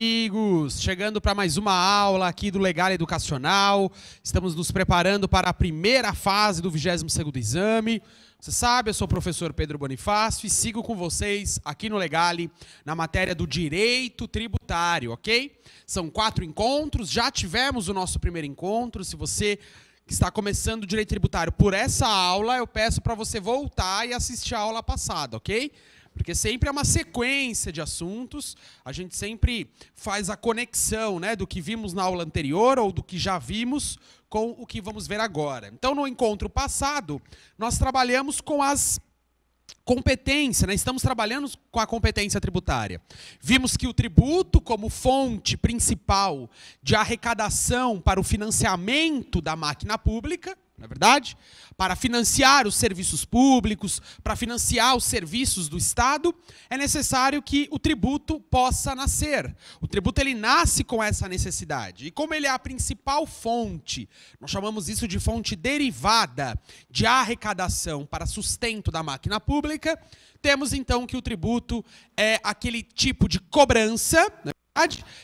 amigos, chegando para mais uma aula aqui do Legal Educacional. Estamos nos preparando para a primeira fase do 22º exame. Você sabe, eu sou o professor Pedro Bonifácio e sigo com vocês aqui no Legale na matéria do direito tributário, ok? São quatro encontros, já tivemos o nosso primeiro encontro. Se você que está começando o direito tributário por essa aula, eu peço para você voltar e assistir a aula passada, ok? Porque sempre é uma sequência de assuntos, a gente sempre faz a conexão né, do que vimos na aula anterior ou do que já vimos com o que vamos ver agora. Então, no encontro passado, nós trabalhamos com as competências, né? estamos trabalhando com a competência tributária. Vimos que o tributo, como fonte principal de arrecadação para o financiamento da máquina pública, não é verdade? Para financiar os serviços públicos, para financiar os serviços do Estado, é necessário que o tributo possa nascer. O tributo ele nasce com essa necessidade. E como ele é a principal fonte, nós chamamos isso de fonte derivada de arrecadação para sustento da máquina pública, temos então que o tributo é aquele tipo de cobrança, né?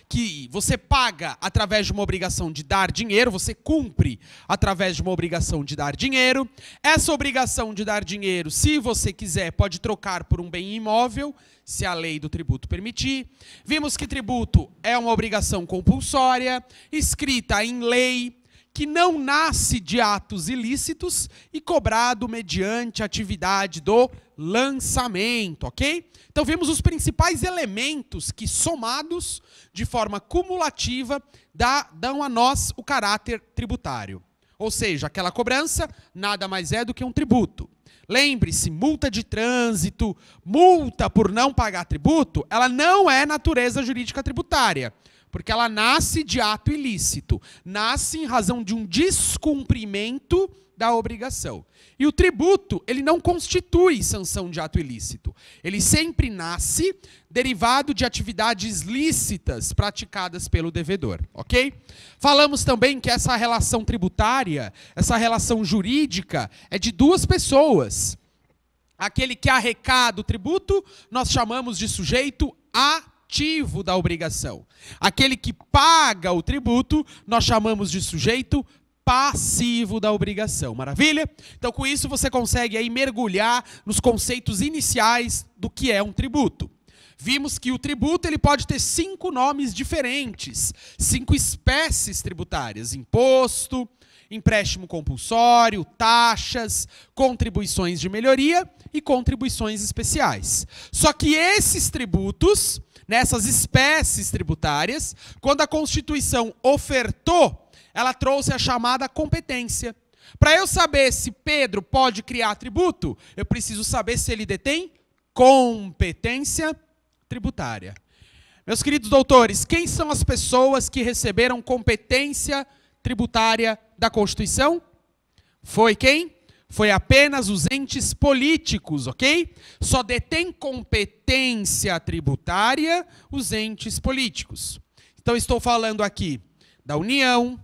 que você paga através de uma obrigação de dar dinheiro, você cumpre através de uma obrigação de dar dinheiro. Essa obrigação de dar dinheiro, se você quiser, pode trocar por um bem imóvel, se a lei do tributo permitir. Vimos que tributo é uma obrigação compulsória, escrita em lei, que não nasce de atos ilícitos e cobrado mediante atividade do lançamento, ok? Então vemos os principais elementos que, somados de forma cumulativa, dá, dão a nós o caráter tributário. Ou seja, aquela cobrança nada mais é do que um tributo. Lembre-se, multa de trânsito, multa por não pagar tributo, ela não é natureza jurídica tributária. Porque ela nasce de ato ilícito, nasce em razão de um descumprimento da obrigação. E o tributo, ele não constitui sanção de ato ilícito. Ele sempre nasce derivado de atividades lícitas praticadas pelo devedor, OK? Falamos também que essa relação tributária, essa relação jurídica é de duas pessoas. Aquele que arrecada o tributo, nós chamamos de sujeito a ativo da obrigação. Aquele que paga o tributo, nós chamamos de sujeito passivo da obrigação. Maravilha? Então, com isso, você consegue aí mergulhar nos conceitos iniciais do que é um tributo. Vimos que o tributo ele pode ter cinco nomes diferentes, cinco espécies tributárias: imposto, empréstimo compulsório, taxas, contribuições de melhoria e contribuições especiais. Só que esses tributos, nessas espécies tributárias, quando a Constituição ofertou, ela trouxe a chamada competência. Para eu saber se Pedro pode criar tributo, eu preciso saber se ele detém competência tributária. Meus queridos doutores, quem são as pessoas que receberam competência tributária da Constituição? Foi quem? foi apenas os entes políticos, ok? Só detém competência tributária os entes políticos. Então, estou falando aqui da União,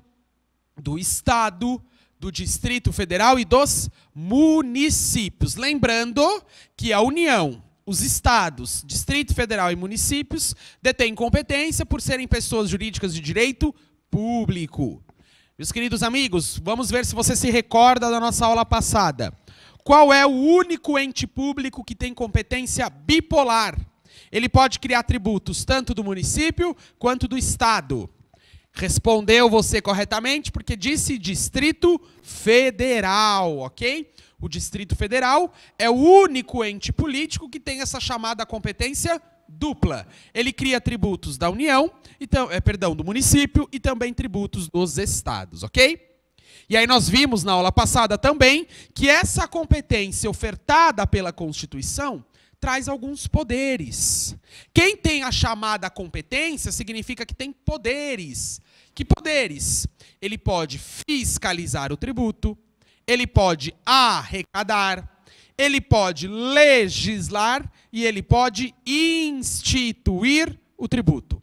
do Estado, do Distrito Federal e dos municípios. Lembrando que a União, os estados, Distrito Federal e municípios detêm competência por serem pessoas jurídicas de direito público. Meus queridos amigos, vamos ver se você se recorda da nossa aula passada. Qual é o único ente público que tem competência bipolar? Ele pode criar tributos tanto do município quanto do estado. Respondeu você corretamente porque disse Distrito Federal, ok? O Distrito Federal é o único ente político que tem essa chamada competência dupla. Ele cria tributos da União, então, é, perdão, do município e também tributos dos estados, ok? E aí nós vimos na aula passada também que essa competência ofertada pela Constituição traz alguns poderes. Quem tem a chamada competência significa que tem poderes. Que poderes? Ele pode fiscalizar o tributo, ele pode arrecadar, ele pode legislar e ele pode instituir o tributo.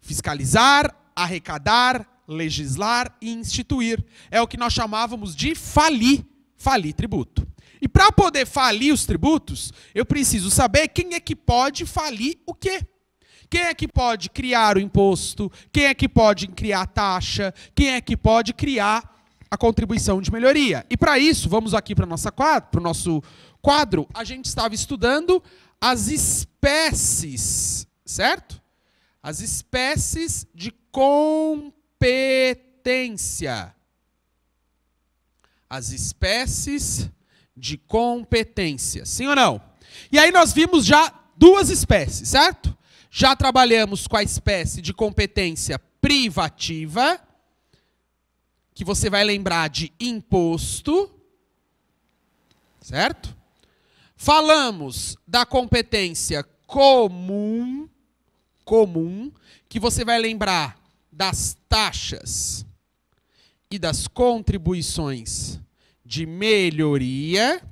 Fiscalizar, arrecadar, legislar e instituir. É o que nós chamávamos de falir, falir tributo. E para poder falir os tributos, eu preciso saber quem é que pode falir o quê? Quem é que pode criar o imposto? Quem é que pode criar a taxa? Quem é que pode criar a contribuição de melhoria? E para isso, vamos aqui para o nosso quadro, a gente estava estudando as espécies, certo? As espécies de competência. As espécies de competência. Sim ou não? E aí nós vimos já duas espécies, certo? Já trabalhamos com a espécie de competência privativa, que você vai lembrar de imposto, certo? Falamos da competência comum, comum, que você vai lembrar das taxas e das contribuições de melhoria.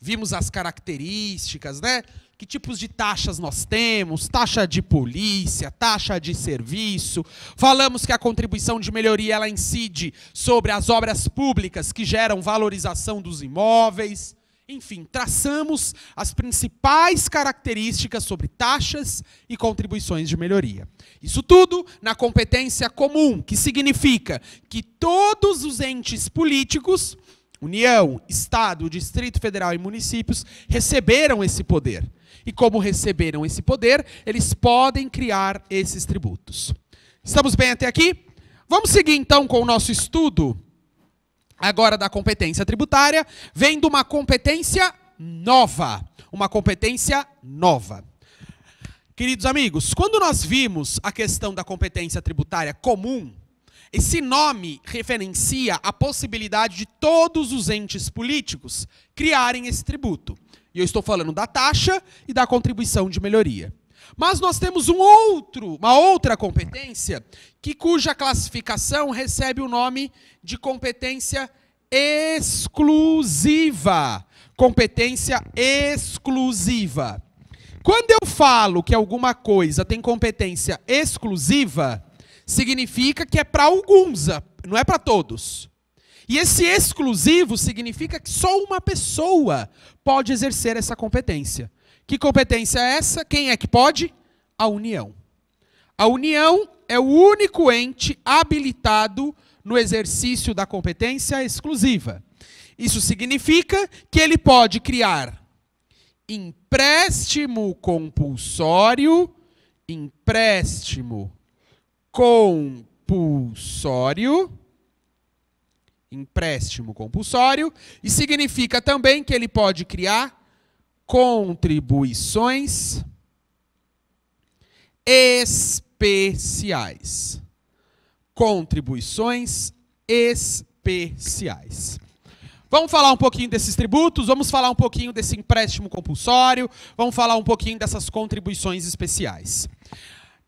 Vimos as características, né? Que tipos de taxas nós temos? Taxa de polícia, taxa de serviço. Falamos que a contribuição de melhoria ela incide sobre as obras públicas que geram valorização dos imóveis. Enfim, traçamos as principais características sobre taxas e contribuições de melhoria. Isso tudo na competência comum, que significa que todos os entes políticos, União, Estado, Distrito Federal e municípios, receberam esse poder. E como receberam esse poder, eles podem criar esses tributos. Estamos bem até aqui? Vamos seguir então com o nosso estudo agora da competência tributária, vem de uma competência nova. Uma competência nova. Queridos amigos, quando nós vimos a questão da competência tributária comum, esse nome referencia a possibilidade de todos os entes políticos criarem esse tributo. E eu estou falando da taxa e da contribuição de melhoria. Mas nós temos um outro, uma outra competência que cuja classificação recebe o nome de competência exclusiva. Competência exclusiva. Quando eu falo que alguma coisa tem competência exclusiva, significa que é para alguns, não é para todos. E esse exclusivo significa que só uma pessoa pode exercer essa competência. Que competência é essa? Quem é que pode? A União. A União é o único ente habilitado no exercício da competência exclusiva. Isso significa que ele pode criar empréstimo compulsório, empréstimo compulsório, empréstimo compulsório, e significa também que ele pode criar contribuições especiais. Contribuições especiais. Vamos falar um pouquinho desses tributos, vamos falar um pouquinho desse empréstimo compulsório, vamos falar um pouquinho dessas contribuições especiais.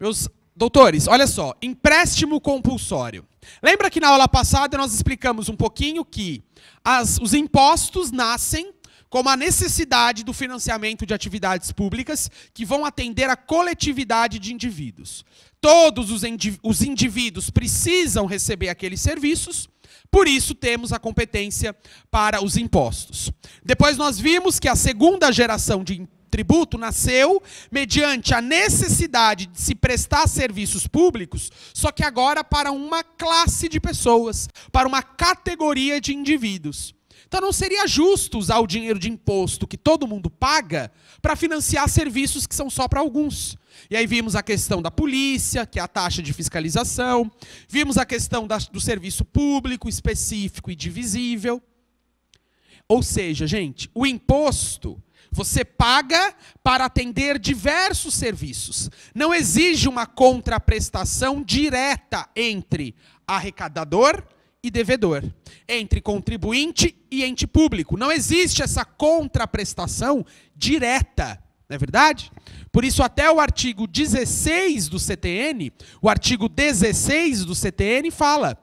Meus doutores, olha só, empréstimo compulsório. Lembra que na aula passada nós explicamos um pouquinho que as, os impostos nascem como a necessidade do financiamento de atividades públicas que vão atender a coletividade de indivíduos. Todos os, os indivíduos precisam receber aqueles serviços. Por isso, temos a competência para os impostos. Depois, nós vimos que a segunda geração de tributo nasceu mediante a necessidade de se prestar serviços públicos, só que agora para uma classe de pessoas, para uma categoria de indivíduos. Então não seria justo usar o dinheiro de imposto que todo mundo paga para financiar serviços que são só para alguns. E aí vimos a questão da polícia, que é a taxa de fiscalização, vimos a questão da, do serviço público específico e divisível. Ou seja, gente, o imposto você paga para atender diversos serviços. Não exige uma contraprestação direta entre arrecadador e e devedor, entre contribuinte e ente público. Não existe essa contraprestação direta, não é verdade? Por isso, até o artigo 16 do CTN, o artigo 16 do CTN fala: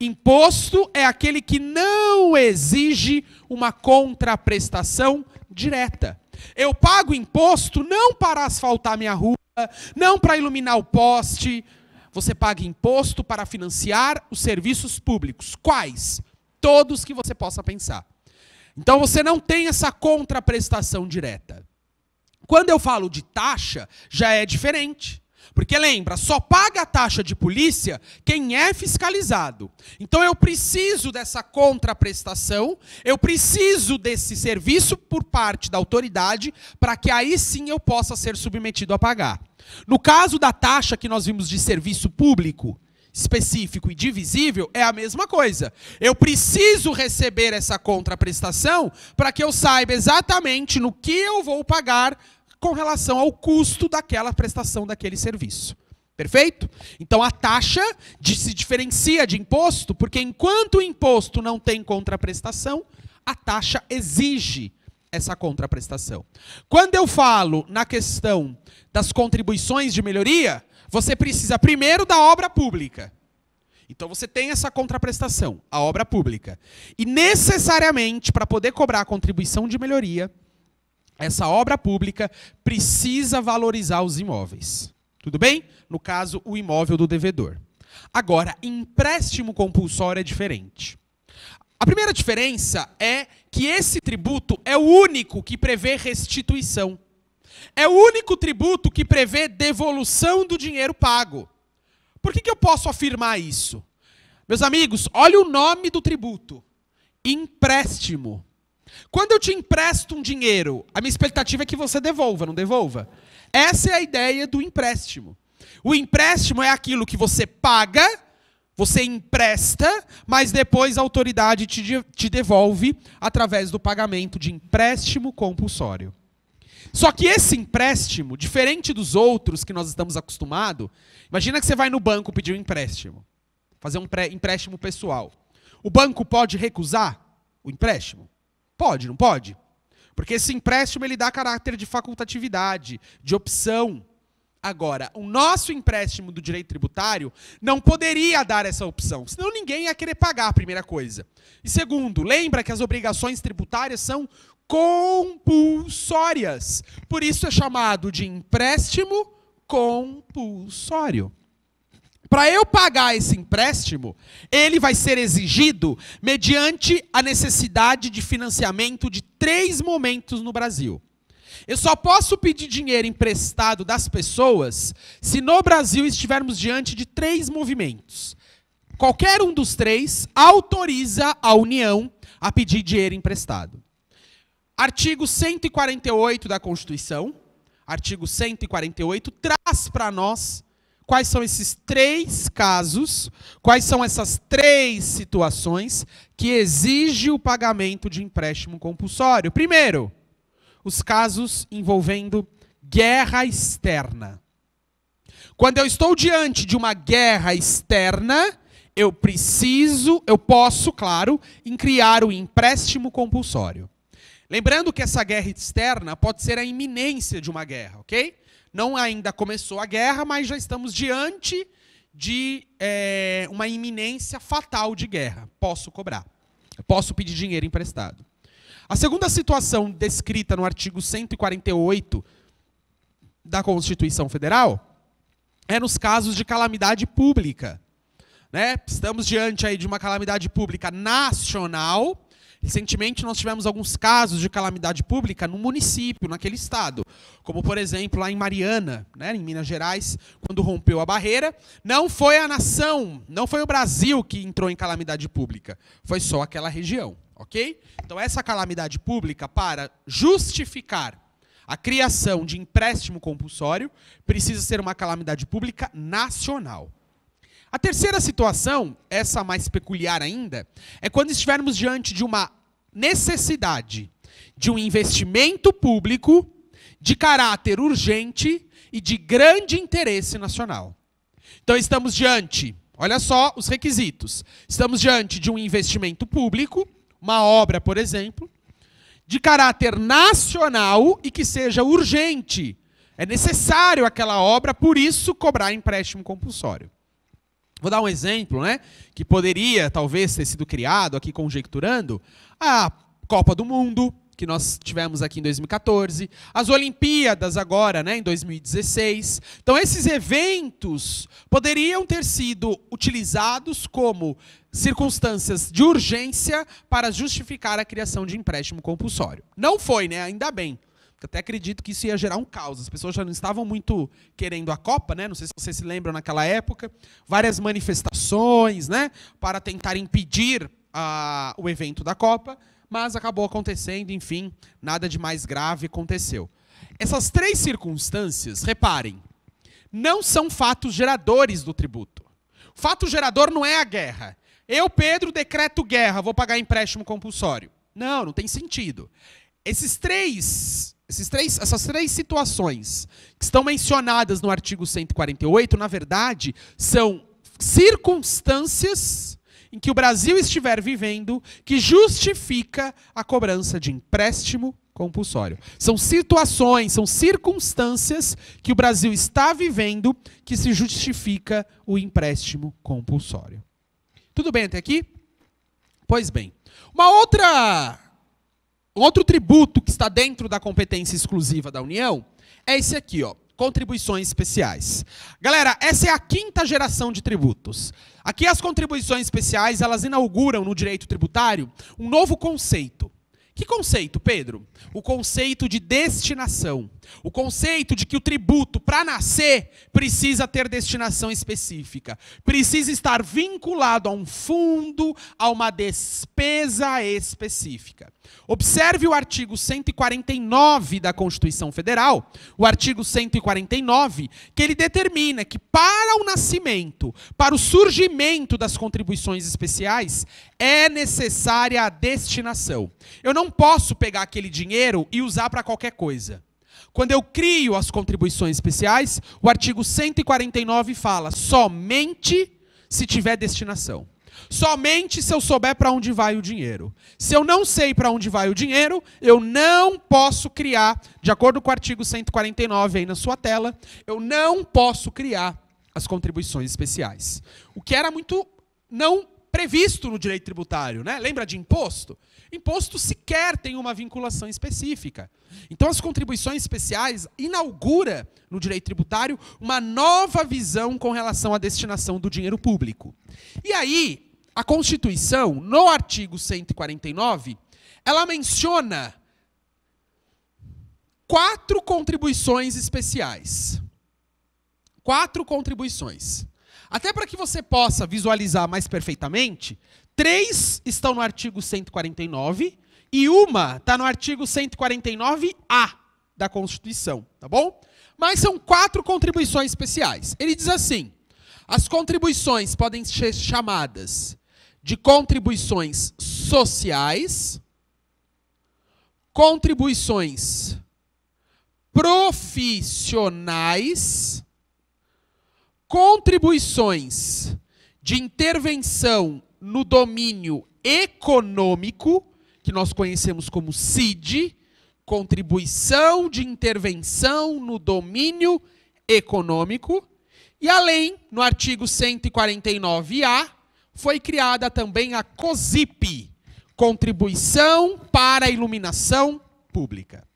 imposto é aquele que não exige uma contraprestação direta. Eu pago imposto não para asfaltar minha rua, não para iluminar o poste, você paga imposto para financiar os serviços públicos. Quais? Todos que você possa pensar. Então você não tem essa contraprestação direta. Quando eu falo de taxa, já é diferente. Porque lembra, só paga a taxa de polícia quem é fiscalizado. Então eu preciso dessa contraprestação, eu preciso desse serviço por parte da autoridade para que aí sim eu possa ser submetido a pagar. No caso da taxa que nós vimos de serviço público, específico e divisível é a mesma coisa. Eu preciso receber essa contraprestação para que eu saiba exatamente no que eu vou pagar com relação ao custo daquela prestação daquele serviço. Perfeito? Então a taxa de, se diferencia de imposto, porque enquanto o imposto não tem contraprestação, a taxa exige essa contraprestação. Quando eu falo na questão das contribuições de melhoria, você precisa primeiro da obra pública. Então você tem essa contraprestação, a obra pública. E necessariamente, para poder cobrar a contribuição de melhoria, essa obra pública precisa valorizar os imóveis. Tudo bem? No caso, o imóvel do devedor. Agora, empréstimo compulsório é diferente. A primeira diferença é que esse tributo é o único que prevê restituição. É o único tributo que prevê devolução do dinheiro pago. Por que, que eu posso afirmar isso? Meus amigos, olha o nome do tributo: empréstimo. Quando eu te empresto um dinheiro, a minha expectativa é que você devolva, não devolva? Essa é a ideia do empréstimo. O empréstimo é aquilo que você paga, você empresta, mas depois a autoridade te, te devolve através do pagamento de empréstimo compulsório. Só que esse empréstimo, diferente dos outros que nós estamos acostumados, imagina que você vai no banco pedir um empréstimo, fazer um empréstimo pessoal. O banco pode recusar o empréstimo? Pode, não pode? Porque esse empréstimo ele dá caráter de facultatividade, de opção. Agora, o nosso empréstimo do direito tributário não poderia dar essa opção, senão ninguém ia querer pagar, primeira coisa. E segundo, lembra que as obrigações tributárias são compulsórias. Por isso é chamado de empréstimo compulsório. Para eu pagar esse empréstimo, ele vai ser exigido mediante a necessidade de financiamento de três momentos no Brasil. Eu só posso pedir dinheiro emprestado das pessoas se no Brasil estivermos diante de três movimentos. Qualquer um dos três autoriza a União a pedir dinheiro emprestado. Artigo 148 da Constituição, artigo 148, traz para nós quais são esses três casos, quais são essas três situações que exige o pagamento de empréstimo compulsório. Primeiro, os casos envolvendo guerra externa. Quando eu estou diante de uma guerra externa, eu preciso, eu posso, claro, criar o empréstimo compulsório. Lembrando que essa guerra externa pode ser a iminência de uma guerra, ok? Não ainda começou a guerra, mas já estamos diante de é, uma iminência fatal de guerra. Posso cobrar. Posso pedir dinheiro emprestado. A segunda situação descrita no artigo 148 da Constituição Federal é nos casos de calamidade pública. Né? Estamos diante aí de uma calamidade pública nacional Recentemente, nós tivemos alguns casos de calamidade pública no município, naquele estado. Como, por exemplo, lá em Mariana, né, em Minas Gerais, quando rompeu a barreira, não foi a nação, não foi o Brasil que entrou em calamidade pública, foi só aquela região. Ok? Então, essa calamidade pública, para justificar a criação de empréstimo compulsório precisa ser uma calamidade pública nacional. A terceira situação, essa mais peculiar ainda, é quando estivermos diante de uma necessidade de um investimento público de caráter urgente e de grande interesse nacional. Então estamos diante, olha só os requisitos. Estamos diante de um investimento público, uma obra, por exemplo, de caráter nacional e que seja urgente. É necessário aquela obra, por isso cobrar empréstimo compulsório. Vou dar um exemplo, né? Que poderia talvez ter sido criado aqui conjecturando a Copa do Mundo que nós tivemos aqui em 2014, as Olimpíadas agora, né, em 2016. Então esses eventos poderiam ter sido utilizados como circunstâncias de urgência para justificar a criação de empréstimo compulsório. Não foi, né? Ainda bem. Eu até acredito que isso ia gerar um caos. As pessoas já não estavam muito querendo a Copa, né? Não sei se vocês se lembram naquela época. Várias manifestações, né? Para tentar impedir a, ah, o evento da Copa. Mas acabou acontecendo, enfim, nada de mais grave aconteceu. Essas três circunstâncias, reparem, não são fatos geradores do tributo. fato gerador não é a guerra. Eu, Pedro, decreto guerra, vou pagar empréstimo compulsório. Não, não tem sentido. Esses três esses três, essas três situações que estão mencionadas no artigo 148, na verdade, são circunstâncias em que o Brasil estiver vivendo que justifica a cobrança de empréstimo compulsório. São situações, são circunstâncias que o Brasil está vivendo que se justifica o empréstimo compulsório. Tudo bem até aqui? Pois bem. Uma outra Outro tributo que está dentro da competência exclusiva da União é esse aqui, ó, contribuições especiais. Galera, essa é a quinta geração de tributos. Aqui as contribuições especiais, elas inauguram no direito tributário um novo conceito. Que conceito, Pedro? O conceito de destinação. O conceito de que o tributo, para nascer, precisa ter destinação específica. Precisa estar vinculado a um fundo, a uma despesa específica. Observe o artigo 149 da Constituição Federal, o artigo 149, que ele determina que para o nascimento, para o surgimento das contribuições especiais, é necessária a destinação. Eu não não posso pegar aquele dinheiro e usar para qualquer coisa. Quando eu crio as contribuições especiais, o artigo 149 fala somente se tiver destinação. Somente se eu souber para onde vai o dinheiro. Se eu não sei para onde vai o dinheiro, eu não posso criar, de acordo com o artigo 149 aí na sua tela, eu não posso criar as contribuições especiais. O que era muito não previsto no direito tributário, né? Lembra de imposto? Imposto sequer tem uma vinculação específica. Então, as contribuições especiais inaugura no direito tributário uma nova visão com relação à destinação do dinheiro público. E aí, a Constituição, no artigo 149, ela menciona quatro contribuições especiais. Quatro contribuições. Até para que você possa visualizar mais perfeitamente, Três estão no artigo 149 e uma está no artigo 149A da Constituição, tá bom? Mas são quatro contribuições especiais. Ele diz assim: as contribuições podem ser chamadas de contribuições sociais, contribuições profissionais, contribuições de intervenção no domínio econômico, que nós conhecemos como CID, contribuição de intervenção no domínio econômico, e além, no artigo 149-A, foi criada também a COSIP, contribuição para a iluminação pública.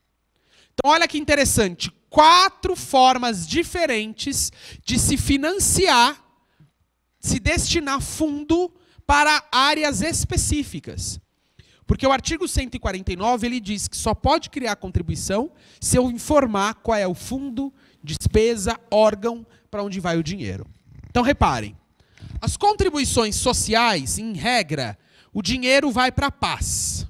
Então, olha que interessante, quatro formas diferentes de se financiar, se destinar fundo para áreas específicas. Porque o artigo 149 ele diz que só pode criar contribuição se eu informar qual é o fundo, despesa, órgão para onde vai o dinheiro. Então reparem, as contribuições sociais, em regra, o dinheiro vai para paz.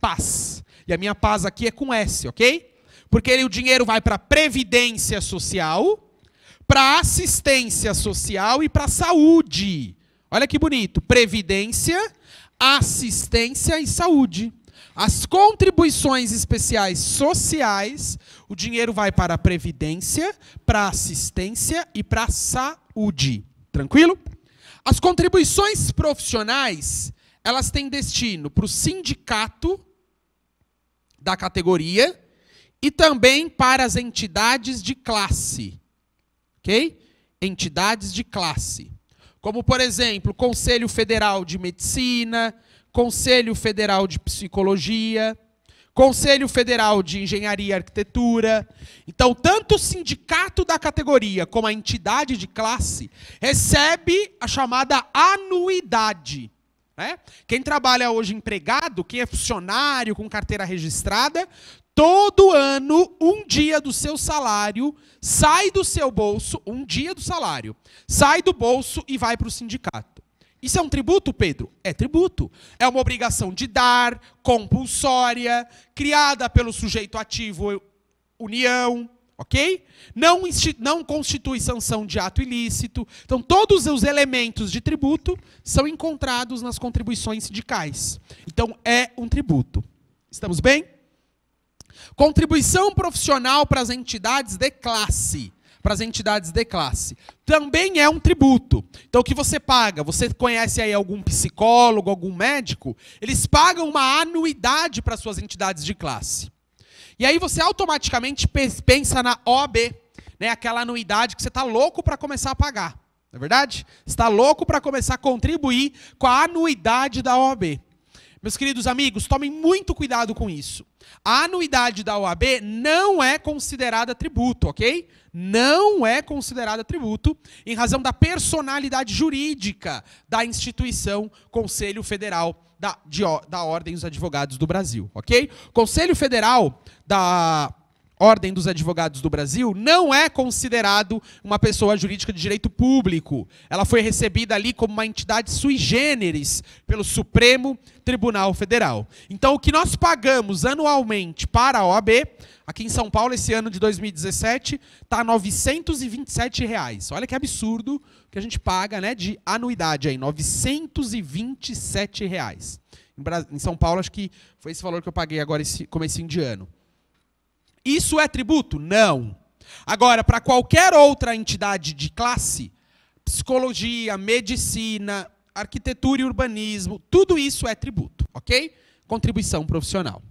Paz. E a minha paz aqui é com S, ok? Porque ele, o dinheiro vai para previdência social, para assistência social e para saúde. Olha que bonito: previdência, assistência e saúde. As contribuições especiais sociais, o dinheiro vai para a previdência, para assistência e para saúde. Tranquilo? As contribuições profissionais, elas têm destino para o sindicato da categoria e também para as entidades de classe. OK? Entidades de classe como, por exemplo, Conselho Federal de Medicina, Conselho Federal de Psicologia, Conselho Federal de Engenharia e Arquitetura. Então, tanto o sindicato da categoria como a entidade de classe recebe a chamada anuidade. Né? Quem trabalha hoje empregado, quem é funcionário com carteira registrada, todo ano um dia do seu salário sai do seu bolso, um dia do salário, sai do bolso e vai para o sindicato. Isso é um tributo, Pedro? É tributo. É uma obrigação de dar, compulsória, criada pelo sujeito ativo, união, ok? Não, não constitui sanção de ato ilícito. Então, todos os elementos de tributo são encontrados nas contribuições sindicais. Então, é um tributo. Estamos bem? Contribuição profissional para as entidades de classe. Para as entidades de classe. Também é um tributo. Então, o que você paga? Você conhece aí algum psicólogo, algum médico? Eles pagam uma anuidade para suas entidades de classe. E aí você automaticamente pensa na OAB, né? aquela anuidade que você está louco para começar a pagar. Não é verdade? Está louco para começar a contribuir com a anuidade da OAB. Meus queridos amigos, tomem muito cuidado com isso. A anuidade da OAB não é considerada tributo, ok? Não é considerada tributo em razão da personalidade jurídica da instituição Conselho Federal da, de, da Ordem dos Advogados do Brasil, ok? Conselho Federal da Ordem dos Advogados do Brasil, não é considerado uma pessoa jurídica de direito público. Ela foi recebida ali como uma entidade sui generis pelo Supremo Tribunal Federal. Então, o que nós pagamos anualmente para a OAB, aqui em São Paulo, esse ano de 2017, está R$ 927. Reais. Olha que absurdo que a gente paga né, de anuidade aí, R$ 927. Reais. Em São Paulo, acho que foi esse valor que eu paguei agora esse comecinho de ano. Isso é tributo? Não. Agora, para qualquer outra entidade de classe, psicologia, medicina, arquitetura e urbanismo, tudo isso é tributo, ok? Contribuição profissional.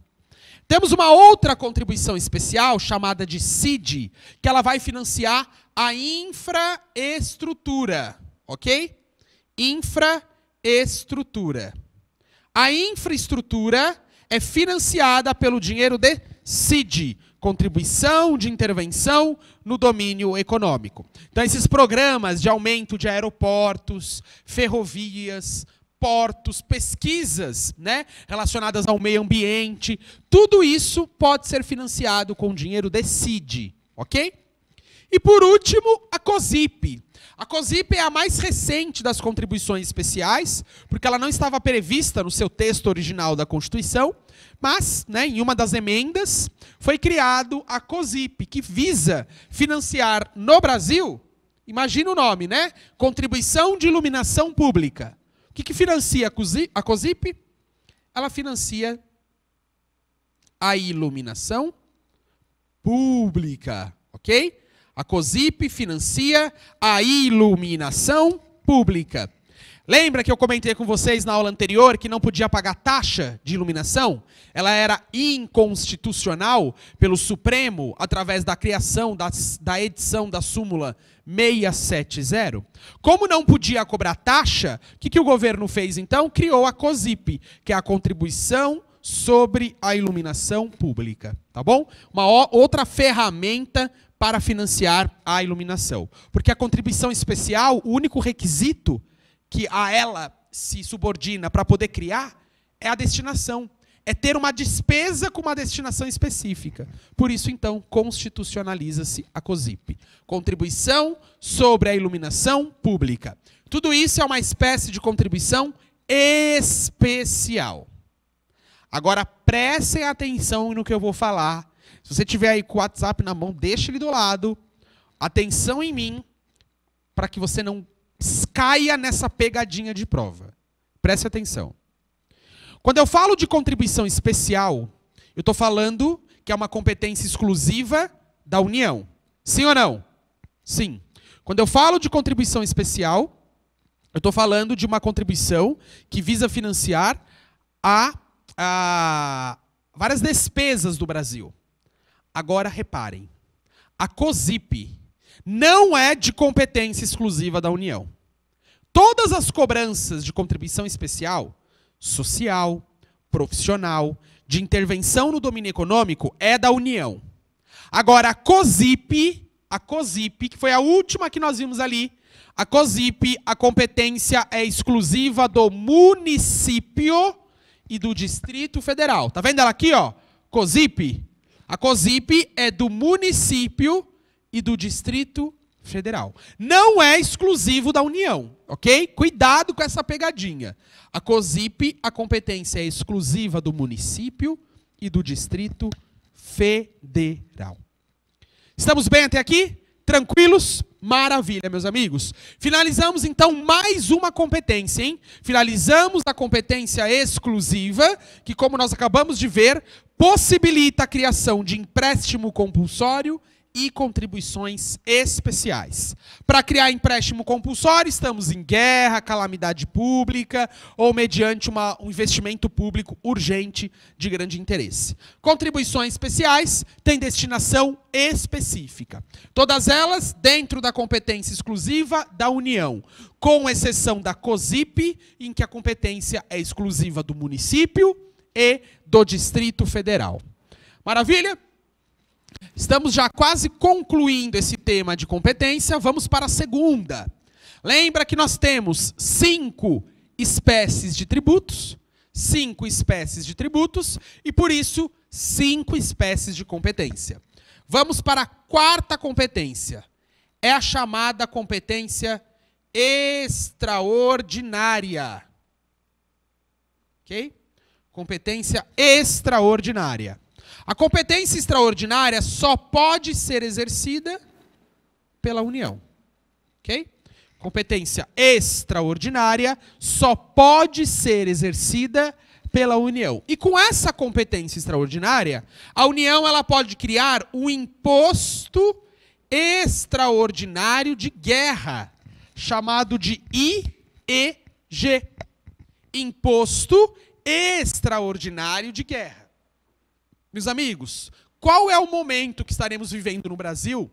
Temos uma outra contribuição especial chamada de CID, que ela vai financiar a infraestrutura, ok? Infraestrutura. A infraestrutura é financiada pelo dinheiro de CID contribuição de intervenção no domínio econômico. Então, esses programas de aumento de aeroportos, ferrovias, portos, pesquisas né, relacionadas ao meio ambiente, tudo isso pode ser financiado com dinheiro do CID, ok? E por último, a COSIP. A COSIP é a mais recente das contribuições especiais, porque ela não estava prevista no seu texto original da Constituição, mas, né, em uma das emendas, foi criado a COSIP, que visa financiar no Brasil, imagina o nome, né? Contribuição de Iluminação Pública. O que, que financia a COSIP? Ela financia a iluminação pública, ok? A COSIP financia a iluminação pública. Lembra que eu comentei com vocês na aula anterior que não podia pagar taxa de iluminação? Ela era inconstitucional pelo Supremo através da criação da, da edição da súmula 670. Como não podia cobrar taxa, o que, que o governo fez então? Criou a COSIP, que é a Contribuição sobre a Iluminação Pública. Tá bom? Uma outra ferramenta para financiar a iluminação. Porque a contribuição especial, o único requisito que a ela se subordina para poder criar é a destinação. É ter uma despesa com uma destinação específica. Por isso, então, constitucionaliza-se a COSIP. Contribuição sobre a iluminação pública. Tudo isso é uma espécie de contribuição especial. Agora prestem atenção no que eu vou falar se você tiver aí com o WhatsApp na mão, deixa ele do lado. Atenção em mim, para que você não caia nessa pegadinha de prova. Preste atenção. Quando eu falo de contribuição especial, eu estou falando que é uma competência exclusiva da União. Sim ou não? Sim. Quando eu falo de contribuição especial, eu estou falando de uma contribuição que visa financiar a, a várias despesas do Brasil. Agora reparem, a COSIP não é de competência exclusiva da União. Todas as cobranças de contribuição especial, social, profissional, de intervenção no domínio econômico, é da União. Agora, a COSIP, a COSIP, que foi a última que nós vimos ali, a COSIP, a competência é exclusiva do município e do Distrito Federal. Tá vendo ela aqui, ó? COSIP, a COSIP é do município e do Distrito Federal. Não é exclusivo da União, ok? Cuidado com essa pegadinha. A COSIP, a competência é exclusiva do município e do Distrito Federal. Estamos bem até aqui? Tranquilos? Maravilha, meus amigos. Finalizamos então mais uma competência, hein? Finalizamos a competência exclusiva, que, como nós acabamos de ver, possibilita a criação de empréstimo compulsório e contribuições especiais. Para criar empréstimo compulsório, estamos em guerra, calamidade pública ou mediante uma, um investimento público urgente de grande interesse. Contribuições especiais têm destinação específica. Todas elas dentro da competência exclusiva da União, com exceção da COSIP, em que a competência é exclusiva do município e do Distrito Federal. Maravilha? Estamos já quase concluindo esse tema de competência, vamos para a segunda. Lembra que nós temos cinco espécies de tributos, cinco espécies de tributos, e por isso, cinco espécies de competência. Vamos para a quarta competência. É a chamada competência extraordinária. Ok? Competência extraordinária. A competência extraordinária só pode ser exercida pela União. Ok? Competência extraordinária só pode ser exercida pela União. E com essa competência extraordinária, a União ela pode criar um imposto extraordinário de guerra, chamado de IEG. Imposto extraordinário de guerra. Meus amigos, qual é o momento que estaremos vivendo no Brasil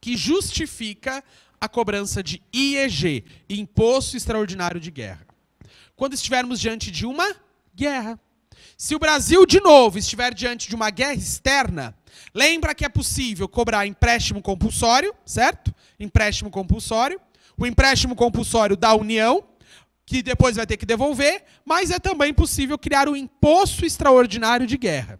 que justifica a cobrança de IEG, Imposto Extraordinário de Guerra? Quando estivermos diante de uma guerra. Se o Brasil, de novo, estiver diante de uma guerra externa, lembra que é possível cobrar empréstimo compulsório, certo? Empréstimo compulsório. O empréstimo compulsório da União, que depois vai ter que devolver, mas é também possível criar o um imposto extraordinário de guerra.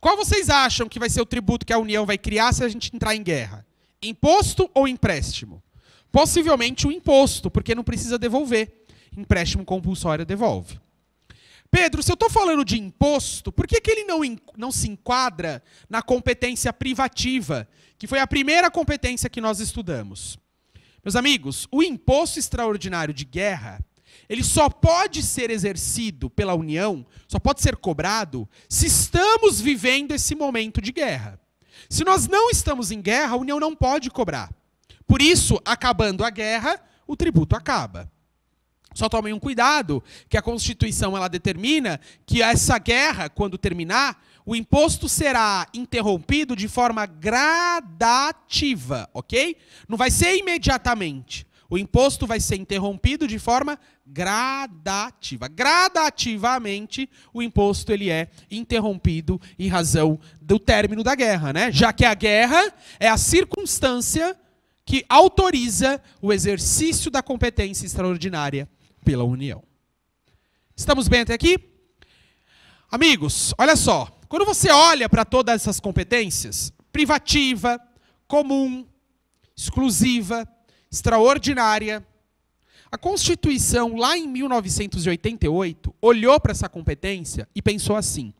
Qual vocês acham que vai ser o tributo que a União vai criar se a gente entrar em guerra? Imposto ou empréstimo? Possivelmente o imposto, porque não precisa devolver. Empréstimo compulsório devolve. Pedro, se eu estou falando de imposto, por que, que ele não, não se enquadra na competência privativa, que foi a primeira competência que nós estudamos? Meus amigos, o imposto extraordinário de guerra ele só pode ser exercido pela união, só pode ser cobrado, se estamos vivendo esse momento de guerra. Se nós não estamos em guerra, a união não pode cobrar. Por isso, acabando a guerra, o tributo acaba. Só tomem um cuidado, que a Constituição ela determina que essa guerra, quando terminar, o imposto será interrompido de forma gradativa, ok? Não vai ser imediatamente. O imposto vai ser interrompido de forma gradativa. Gradativamente, o imposto ele é interrompido em razão do término da guerra, né? Já que a guerra é a circunstância que autoriza o exercício da competência extraordinária pela União. Estamos bem até aqui? Amigos, olha só. Quando você olha para todas essas competências, privativa, comum, exclusiva, extraordinária. A Constituição, lá em 1988, olhou para essa competência e pensou assim: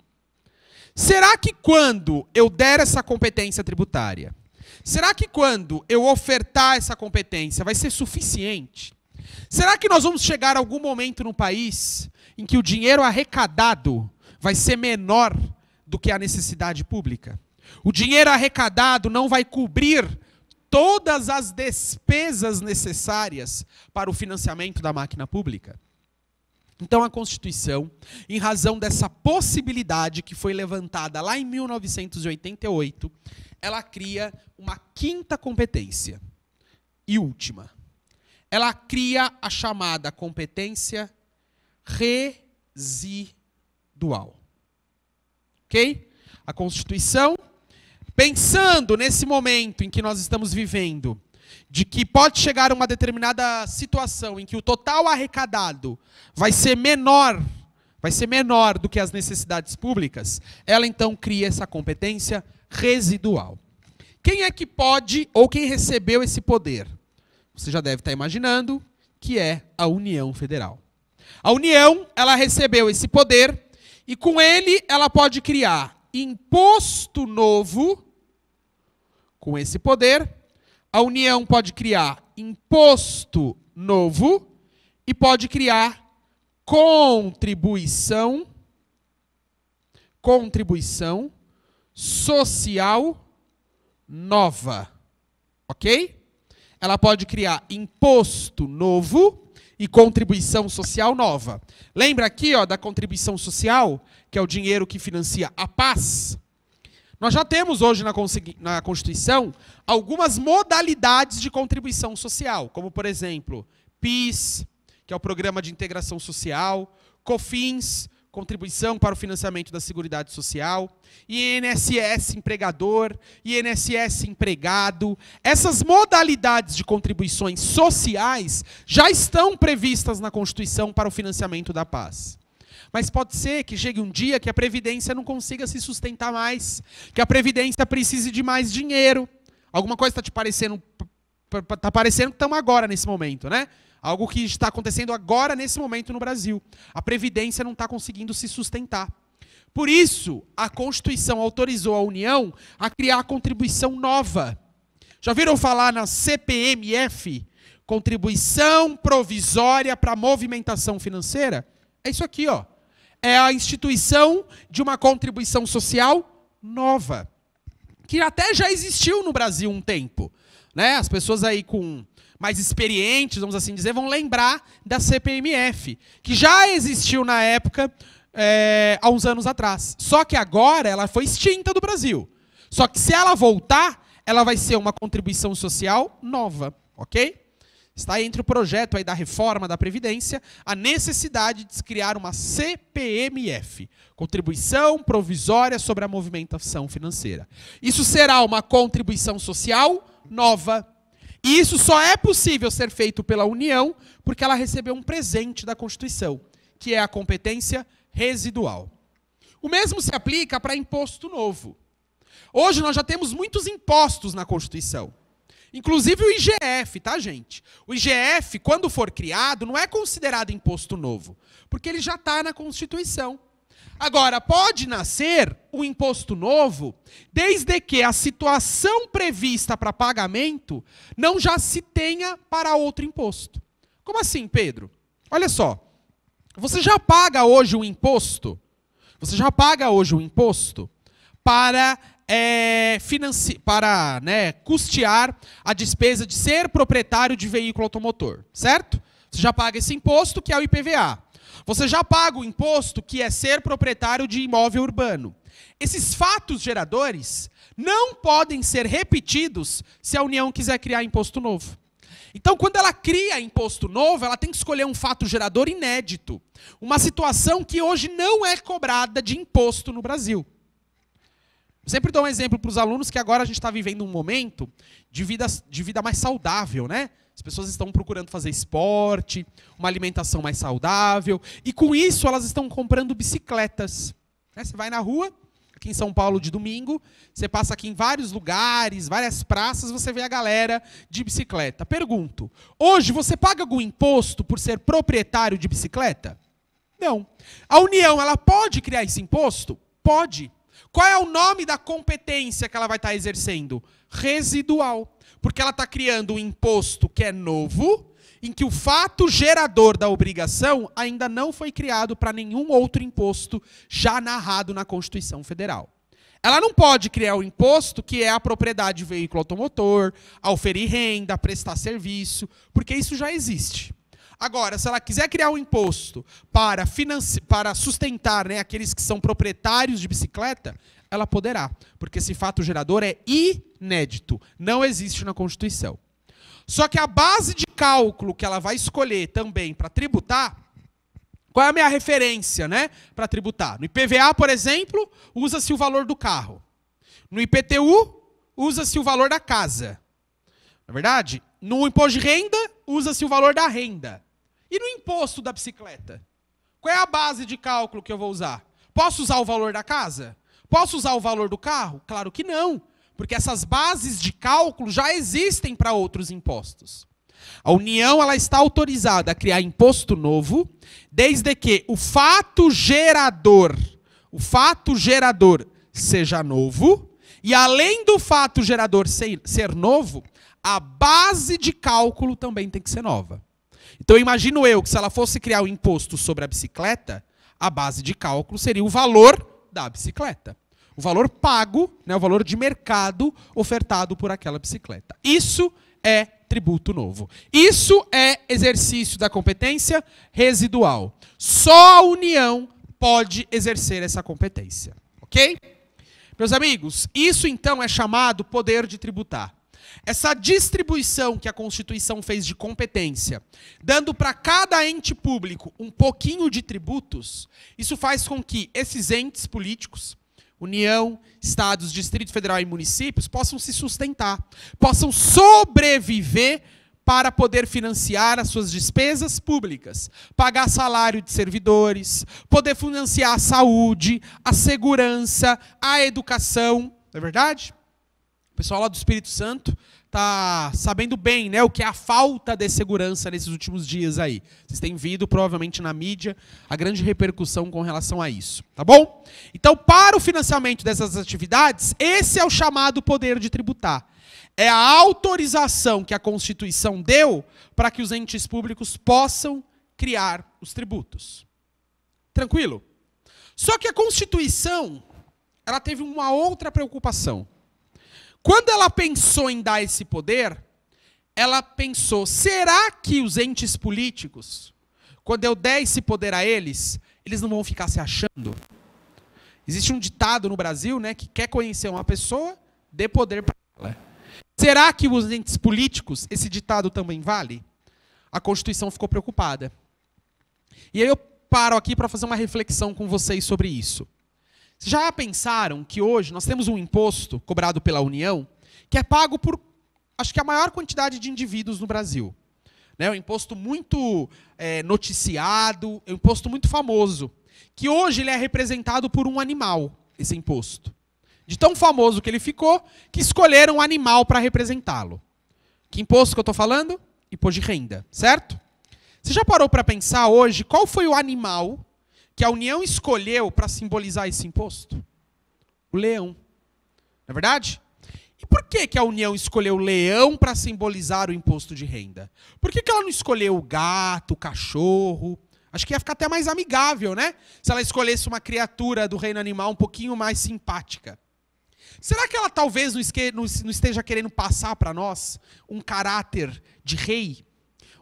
será que quando eu der essa competência tributária, será que quando eu ofertar essa competência vai ser suficiente? Será que nós vamos chegar a algum momento no país em que o dinheiro arrecadado vai ser menor do que a necessidade pública? O dinheiro arrecadado não vai cobrir todas as despesas necessárias para o financiamento da máquina pública. Então, a Constituição, em razão dessa possibilidade que foi levantada lá em 1988, ela cria uma quinta competência e última. Ela cria a chamada competência residual. Ok? A Constituição Pensando nesse momento em que nós estamos vivendo, de que pode chegar uma determinada situação em que o total arrecadado vai ser menor, vai ser menor do que as necessidades públicas, ela então cria essa competência residual. Quem é que pode ou quem recebeu esse poder? Você já deve estar imaginando que é a União Federal. A União, ela recebeu esse poder e com ele ela pode criar imposto novo com esse poder, a União pode criar imposto novo e pode criar contribuição contribuição social nova. OK? Ela pode criar imposto novo e contribuição social nova. Lembra aqui, ó, da contribuição social, que é o dinheiro que financia a paz? Nós já temos hoje na Constituição algumas modalidades de contribuição social, como, por exemplo, PIS, que é o Programa de Integração Social, COFINS, Contribuição para o Financiamento da Seguridade Social, INSS Empregador, INSS Empregado. Essas modalidades de contribuições sociais já estão previstas na Constituição para o financiamento da paz. Mas pode ser que chegue um dia que a previdência não consiga se sustentar mais, que a previdência precise de mais dinheiro. Alguma coisa está te parecendo, está parecendo que estamos agora nesse momento, né? Algo que está acontecendo agora nesse momento no Brasil. A previdência não está conseguindo se sustentar. Por isso, a Constituição autorizou a União a criar a contribuição nova. Já viram falar na CPMF? Contribuição provisória para movimentação financeira? É isso aqui, ó é a instituição de uma contribuição social nova, que até já existiu no Brasil um tempo. Né? As pessoas aí com mais experientes, vamos assim dizer, vão lembrar da CPMF, que já existiu na época, é, há uns anos atrás. Só que agora ela foi extinta do Brasil. Só que se ela voltar, ela vai ser uma contribuição social nova, ok? Está entre o projeto aí da reforma da Previdência a necessidade de se criar uma CPMF, Contribuição Provisória sobre a Movimentação Financeira. Isso será uma contribuição social nova. E isso só é possível ser feito pela União porque ela recebeu um presente da Constituição, que é a competência residual. O mesmo se aplica para imposto novo. Hoje nós já temos muitos impostos na Constituição. Inclusive o IGF, tá, gente? O IGF, quando for criado, não é considerado imposto novo, porque ele já está na Constituição. Agora, pode nascer o um imposto novo, desde que a situação prevista para pagamento não já se tenha para outro imposto. Como assim, Pedro? Olha só. Você já paga hoje o um imposto? Você já paga hoje o um imposto para é, para né, custear a despesa de ser proprietário de veículo automotor, certo? Você já paga esse imposto, que é o IPVA. Você já paga o imposto, que é ser proprietário de imóvel urbano. Esses fatos geradores não podem ser repetidos se a União quiser criar imposto novo. Então, quando ela cria imposto novo, ela tem que escolher um fato gerador inédito. Uma situação que hoje não é cobrada de imposto no Brasil. Sempre dou um exemplo para os alunos que agora a gente está vivendo um momento de vida, de vida mais saudável, né? As pessoas estão procurando fazer esporte, uma alimentação mais saudável, e com isso elas estão comprando bicicletas. Né? Você vai na rua, aqui em São Paulo de domingo, você passa aqui em vários lugares, várias praças, você vê a galera de bicicleta. Pergunto: hoje você paga algum imposto por ser proprietário de bicicleta? Não. A União, ela pode criar esse imposto? Pode. Qual é o nome da competência que ela vai estar tá exercendo? Residual. Porque ela está criando um imposto que é novo, em que o fato gerador da obrigação ainda não foi criado para nenhum outro imposto já narrado na Constituição Federal. Ela não pode criar o um imposto que é a propriedade de veículo automotor, a oferir renda, prestar serviço, porque isso já existe. Agora, se ela quiser criar um imposto para, para sustentar né, aqueles que são proprietários de bicicleta, ela poderá, porque esse fato gerador é inédito, não existe na Constituição. Só que a base de cálculo que ela vai escolher também para tributar, qual é a minha referência né, para tributar? No IPVA, por exemplo, usa-se o valor do carro. No IPTU, usa-se o valor da casa. Na é verdade, no imposto de renda, usa-se o valor da renda. E no imposto da bicicleta? Qual é a base de cálculo que eu vou usar? Posso usar o valor da casa? Posso usar o valor do carro? Claro que não, porque essas bases de cálculo já existem para outros impostos. A União ela está autorizada a criar imposto novo, desde que o fato gerador, o fato gerador seja novo, e além do fato gerador ser, ser novo, a base de cálculo também tem que ser nova. Então imagino eu que se ela fosse criar o um imposto sobre a bicicleta, a base de cálculo seria o valor da bicicleta. O valor pago, né, o valor de mercado ofertado por aquela bicicleta. Isso é tributo novo. Isso é exercício da competência residual. Só a União pode exercer essa competência. Ok? Meus amigos, isso então é chamado poder de tributar. Essa distribuição que a Constituição fez de competência, dando para cada ente público um pouquinho de tributos, isso faz com que esses entes políticos, União, Estados, Distrito Federal e municípios, possam se sustentar, possam sobreviver para poder financiar as suas despesas públicas, pagar salário de servidores, poder financiar a saúde, a segurança, a educação. Não é verdade? pessoal lá do Espírito Santo tá sabendo bem, né, o que é a falta de segurança nesses últimos dias aí. Vocês têm vindo provavelmente na mídia a grande repercussão com relação a isso, tá bom? Então, para o financiamento dessas atividades, esse é o chamado poder de tributar. É a autorização que a Constituição deu para que os entes públicos possam criar os tributos. Tranquilo? Só que a Constituição, ela teve uma outra preocupação. Quando ela pensou em dar esse poder, ela pensou: será que os entes políticos, quando eu der esse poder a eles, eles não vão ficar se achando? Existe um ditado no Brasil, né, que quer conhecer uma pessoa, dê poder para ela. Será que os entes políticos, esse ditado também vale? A Constituição ficou preocupada. E aí eu paro aqui para fazer uma reflexão com vocês sobre isso. Já pensaram que hoje nós temos um imposto cobrado pela União que é pago por, acho que a maior quantidade de indivíduos no Brasil. Né, é um imposto muito é, noticiado, é um imposto muito famoso, que hoje ele é representado por um animal, esse imposto. De tão famoso que ele ficou, que escolheram um animal para representá-lo. Que imposto que eu estou falando? Imposto de renda, certo? Você já parou para pensar hoje qual foi o animal que a União escolheu para simbolizar esse imposto? O leão. Não é verdade? E por que, que a União escolheu o leão para simbolizar o imposto de renda? Por que, que ela não escolheu o gato, o cachorro? Acho que ia ficar até mais amigável, né? Se ela escolhesse uma criatura do reino animal um pouquinho mais simpática. Será que ela talvez não esteja querendo passar para nós um caráter de rei?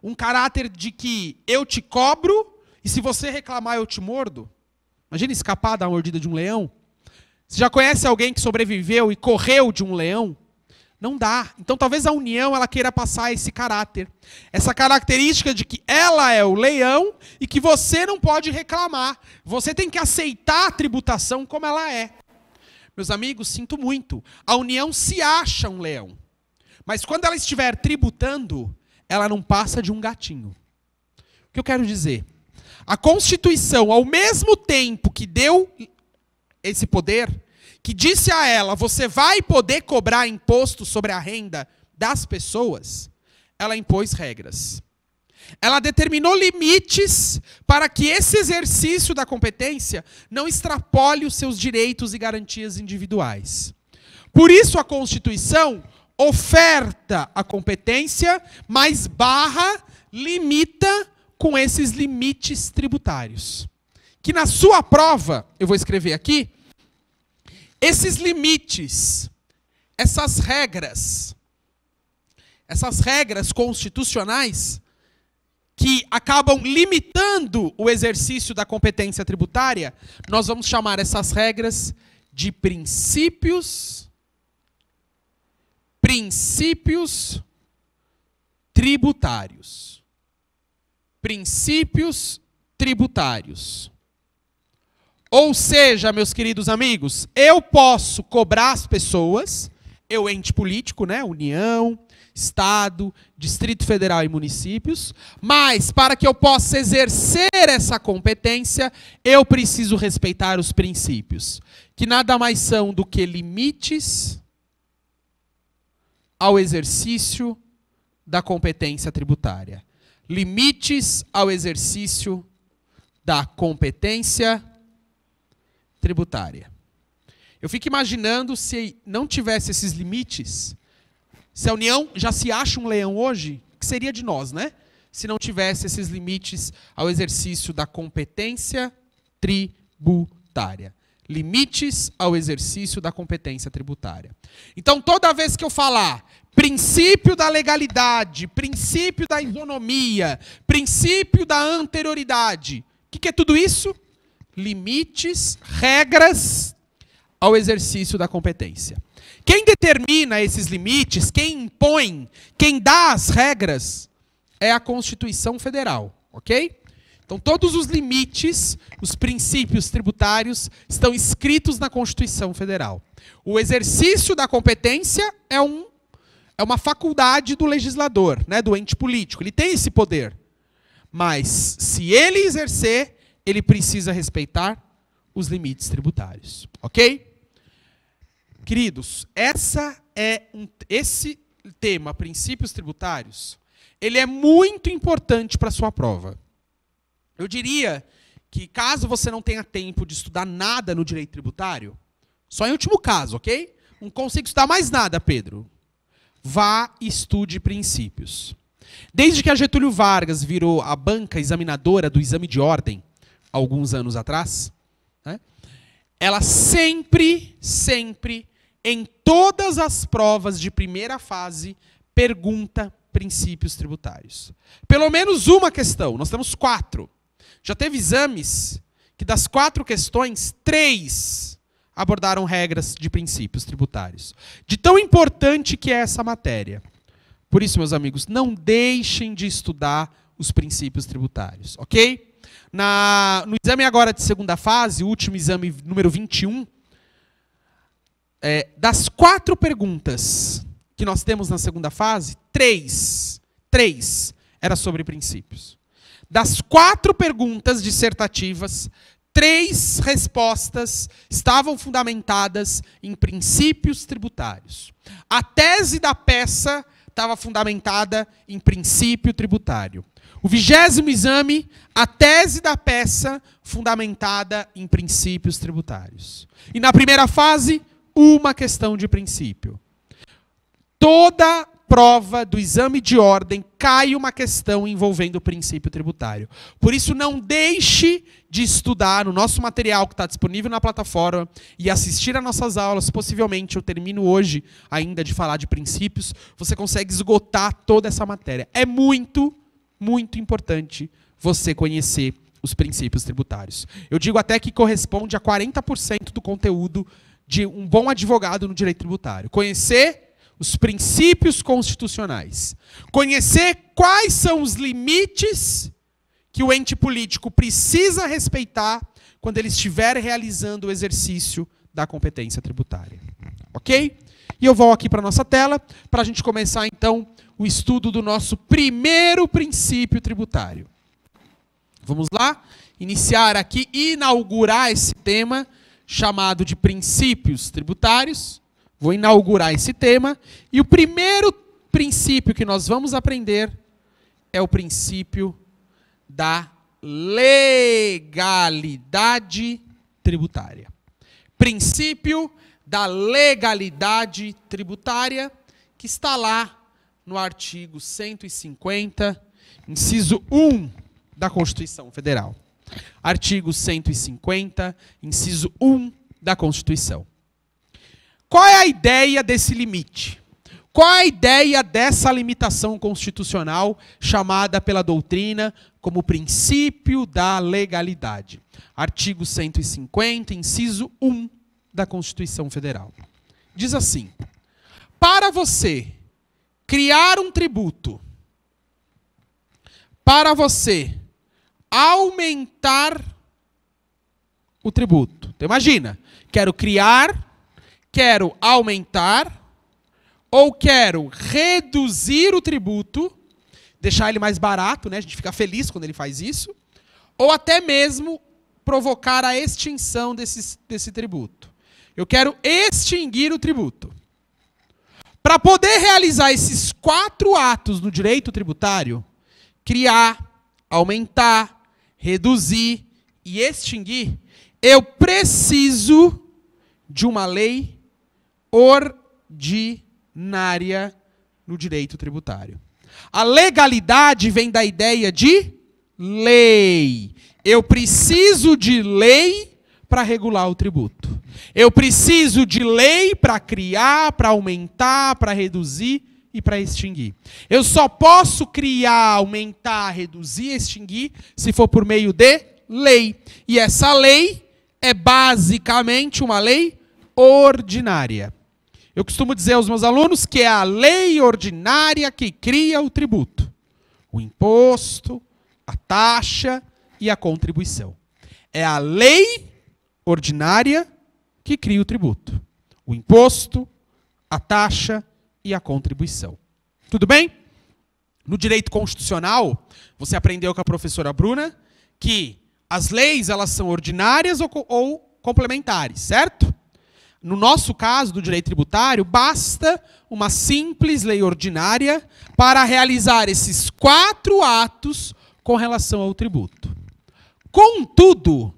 Um caráter de que eu te cobro e se você reclamar, eu te mordo. Imagina escapar da mordida de um leão. Você já conhece alguém que sobreviveu e correu de um leão? Não dá. Então talvez a união ela queira passar esse caráter. Essa característica de que ela é o leão e que você não pode reclamar. Você tem que aceitar a tributação como ela é. Meus amigos, sinto muito. A união se acha um leão. Mas quando ela estiver tributando, ela não passa de um gatinho. O que eu quero dizer? A Constituição, ao mesmo tempo que deu esse poder, que disse a ela: você vai poder cobrar imposto sobre a renda das pessoas, ela impôs regras. Ela determinou limites para que esse exercício da competência não extrapole os seus direitos e garantias individuais. Por isso, a Constituição oferta a competência, mas barra, limita com esses limites tributários. Que na sua prova, eu vou escrever aqui, esses limites, essas regras, essas regras constitucionais que acabam limitando o exercício da competência tributária, nós vamos chamar essas regras de princípios princípios tributários princípios tributários. Ou seja, meus queridos amigos, eu posso cobrar as pessoas, eu ente político, né, União, Estado, Distrito Federal e municípios, mas para que eu possa exercer essa competência, eu preciso respeitar os princípios, que nada mais são do que limites ao exercício da competência tributária limites ao exercício da competência tributária. Eu fico imaginando se não tivesse esses limites, se a União já se acha um leão hoje, que seria de nós, né? Se não tivesse esses limites ao exercício da competência tributária limites ao exercício da competência tributária. Então, toda vez que eu falar princípio da legalidade, princípio da isonomia, princípio da anterioridade, o que, que é tudo isso? Limites, regras ao exercício da competência. Quem determina esses limites, quem impõe, quem dá as regras é a Constituição Federal, ok? Então, todos os limites, os princípios tributários, estão escritos na Constituição Federal. O exercício da competência é, um, é uma faculdade do legislador, né, do ente político. Ele tem esse poder. Mas, se ele exercer, ele precisa respeitar os limites tributários. Ok? Queridos, essa é um, esse tema, princípios tributários, ele é muito importante para a sua prova. Eu diria que caso você não tenha tempo de estudar nada no direito tributário, só em último caso, ok? Não consigo estudar mais nada, Pedro. Vá e estude princípios. Desde que a Getúlio Vargas virou a banca examinadora do exame de ordem, alguns anos atrás, né, ela sempre, sempre, em todas as provas de primeira fase, pergunta princípios tributários. Pelo menos uma questão, nós temos quatro. Já teve exames que das quatro questões, três abordaram regras de princípios tributários. De tão importante que é essa matéria. Por isso, meus amigos, não deixem de estudar os princípios tributários, ok? Na, no exame agora de segunda fase, o último exame número 21, é, das quatro perguntas que nós temos na segunda fase, três, três era sobre princípios. Das quatro perguntas dissertativas, três respostas estavam fundamentadas em princípios tributários. A tese da peça estava fundamentada em princípio tributário. O vigésimo exame, a tese da peça fundamentada em princípios tributários. E na primeira fase, uma questão de princípio. Toda prova do exame de ordem cai uma questão envolvendo o princípio tributário. Por isso, não deixe de estudar o nosso material que está disponível na plataforma e assistir às nossas aulas. Possivelmente, eu termino hoje ainda de falar de princípios. Você consegue esgotar toda essa matéria. É muito, muito importante você conhecer os princípios tributários. Eu digo até que corresponde a 40% do conteúdo de um bom advogado no direito tributário. Conhecer os princípios constitucionais, conhecer quais são os limites que o ente político precisa respeitar quando ele estiver realizando o exercício da competência tributária. Ok? E eu vou aqui para a nossa tela para a gente começar então o estudo do nosso primeiro princípio tributário. Vamos lá? Iniciar aqui, inaugurar esse tema chamado de princípios tributários. Vou inaugurar esse tema e o primeiro princípio que nós vamos aprender é o princípio da legalidade tributária. Princípio da legalidade tributária que está lá no artigo 150, inciso 1 da Constituição Federal. Artigo 150, inciso 1 da Constituição. Qual é a ideia desse limite? Qual é a ideia dessa limitação constitucional chamada pela doutrina como princípio da legalidade? Artigo 150, inciso 1 da Constituição Federal. Diz assim: para você criar um tributo, para você aumentar o tributo. Então, imagina, quero criar quero aumentar ou quero reduzir o tributo, deixar ele mais barato, né? A gente fica feliz quando ele faz isso, ou até mesmo provocar a extinção desse, desse tributo. Eu quero extinguir o tributo. Para poder realizar esses quatro atos do direito tributário, criar, aumentar, reduzir e extinguir, eu preciso de uma lei ordinária no direito tributário. A legalidade vem da ideia de lei. Eu preciso de lei para regular o tributo. Eu preciso de lei para criar, para aumentar, para reduzir e para extinguir. Eu só posso criar, aumentar, reduzir, extinguir se for por meio de lei. E essa lei é basicamente uma lei ordinária. Eu costumo dizer aos meus alunos que é a lei ordinária que cria o tributo, o imposto, a taxa e a contribuição. É a lei ordinária que cria o tributo, o imposto, a taxa e a contribuição. Tudo bem? No direito constitucional, você aprendeu com a professora Bruna que as leis elas são ordinárias ou, ou complementares, certo? No nosso caso do direito tributário, basta uma simples lei ordinária para realizar esses quatro atos com relação ao tributo. Contudo,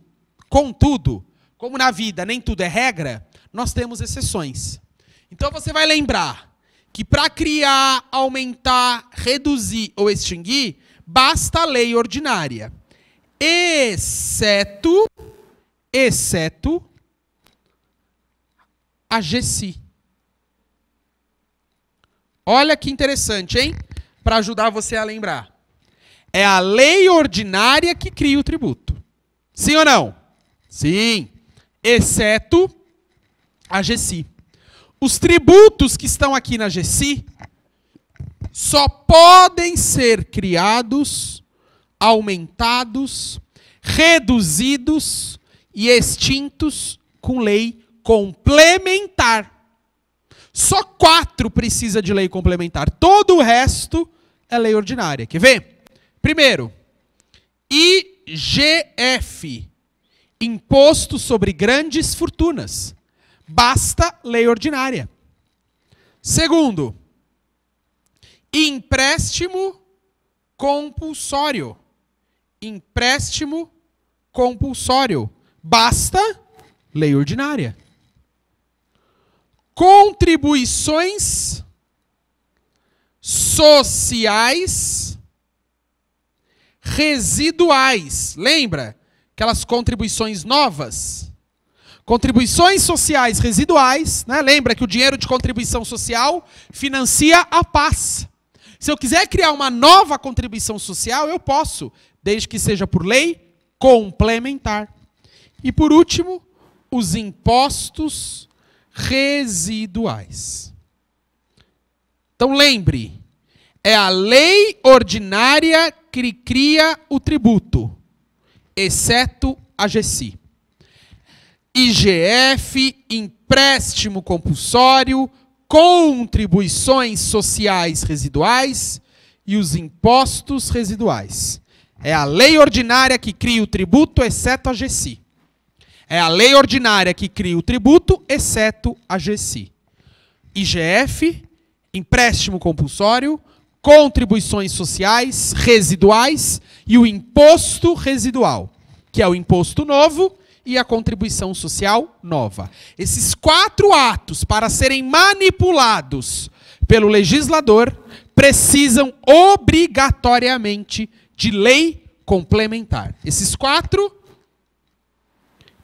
contudo, como na vida nem tudo é regra, nós temos exceções. Então você vai lembrar que para criar, aumentar, reduzir ou extinguir, basta a lei ordinária. Exceto, exceto a Gessi. Olha que interessante, hein? Para ajudar você a lembrar. É a lei ordinária que cria o tributo. Sim ou não? Sim. Exceto a Gessi. Os tributos que estão aqui na Gessi só podem ser criados, aumentados, reduzidos e extintos com lei complementar. Só quatro precisa de lei complementar. Todo o resto é lei ordinária. Quer ver? Primeiro, IGF Imposto sobre Grandes Fortunas. Basta lei ordinária. Segundo, empréstimo compulsório. Empréstimo compulsório. Basta lei ordinária contribuições sociais residuais. Lembra? Aquelas contribuições novas. Contribuições sociais residuais, né? lembra que o dinheiro de contribuição social financia a paz. Se eu quiser criar uma nova contribuição social, eu posso, desde que seja por lei complementar. E por último, os impostos residuais. Então lembre, é a lei ordinária que cria o tributo, exceto a GSI. IGF, empréstimo compulsório, contribuições sociais residuais e os impostos residuais. É a lei ordinária que cria o tributo, exceto a GSI. É a lei ordinária que cria o tributo, exceto a GSI. IGF, empréstimo compulsório, contribuições sociais residuais e o imposto residual, que é o imposto novo e a contribuição social nova. Esses quatro atos, para serem manipulados pelo legislador, precisam obrigatoriamente de lei complementar. Esses quatro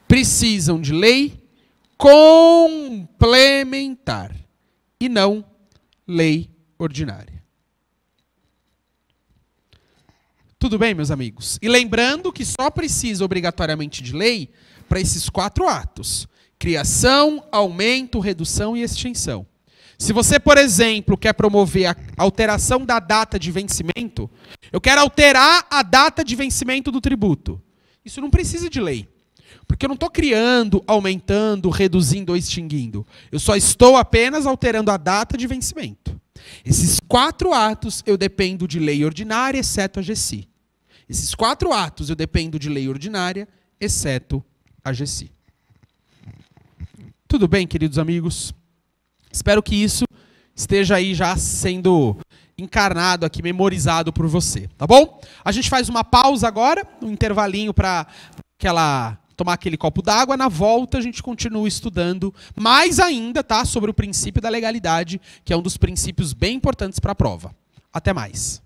precisam de lei complementar e não lei ordinária. Tudo bem, meus amigos? E lembrando que só precisa obrigatoriamente de lei para esses quatro atos: criação, aumento, redução e extinção. Se você, por exemplo, quer promover a alteração da data de vencimento, eu quero alterar a data de vencimento do tributo. Isso não precisa de lei. Porque eu não estou criando, aumentando, reduzindo ou extinguindo. Eu só estou apenas alterando a data de vencimento. Esses quatro atos eu dependo de lei ordinária, exceto a GC. Esses quatro atos eu dependo de lei ordinária, exceto a GC. Tudo bem, queridos amigos? Espero que isso esteja aí já sendo encarnado aqui, memorizado por você, tá bom? A gente faz uma pausa agora, um intervalinho para aquela tomar aquele copo d'água. Na volta, a gente continua estudando mais ainda tá, sobre o princípio da legalidade, que é um dos princípios bem importantes para a prova. Até mais.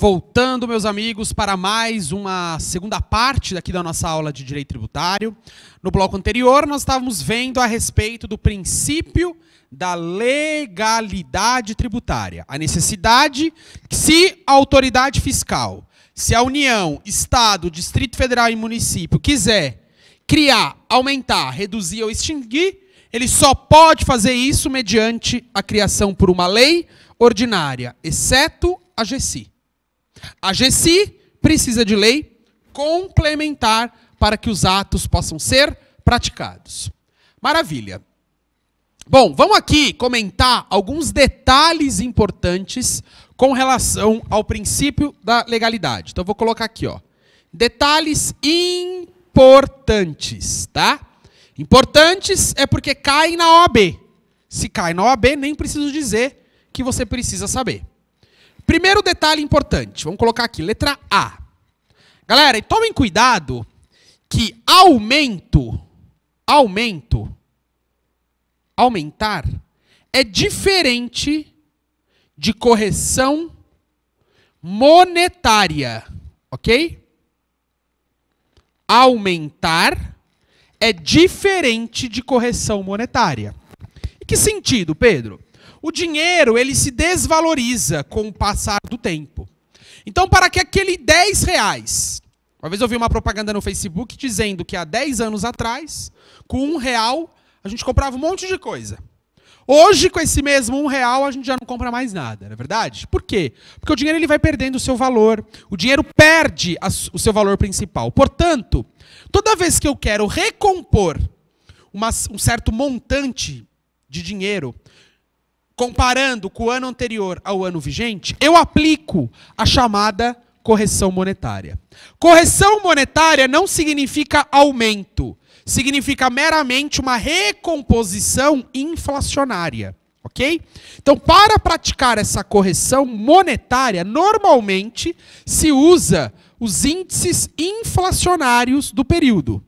Voltando, meus amigos, para mais uma segunda parte daqui da nossa aula de direito tributário. No bloco anterior, nós estávamos vendo a respeito do princípio da legalidade tributária, a necessidade que se a autoridade fiscal, se a União, Estado, Distrito Federal e município quiser criar, aumentar, reduzir ou extinguir, ele só pode fazer isso mediante a criação por uma lei ordinária, exceto a GECI. A GC precisa de lei complementar para que os atos possam ser praticados. Maravilha. Bom, vamos aqui comentar alguns detalhes importantes com relação ao princípio da legalidade. Então vou colocar aqui, ó. Detalhes importantes, tá? Importantes é porque caem na OAB. Se cai na OAB, nem preciso dizer que você precisa saber. Primeiro detalhe importante, vamos colocar aqui, letra A. Galera, tomem cuidado que aumento, aumento, aumentar é diferente de correção monetária, ok? Aumentar é diferente de correção monetária. Em que sentido, Pedro? O dinheiro, ele se desvaloriza com o passar do tempo. Então, para que aquele 10 reais... Uma vez eu vi uma propaganda no Facebook dizendo que há 10 anos atrás, com um real, a gente comprava um monte de coisa. Hoje, com esse mesmo um real, a gente já não compra mais nada, não é verdade? Por quê? Porque o dinheiro ele vai perdendo o seu valor. O dinheiro perde a, o seu valor principal. Portanto, toda vez que eu quero recompor uma, um certo montante de dinheiro, comparando com o ano anterior ao ano vigente, eu aplico a chamada correção monetária. Correção monetária não significa aumento, significa meramente uma recomposição inflacionária. Ok? Então, para praticar essa correção monetária, normalmente se usa os índices inflacionários do período.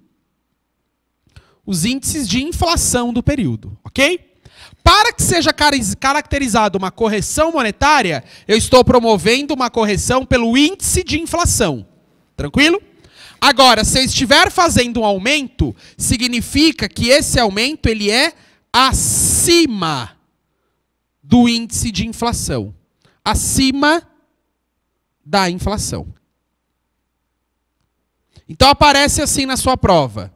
Os índices de inflação do período, ok? Para que seja caracterizada uma correção monetária, eu estou promovendo uma correção pelo índice de inflação. Tranquilo? Agora, se eu estiver fazendo um aumento, significa que esse aumento ele é acima do índice de inflação, acima da inflação. Então aparece assim na sua prova: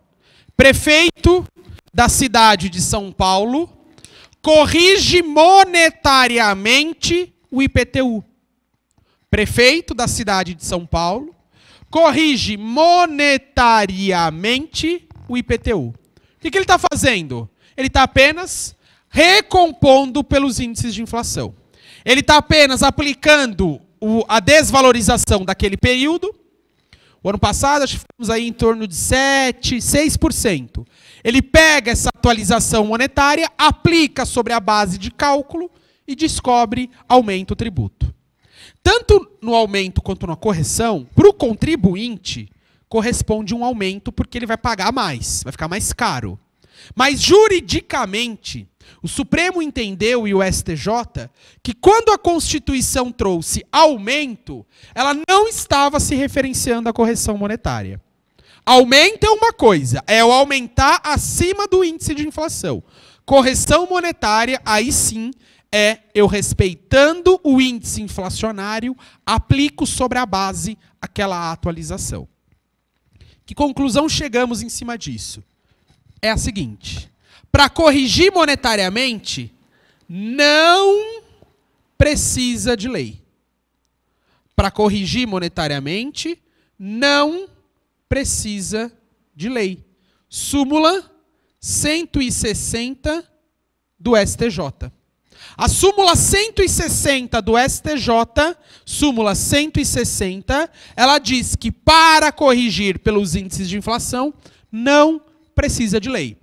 prefeito da cidade de São Paulo corrige monetariamente o IPTU. Prefeito da cidade de São Paulo corrige monetariamente o IPTU. O que, que ele está fazendo? Ele está apenas recompondo pelos índices de inflação. Ele está apenas aplicando o, a desvalorização daquele período. O ano passado, acho que ficamos aí em torno de 7, ele pega essa atualização monetária, aplica sobre a base de cálculo e descobre aumento tributo. Tanto no aumento quanto na correção, para o contribuinte, corresponde um aumento porque ele vai pagar mais, vai ficar mais caro. Mas juridicamente, o Supremo entendeu e o STJ que quando a Constituição trouxe aumento, ela não estava se referenciando à correção monetária. Aumenta é uma coisa, é o aumentar acima do índice de inflação. Correção monetária, aí sim, é eu respeitando o índice inflacionário, aplico sobre a base aquela atualização. Que conclusão chegamos em cima disso? É a seguinte: para corrigir monetariamente, não precisa de lei. Para corrigir monetariamente, não precisa de lei. Súmula 160 do STJ. A súmula 160 do STJ, súmula 160, ela diz que para corrigir pelos índices de inflação não precisa de lei.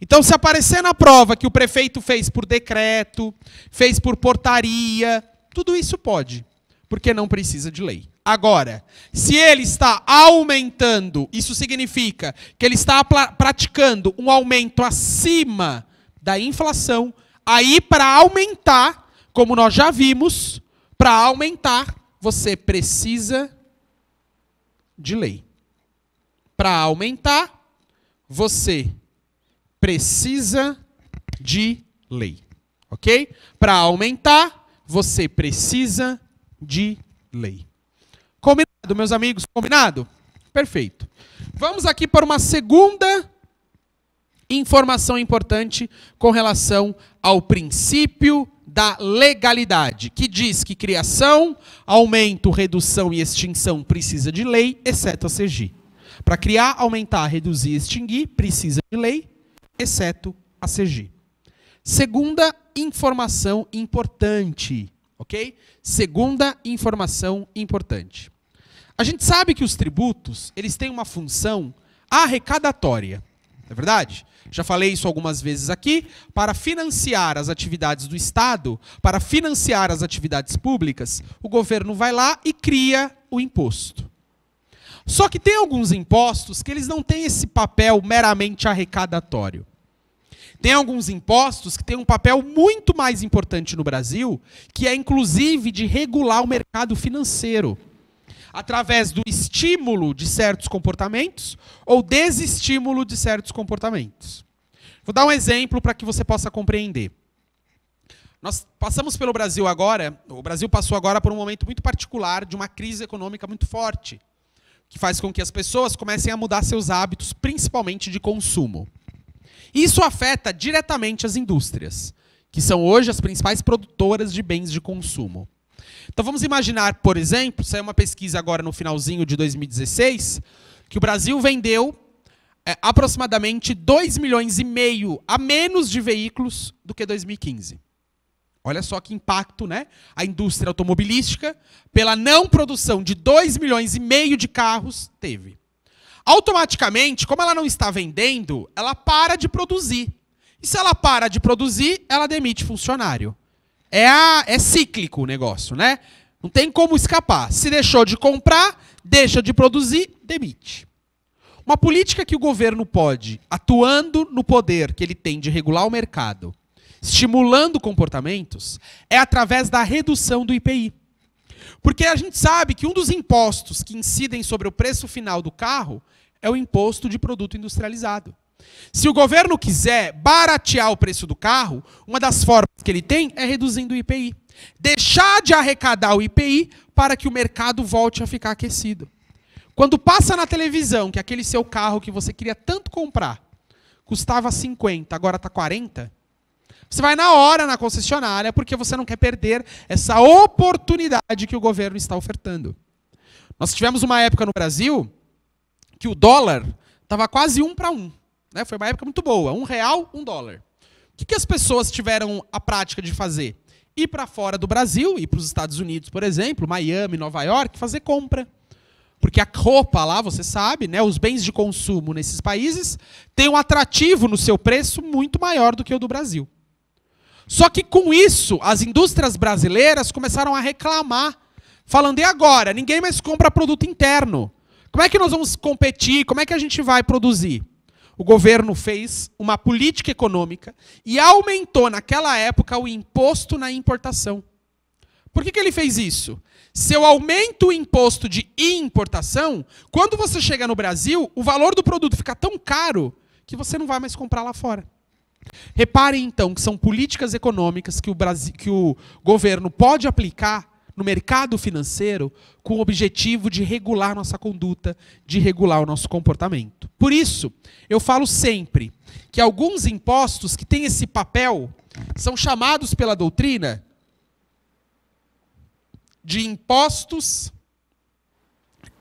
Então, se aparecer na prova que o prefeito fez por decreto, fez por portaria, tudo isso pode, porque não precisa de lei agora. Se ele está aumentando, isso significa que ele está praticando um aumento acima da inflação. Aí, para aumentar, como nós já vimos, para aumentar, você precisa de lei. Para aumentar, você precisa de lei. Ok? Para aumentar, você precisa de lei. Combinado, meus amigos? Combinado? Perfeito. Vamos aqui para uma segunda informação importante com relação ao princípio da legalidade, que diz que criação, aumento, redução e extinção precisa de lei, exceto a CG. Para criar, aumentar, reduzir e extinguir, precisa de lei, exceto a CG. Segunda informação importante, ok? Segunda informação importante. A gente sabe que os tributos, eles têm uma função arrecadatória. Não é verdade? Já falei isso algumas vezes aqui, para financiar as atividades do Estado, para financiar as atividades públicas, o governo vai lá e cria o imposto. Só que tem alguns impostos que eles não têm esse papel meramente arrecadatório. Tem alguns impostos que têm um papel muito mais importante no Brasil, que é inclusive de regular o mercado financeiro através do estímulo de certos comportamentos ou desestímulo de certos comportamentos. Vou dar um exemplo para que você possa compreender. Nós passamos pelo Brasil agora, o Brasil passou agora por um momento muito particular de uma crise econômica muito forte, que faz com que as pessoas comecem a mudar seus hábitos, principalmente de consumo. Isso afeta diretamente as indústrias, que são hoje as principais produtoras de bens de consumo. Então vamos imaginar, por exemplo, saiu uma pesquisa agora no finalzinho de 2016, que o Brasil vendeu é, aproximadamente 2 milhões e meio a menos de veículos do que 2015. Olha só que impacto, né? A indústria automobilística, pela não produção de 2 milhões e meio de carros, teve. Automaticamente, como ela não está vendendo, ela para de produzir. E se ela para de produzir, ela demite funcionário. É, a, é cíclico o negócio, né? Não tem como escapar. Se deixou de comprar, deixa de produzir, demite. Uma política que o governo pode, atuando no poder que ele tem de regular o mercado, estimulando comportamentos, é através da redução do IPI. Porque a gente sabe que um dos impostos que incidem sobre o preço final do carro é o imposto de produto industrializado. Se o governo quiser baratear o preço do carro, uma das formas que ele tem é reduzindo o IPI. Deixar de arrecadar o IPI para que o mercado volte a ficar aquecido. Quando passa na televisão que aquele seu carro que você queria tanto comprar custava 50, agora está 40, você vai na hora na concessionária porque você não quer perder essa oportunidade que o governo está ofertando. Nós tivemos uma época no Brasil que o dólar estava quase um para um. Né? Foi uma época muito boa. Um real, um dólar. O que, que as pessoas tiveram a prática de fazer? Ir para fora do Brasil, ir para os Estados Unidos, por exemplo, Miami, Nova York, fazer compra. Porque a roupa lá, você sabe, né, os bens de consumo nesses países têm um atrativo no seu preço muito maior do que o do Brasil. Só que com isso, as indústrias brasileiras começaram a reclamar, falando: e agora? Ninguém mais compra produto interno. Como é que nós vamos competir? Como é que a gente vai produzir? O governo fez uma política econômica e aumentou naquela época o imposto na importação. Por que, que ele fez isso? Se eu aumento o imposto de importação, quando você chega no Brasil, o valor do produto fica tão caro que você não vai mais comprar lá fora. Reparem então que são políticas econômicas que o, Brasil, que o governo pode aplicar no mercado financeiro com o objetivo de regular nossa conduta, de regular o nosso comportamento. Por isso, eu falo sempre que alguns impostos que têm esse papel são chamados pela doutrina de impostos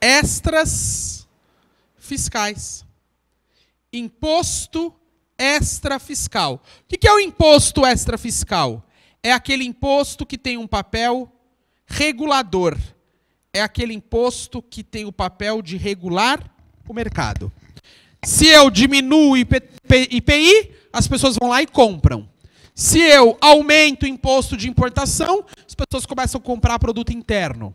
extras fiscais. Imposto extrafiscal. O que é o imposto extrafiscal? É aquele imposto que tem um papel Regulador é aquele imposto que tem o papel de regular o mercado. Se eu diminuo o IPI, as pessoas vão lá e compram. Se eu aumento o imposto de importação, as pessoas começam a comprar produto interno.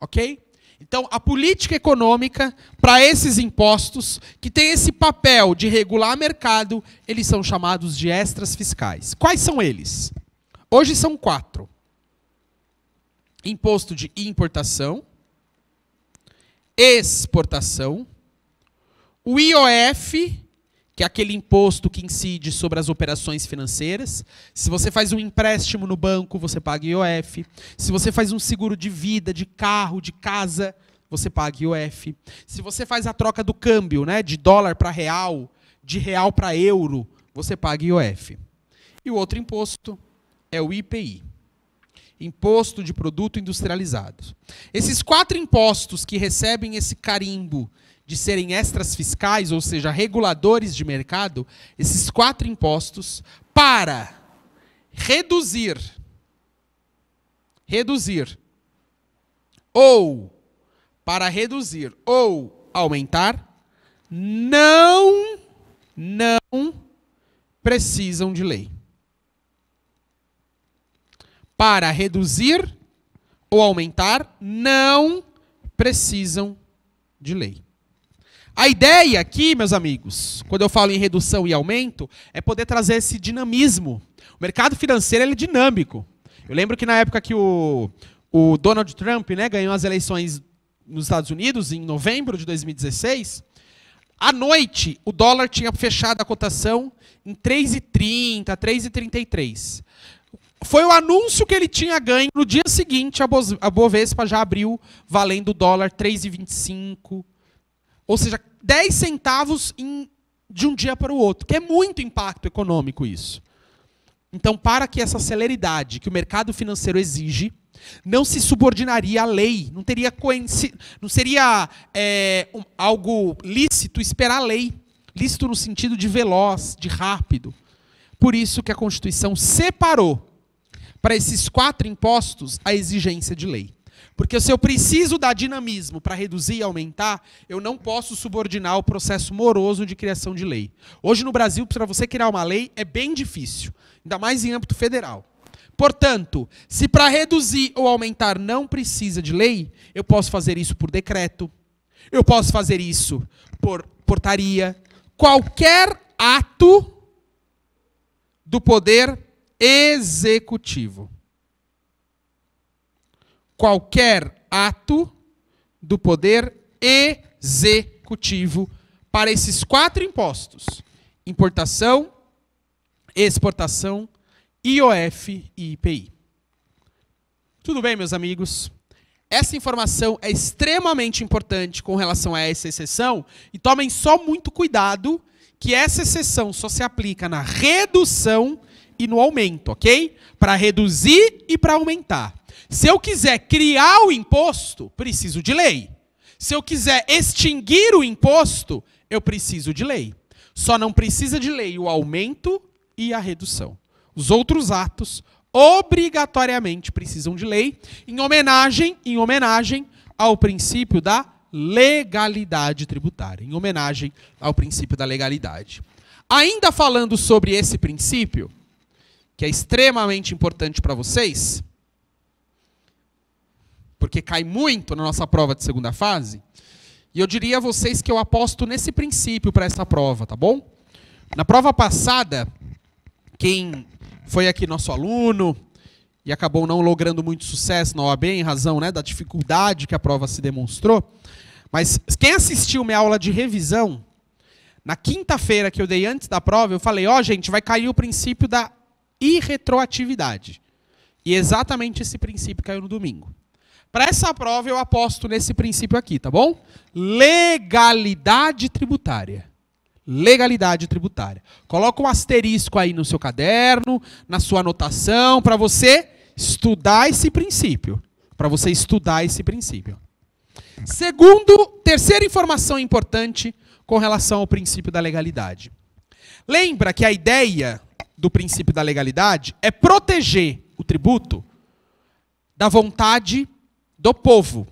Ok? Então, a política econômica para esses impostos, que tem esse papel de regular mercado, eles são chamados de extras fiscais. Quais são eles? Hoje são quatro imposto de importação, exportação, o IOF, que é aquele imposto que incide sobre as operações financeiras. Se você faz um empréstimo no banco, você paga IOF. Se você faz um seguro de vida, de carro, de casa, você paga IOF. Se você faz a troca do câmbio, né, de dólar para real, de real para euro, você paga IOF. E o outro imposto é o IPI imposto de produto industrializado. Esses quatro impostos que recebem esse carimbo de serem extras fiscais, ou seja, reguladores de mercado, esses quatro impostos para reduzir reduzir ou para reduzir ou aumentar não não precisam de lei para reduzir ou aumentar não precisam de lei. A ideia aqui, meus amigos, quando eu falo em redução e aumento, é poder trazer esse dinamismo. O mercado financeiro é dinâmico. Eu lembro que na época que o, o Donald Trump né, ganhou as eleições nos Estados Unidos, em novembro de 2016, à noite o dólar tinha fechado a cotação em 3,30, 3,33. Foi o anúncio que ele tinha ganho. No dia seguinte, a Bovespa já abriu valendo dólar 3,25. Ou seja, 10 centavos em, de um dia para o outro, que é muito impacto econômico isso. Então, para que essa celeridade que o mercado financeiro exige não se subordinaria à lei, não teria coinci... não seria é, um, algo lícito esperar a lei, lícito no sentido de veloz, de rápido. Por isso que a Constituição separou para esses quatro impostos a exigência de lei. Porque se eu preciso dar dinamismo para reduzir e aumentar, eu não posso subordinar o processo moroso de criação de lei. Hoje no Brasil, para você criar uma lei é bem difícil, ainda mais em âmbito federal. Portanto, se para reduzir ou aumentar não precisa de lei, eu posso fazer isso por decreto, eu posso fazer isso por portaria, qualquer ato do poder executivo. Qualquer ato do poder executivo para esses quatro impostos: importação, exportação, IOF e IPI. Tudo bem, meus amigos? Essa informação é extremamente importante com relação a essa exceção e tomem só muito cuidado que essa exceção só se aplica na redução e no aumento, ok? Para reduzir e para aumentar. Se eu quiser criar o imposto, preciso de lei. Se eu quiser extinguir o imposto, eu preciso de lei. Só não precisa de lei o aumento e a redução. Os outros atos obrigatoriamente precisam de lei, em homenagem, em homenagem ao princípio da legalidade tributária, em homenagem ao princípio da legalidade. Ainda falando sobre esse princípio, que é extremamente importante para vocês, porque cai muito na nossa prova de segunda fase, e eu diria a vocês que eu aposto nesse princípio para essa prova, tá bom? Na prova passada, quem foi aqui nosso aluno e acabou não logrando muito sucesso na OAB em razão né, da dificuldade que a prova se demonstrou, mas quem assistiu minha aula de revisão, na quinta-feira que eu dei antes da prova, eu falei: ó, oh, gente, vai cair o princípio da irretroatividade. E exatamente esse princípio caiu no domingo. Para essa prova, eu aposto nesse princípio aqui, tá bom? Legalidade tributária. Legalidade tributária. Coloca um asterisco aí no seu caderno, na sua anotação, para você estudar esse princípio. Para você estudar esse princípio. Segundo, terceira informação importante com relação ao princípio da legalidade. Lembra que a ideia do princípio da legalidade é proteger o tributo da vontade do povo.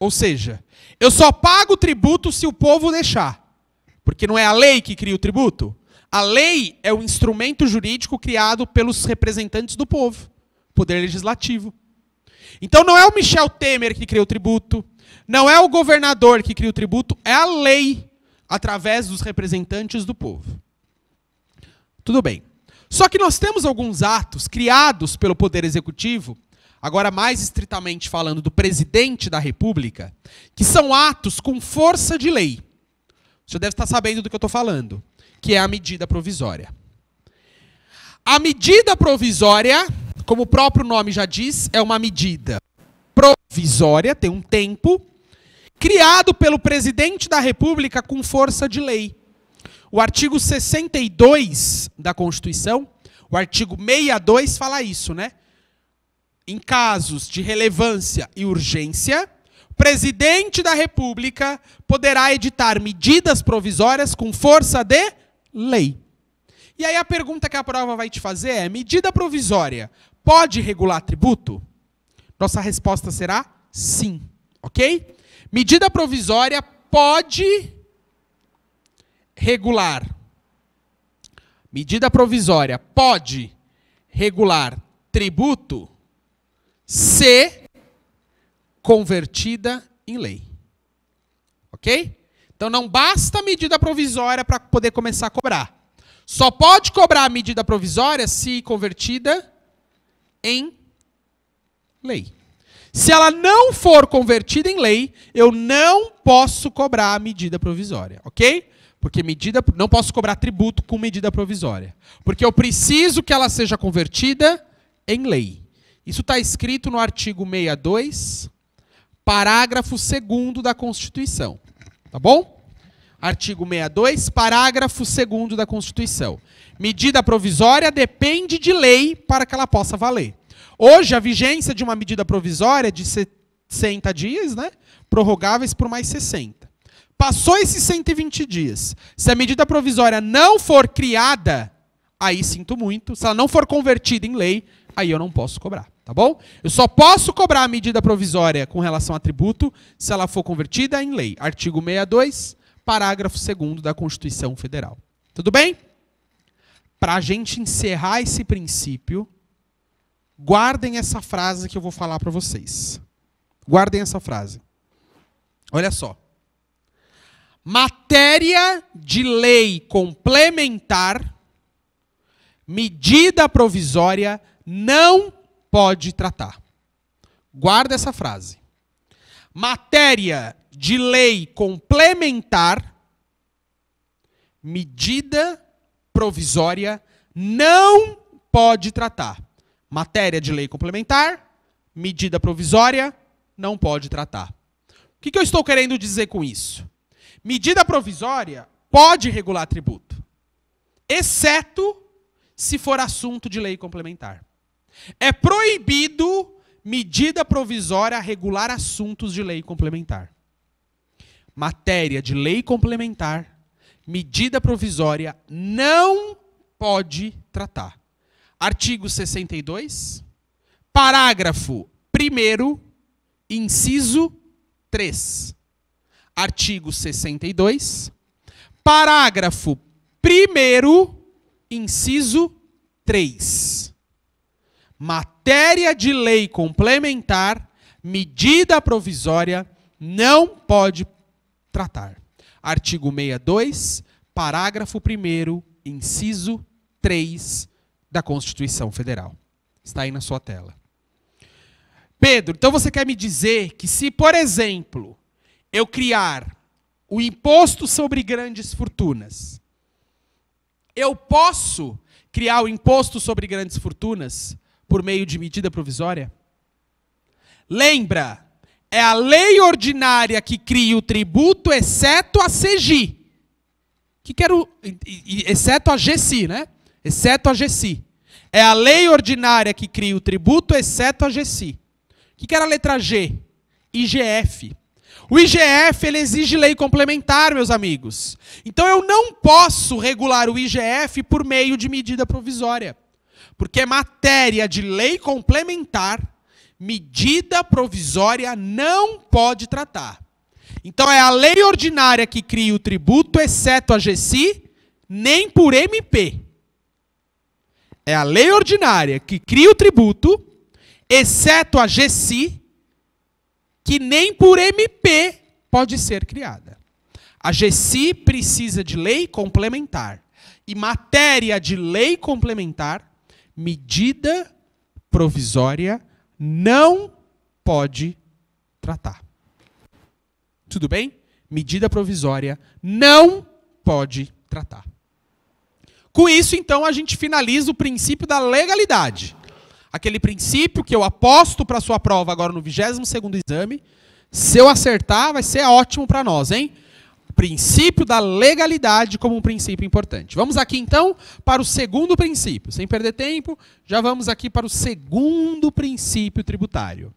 Ou seja, eu só pago o tributo se o povo deixar. Porque não é a lei que cria o tributo. A lei é o instrumento jurídico criado pelos representantes do povo, poder legislativo. Então não é o Michel Temer que cria o tributo, não é o governador que cria o tributo, é a lei através dos representantes do povo. Tudo bem. Só que nós temos alguns atos criados pelo Poder Executivo, agora mais estritamente falando do presidente da República, que são atos com força de lei. O senhor deve estar sabendo do que eu estou falando, que é a medida provisória. A medida provisória, como o próprio nome já diz, é uma medida provisória, tem um tempo, criado pelo presidente da República com força de lei. O artigo 62 da Constituição, o artigo 62 fala isso, né? Em casos de relevância e urgência, o presidente da República poderá editar medidas provisórias com força de lei. E aí a pergunta que a prova vai te fazer é: medida provisória pode regular tributo? Nossa resposta será sim, ok? Medida provisória pode regular. Medida provisória pode regular tributo se convertida em lei. OK? Então não basta medida provisória para poder começar a cobrar. Só pode cobrar a medida provisória se convertida em lei. Se ela não for convertida em lei, eu não posso cobrar a medida provisória, ok? Porque medida não posso cobrar tributo com medida provisória, porque eu preciso que ela seja convertida em lei. Isso está escrito no artigo 62, parágrafo 2 da Constituição. Tá bom? Artigo 62, parágrafo 2 da Constituição. Medida provisória depende de lei para que ela possa valer. Hoje, a vigência de uma medida provisória é de 60 dias, né? prorrogáveis por mais 60. Passou esses 120 dias. Se a medida provisória não for criada, aí sinto muito. Se ela não for convertida em lei, aí eu não posso cobrar, tá bom? Eu só posso cobrar a medida provisória com relação a tributo se ela for convertida em lei. Artigo 62, parágrafo 2 da Constituição Federal. Tudo bem? Para a gente encerrar esse princípio, guardem essa frase que eu vou falar para vocês. Guardem essa frase. Olha só matéria de lei complementar, medida provisória não pode tratar. Guarda essa frase. Matéria de lei complementar, medida provisória não pode tratar. Matéria de lei complementar, medida provisória não pode tratar. O que, eu estou querendo dizer com isso? Medida provisória pode regular tributo, exceto se for assunto de lei complementar. É proibido medida provisória regular assuntos de lei complementar. Matéria de lei complementar, medida provisória não pode tratar. Artigo 62, parágrafo 1, inciso 3 artigo 62, parágrafo 1, inciso 3. Matéria de lei complementar, medida provisória não pode tratar. Artigo 62, parágrafo 1, inciso 3 da Constituição Federal. Está aí na sua tela. Pedro, então você quer me dizer que se, por exemplo, eu criar o imposto sobre grandes fortunas, eu posso criar o imposto sobre grandes fortunas por meio de medida provisória? Lembra, é a lei ordinária que cria o tributo, exceto a CGI, que quero, exceto a GC, né? Exceto a GC. É a lei ordinária que cria o tributo, exceto a GC. O que era a letra G? IGF. O IGF ele exige lei complementar, meus amigos. Então eu não posso regular o IGF por meio de medida provisória, porque é matéria de lei complementar, medida provisória não pode tratar. Então é a lei ordinária que cria o tributo, exceto a GSI, nem por MP. É a lei ordinária que cria o tributo, exceto a GSI, que nem por MP pode ser criada. A GECI precisa de lei complementar. E matéria de lei complementar, medida provisória não pode tratar. Tudo bem? Medida provisória não pode tratar. Com isso, então, a gente finaliza o princípio da legalidade aquele princípio que eu aposto para a sua prova agora no 22º exame, se eu acertar, vai ser ótimo para nós, hein? Princípio da legalidade como um princípio importante. Vamos aqui então para o segundo princípio. Sem perder tempo, já vamos aqui para o segundo princípio tributário,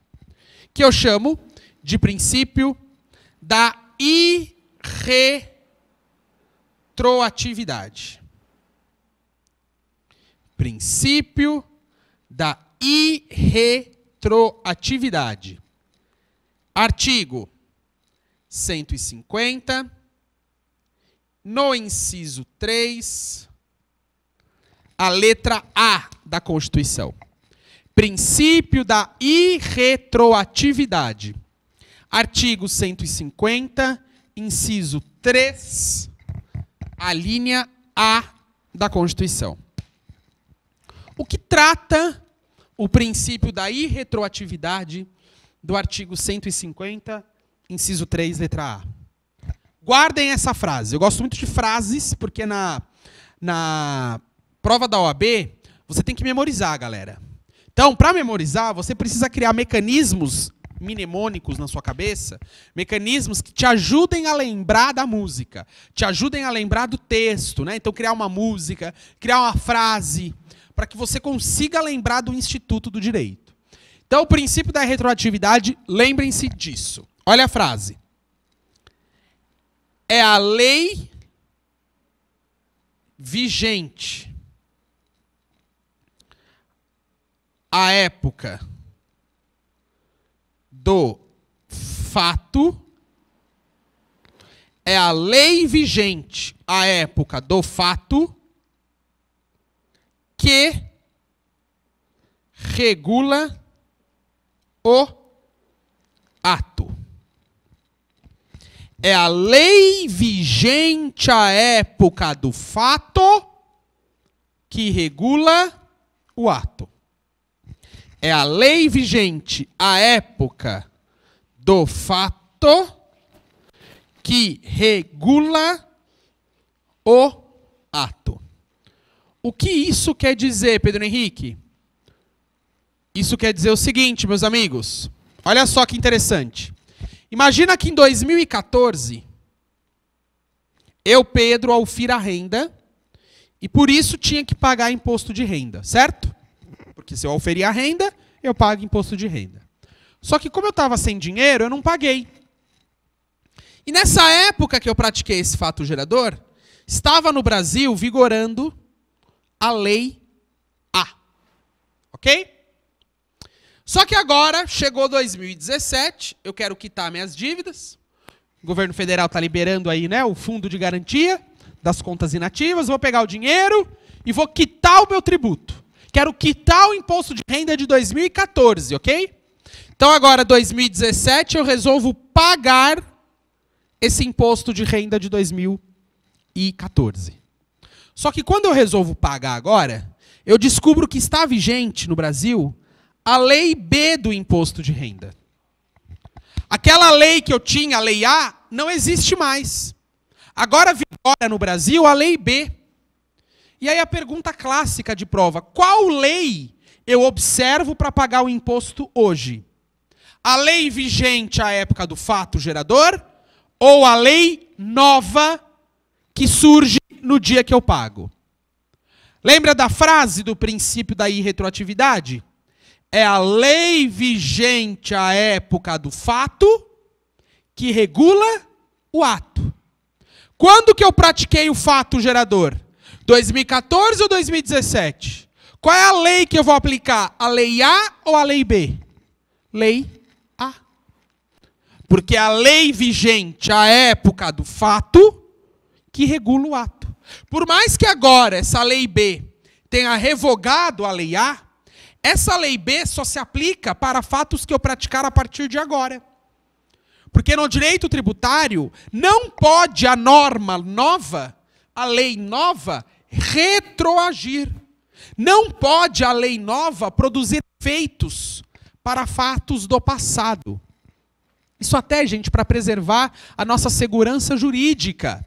que eu chamo de princípio da irretroatividade. Princípio da irretroatividade. Artigo 150, no inciso 3, a letra A da Constituição. Princípio da irretroatividade. Artigo 150, inciso 3, a linha A da Constituição. O que trata o princípio da irretroatividade do artigo 150, inciso 3, letra A. Guardem essa frase. Eu gosto muito de frases, porque na, na prova da OAB, você tem que memorizar, galera. Então, para memorizar, você precisa criar mecanismos mnemônicos na sua cabeça, mecanismos que te ajudem a lembrar da música, te ajudem a lembrar do texto, né? Então criar uma música, criar uma frase para que você consiga lembrar do Instituto do Direito. Então, o princípio da retroatividade, lembrem-se disso. Olha a frase. É a lei vigente à época do fato é a lei vigente à época do fato que regula o ato. É a lei vigente à época do fato que regula o ato. É a lei vigente à época do fato que regula o ato. O que isso quer dizer, Pedro Henrique? Isso quer dizer o seguinte, meus amigos. Olha só que interessante. Imagina que em 2014, eu, Pedro, alfira a renda e por isso tinha que pagar imposto de renda, certo? Porque se eu alferir a renda, eu pago imposto de renda. Só que como eu estava sem dinheiro, eu não paguei. E nessa época que eu pratiquei esse fato gerador, estava no Brasil vigorando a lei A. Ok? Só que agora chegou 2017, eu quero quitar minhas dívidas. O governo federal está liberando aí, né, o fundo de garantia das contas inativas. Vou pegar o dinheiro e vou quitar o meu tributo. Quero quitar o imposto de renda de 2014, ok? Então agora 2017 eu resolvo pagar esse imposto de renda de 2014. Só que quando eu resolvo pagar agora, eu descubro que está vigente no Brasil a lei B do imposto de renda. Aquela lei que eu tinha, a lei A, não existe mais. Agora vigora no Brasil a lei B. E aí a pergunta clássica de prova: qual lei eu observo para pagar o imposto hoje? A lei vigente à época do fato gerador ou a lei nova que surge no dia que eu pago. Lembra da frase do princípio da irretroatividade? É a lei vigente à época do fato que regula o ato. Quando que eu pratiquei o fato gerador? 2014 ou 2017? Qual é a lei que eu vou aplicar? A lei A ou a lei B? Lei A. Porque é a lei vigente à época do fato que regula o ato. Por mais que agora essa lei B tenha revogado a lei A, essa lei B só se aplica para fatos que eu praticar a partir de agora. Porque no direito tributário não pode a norma nova, a lei nova, retroagir. Não pode a lei nova produzir efeitos para fatos do passado. Isso até, gente, para preservar a nossa segurança jurídica.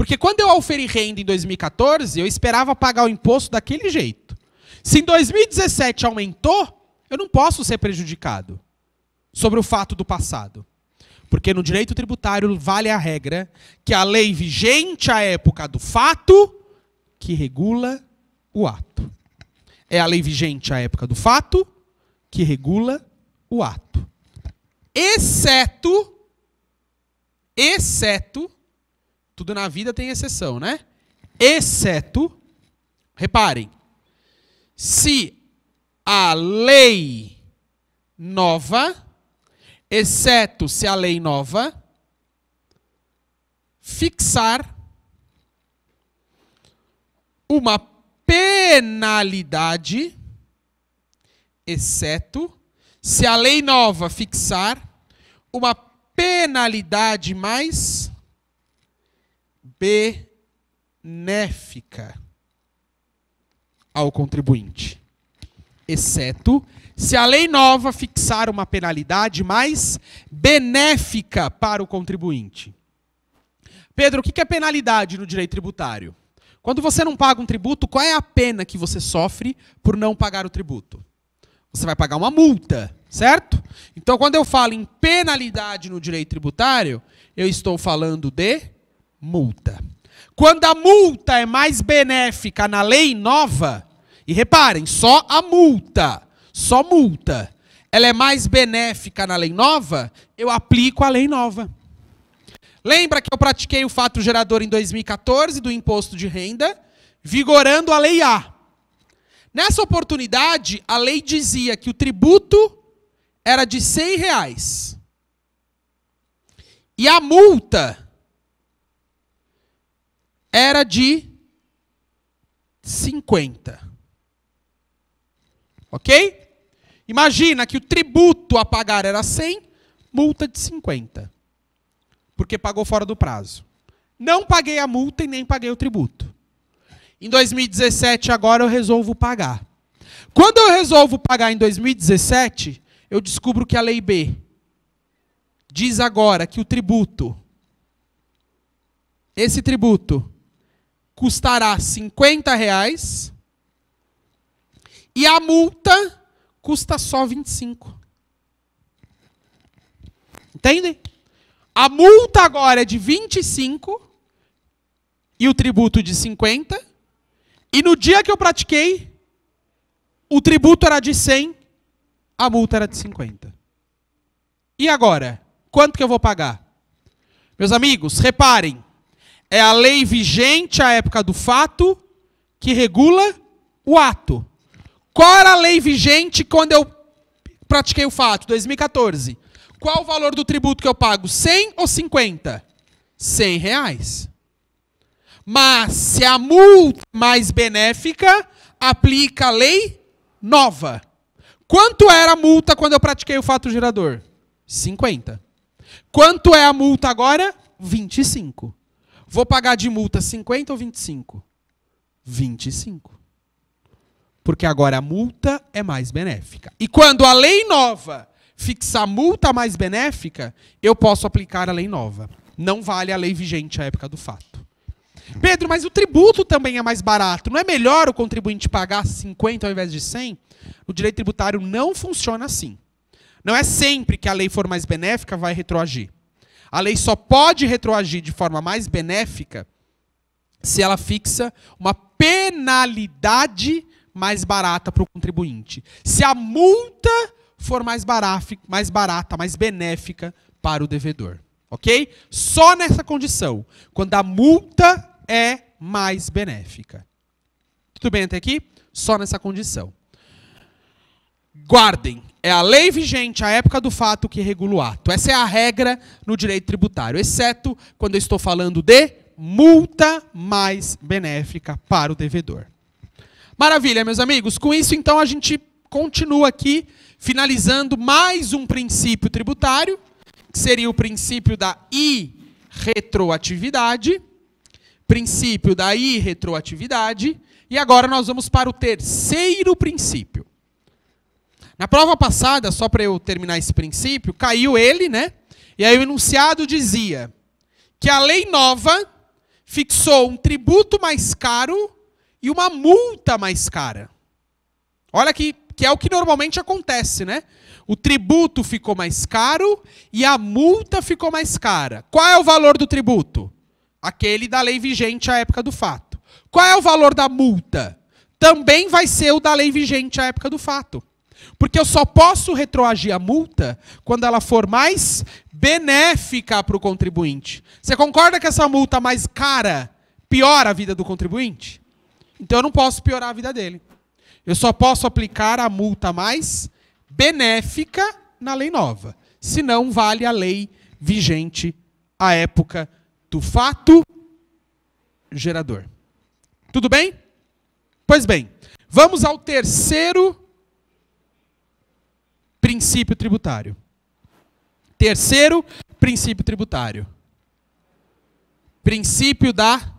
Porque quando eu auferi renda em 2014, eu esperava pagar o imposto daquele jeito. Se em 2017 aumentou, eu não posso ser prejudicado sobre o fato do passado. Porque no direito tributário vale a regra que a lei vigente à época do fato que regula o ato. É a lei vigente à época do fato que regula o ato. Exceto exceto tudo na vida tem exceção, né? Exceto, reparem, se a lei nova, exceto se a lei nova fixar uma penalidade, exceto se a lei nova fixar uma penalidade mais benéfica ao contribuinte, exceto se a lei nova fixar uma penalidade mais benéfica para o contribuinte. Pedro, o que é penalidade no direito tributário? Quando você não paga um tributo, qual é a pena que você sofre por não pagar o tributo? Você vai pagar uma multa, certo? Então, quando eu falo em penalidade no direito tributário, eu estou falando de multa. Quando a multa é mais benéfica na lei nova, e reparem, só a multa, só multa, ela é mais benéfica na lei nova, eu aplico a lei nova. Lembra que eu pratiquei o fato gerador em 2014 do imposto de renda, vigorando a lei A. Nessa oportunidade, a lei dizia que o tributo era de 100 reais. E a multa era de 50. Ok? Imagina que o tributo a pagar era 100, multa de 50. Porque pagou fora do prazo. Não paguei a multa e nem paguei o tributo. Em 2017, agora eu resolvo pagar. Quando eu resolvo pagar em 2017, eu descubro que a Lei B diz agora que o tributo, esse tributo, custará 50 reais e a multa custa só 25. Entendem? A multa agora é de 25 e o tributo de 50. E no dia que eu pratiquei, o tributo era de 100, a multa era de 50. E agora? Quanto que eu vou pagar? Meus amigos, reparem é a lei vigente à época do fato que regula o ato. Qual era a lei vigente quando eu pratiquei o fato? 2014. Qual o valor do tributo que eu pago? 100 ou 50? 100 reais. Mas se a multa mais benéfica aplica a lei nova. Quanto era a multa quando eu pratiquei o fato gerador? 50. Quanto é a multa agora? 25. Vou pagar de multa 50 ou 25? 25. Porque agora a multa é mais benéfica. E quando a lei nova fixar multa mais benéfica, eu posso aplicar a lei nova. Não vale a lei vigente à época do fato. Pedro, mas o tributo também é mais barato. Não é melhor o contribuinte pagar 50 ao invés de 100? O direito tributário não funciona assim. Não é sempre que a lei for mais benéfica vai retroagir. A lei só pode retroagir de forma mais benéfica se ela fixa uma penalidade mais barata para o contribuinte. Se a multa for mais, baraf, mais barata, mais benéfica para o devedor. Ok? Só nessa condição, quando a multa é mais benéfica. Tudo bem até aqui? Só nessa condição. Guardem, é a lei vigente à época do fato que regula o ato. Essa é a regra no direito tributário, exceto quando eu estou falando de multa mais benéfica para o devedor. Maravilha, meus amigos. Com isso, então, a gente continua aqui, finalizando mais um princípio tributário, que seria o princípio da irretroatividade. Princípio da irretroatividade. E agora nós vamos para o terceiro princípio. Na prova passada, só para eu terminar esse princípio, caiu ele, né? E aí o enunciado dizia que a lei nova fixou um tributo mais caro e uma multa mais cara. Olha que, que é o que normalmente acontece, né? O tributo ficou mais caro e a multa ficou mais cara. Qual é o valor do tributo? Aquele da lei vigente à época do fato. Qual é o valor da multa? Também vai ser o da lei vigente à época do fato. Porque eu só posso retroagir a multa quando ela for mais benéfica para o contribuinte. Você concorda que essa multa mais cara piora a vida do contribuinte? Então eu não posso piorar a vida dele. Eu só posso aplicar a multa mais benéfica na lei nova. Se não, vale a lei vigente à época do fato gerador. Tudo bem? Pois bem, vamos ao terceiro princípio tributário. Terceiro princípio tributário. Princípio da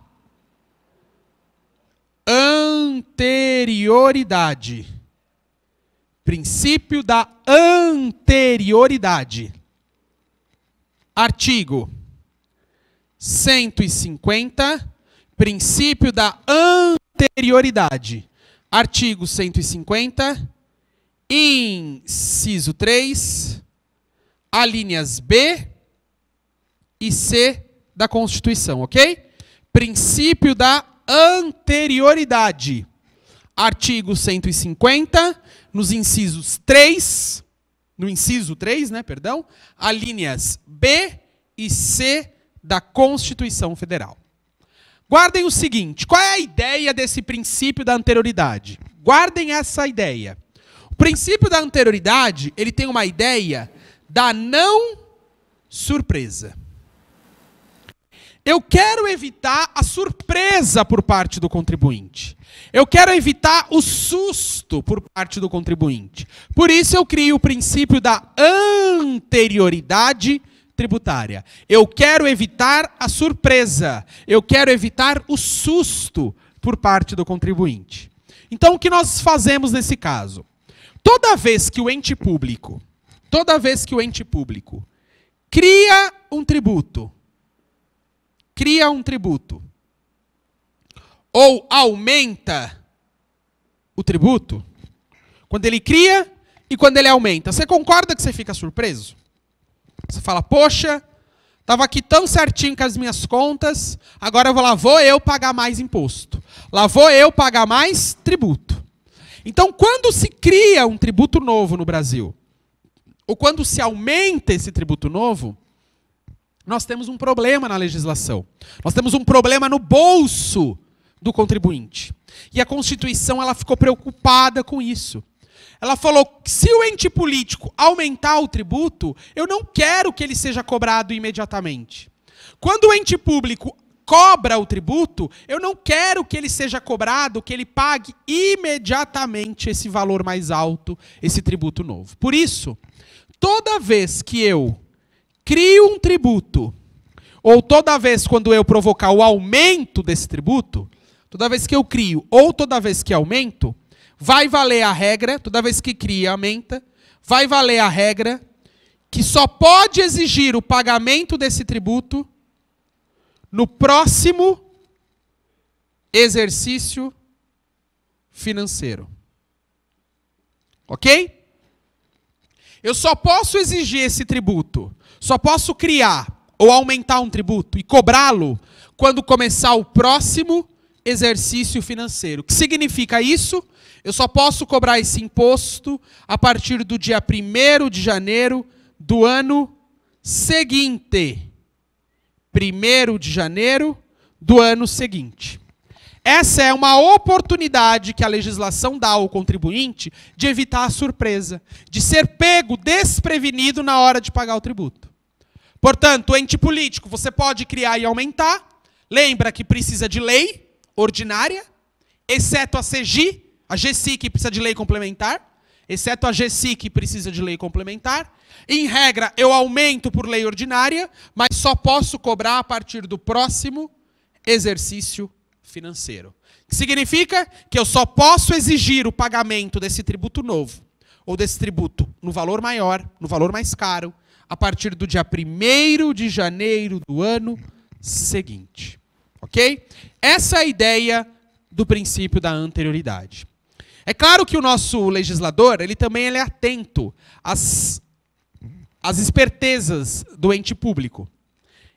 anterioridade. Princípio da anterioridade. Artigo 150, princípio da anterioridade. Artigo 150, Inciso 3, alíneas B e C da Constituição, ok? Princípio da anterioridade. Artigo 150, nos incisos 3, no inciso 3, né, perdão, alíneas B e C da Constituição Federal. Guardem o seguinte, qual é a ideia desse princípio da anterioridade? Guardem essa ideia princípio da anterioridade, ele tem uma ideia da não surpresa. Eu quero evitar a surpresa por parte do contribuinte. Eu quero evitar o susto por parte do contribuinte. Por isso eu crio o princípio da anterioridade tributária. Eu quero evitar a surpresa. Eu quero evitar o susto por parte do contribuinte. Então o que nós fazemos nesse caso? Toda vez que o ente público, toda vez que o ente público cria um tributo, cria um tributo, ou aumenta o tributo, quando ele cria e quando ele aumenta, você concorda que você fica surpreso? Você fala, poxa, estava aqui tão certinho com as minhas contas, agora eu vou lá, vou eu pagar mais imposto. Lá vou eu pagar mais tributo. Então, quando se cria um tributo novo no Brasil, ou quando se aumenta esse tributo novo, nós temos um problema na legislação. Nós temos um problema no bolso do contribuinte. E a Constituição ela ficou preocupada com isso. Ela falou que se o ente político aumentar o tributo, eu não quero que ele seja cobrado imediatamente. Quando o ente público cobra o tributo, eu não quero que ele seja cobrado, que ele pague imediatamente esse valor mais alto, esse tributo novo. Por isso, toda vez que eu crio um tributo, ou toda vez quando eu provocar o aumento desse tributo, toda vez que eu crio ou toda vez que aumento, vai valer a regra, toda vez que cria, aumenta, vai valer a regra que só pode exigir o pagamento desse tributo no próximo exercício financeiro. Ok? Eu só posso exigir esse tributo, só posso criar ou aumentar um tributo e cobrá-lo quando começar o próximo exercício financeiro. O que significa isso? Eu só posso cobrar esse imposto a partir do dia 1 de janeiro do ano seguinte. 1 de janeiro do ano seguinte. Essa é uma oportunidade que a legislação dá ao contribuinte de evitar a surpresa, de ser pego desprevenido na hora de pagar o tributo. Portanto, ente político, você pode criar e aumentar. Lembra que precisa de lei ordinária, exceto a CEGI, a GSI, que precisa de lei complementar exceto a GSI, que precisa de lei complementar. Em regra, eu aumento por lei ordinária, mas só posso cobrar a partir do próximo exercício financeiro. Que significa que eu só posso exigir o pagamento desse tributo novo ou desse tributo no valor maior, no valor mais caro, a partir do dia 1 de janeiro do ano seguinte. OK? Essa é a ideia do princípio da anterioridade. É claro que o nosso legislador, ele também ele é atento às, às espertezas do ente público.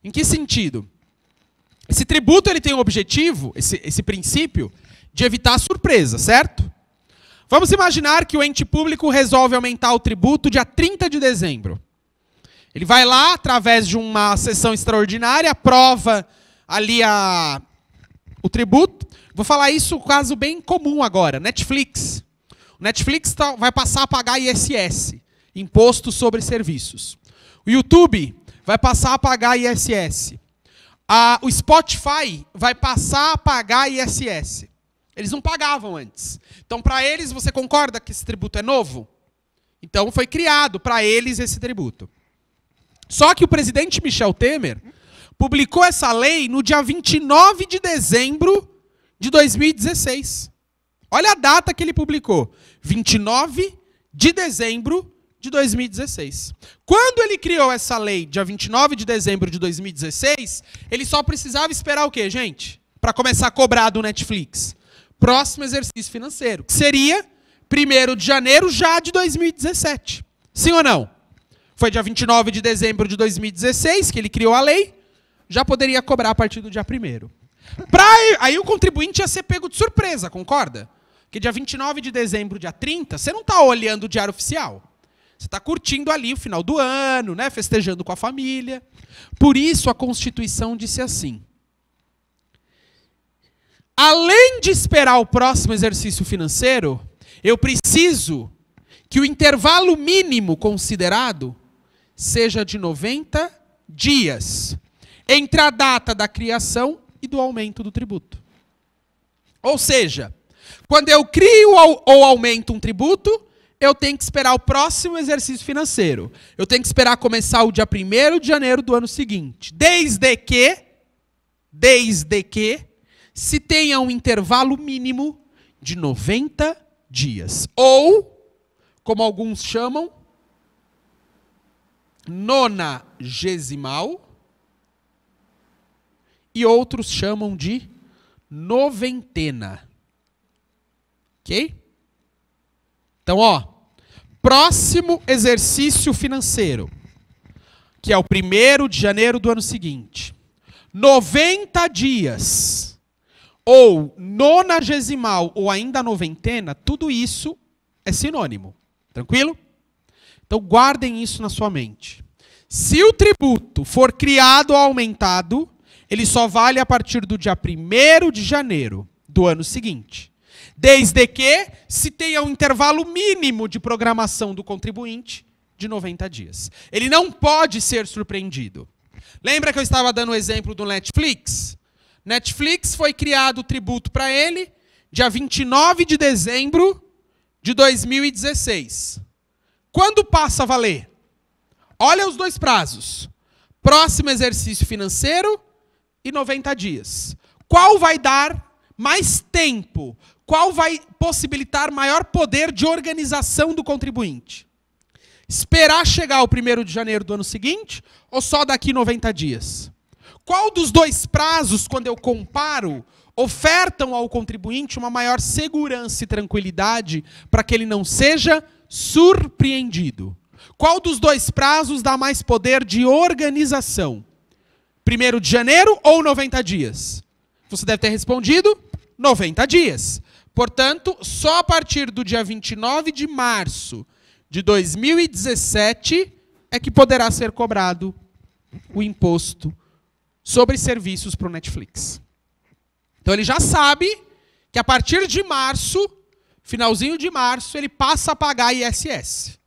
Em que sentido? Esse tributo ele tem um objetivo, esse, esse princípio, de evitar a surpresa, certo? Vamos imaginar que o ente público resolve aumentar o tributo dia 30 de dezembro. Ele vai lá, através de uma sessão extraordinária, aprova ali a, o tributo, Vou falar isso, um caso bem comum agora, Netflix. O Netflix tá, vai passar a pagar ISS, Imposto sobre Serviços. O YouTube vai passar a pagar ISS. A, o Spotify vai passar a pagar ISS. Eles não pagavam antes. Então, para eles, você concorda que esse tributo é novo? Então, foi criado para eles esse tributo. Só que o presidente Michel Temer publicou essa lei no dia 29 de dezembro de 2016. Olha a data que ele publicou: 29 de dezembro de 2016. Quando ele criou essa lei, dia 29 de dezembro de 2016, ele só precisava esperar o quê, gente? Para começar a cobrar do Netflix. Próximo exercício financeiro, que seria 1 de janeiro já de 2017. Sim ou não? Foi dia 29 de dezembro de 2016 que ele criou a lei, já poderia cobrar a partir do dia 1. Pra, aí o contribuinte ia ser pego de surpresa, concorda? Porque dia 29 de dezembro, dia 30, você não está olhando o diário oficial. Você está curtindo ali o final do ano, né? festejando com a família. Por isso a Constituição disse assim: além de esperar o próximo exercício financeiro, eu preciso que o intervalo mínimo considerado seja de 90 dias entre a data da criação e do aumento do tributo. Ou seja, quando eu crio ou aumento um tributo, eu tenho que esperar o próximo exercício financeiro. Eu tenho que esperar começar o dia 1 de janeiro do ano seguinte. Desde que, desde que, se tenha um intervalo mínimo de 90 dias. Ou, como alguns chamam, nonagesimal e outros chamam de noventena. Ok? Então, ó, próximo exercício financeiro, que é o primeiro de janeiro do ano seguinte. 90 dias, ou nonagesimal, ou ainda noventena, tudo isso é sinônimo. Tranquilo? Então guardem isso na sua mente. Se o tributo for criado ou aumentado, ele só vale a partir do dia 1 de janeiro do ano seguinte. Desde que se tenha um intervalo mínimo de programação do contribuinte de 90 dias. Ele não pode ser surpreendido. Lembra que eu estava dando o exemplo do Netflix? Netflix foi criado o tributo para ele dia 29 de dezembro de 2016. Quando passa a valer? Olha os dois prazos. Próximo exercício financeiro e 90 dias. Qual vai dar mais tempo? Qual vai possibilitar maior poder de organização do contribuinte? Esperar chegar o 1 de janeiro do ano seguinte ou só daqui 90 dias? Qual dos dois prazos, quando eu comparo, ofertam ao contribuinte uma maior segurança e tranquilidade para que ele não seja surpreendido? Qual dos dois prazos dá mais poder de organização? 1 de janeiro ou 90 dias? Você deve ter respondido 90 dias. Portanto, só a partir do dia 29 de março de 2017 é que poderá ser cobrado o imposto sobre serviços para o Netflix. Então ele já sabe que a partir de março, finalzinho de março, ele passa a pagar ISS.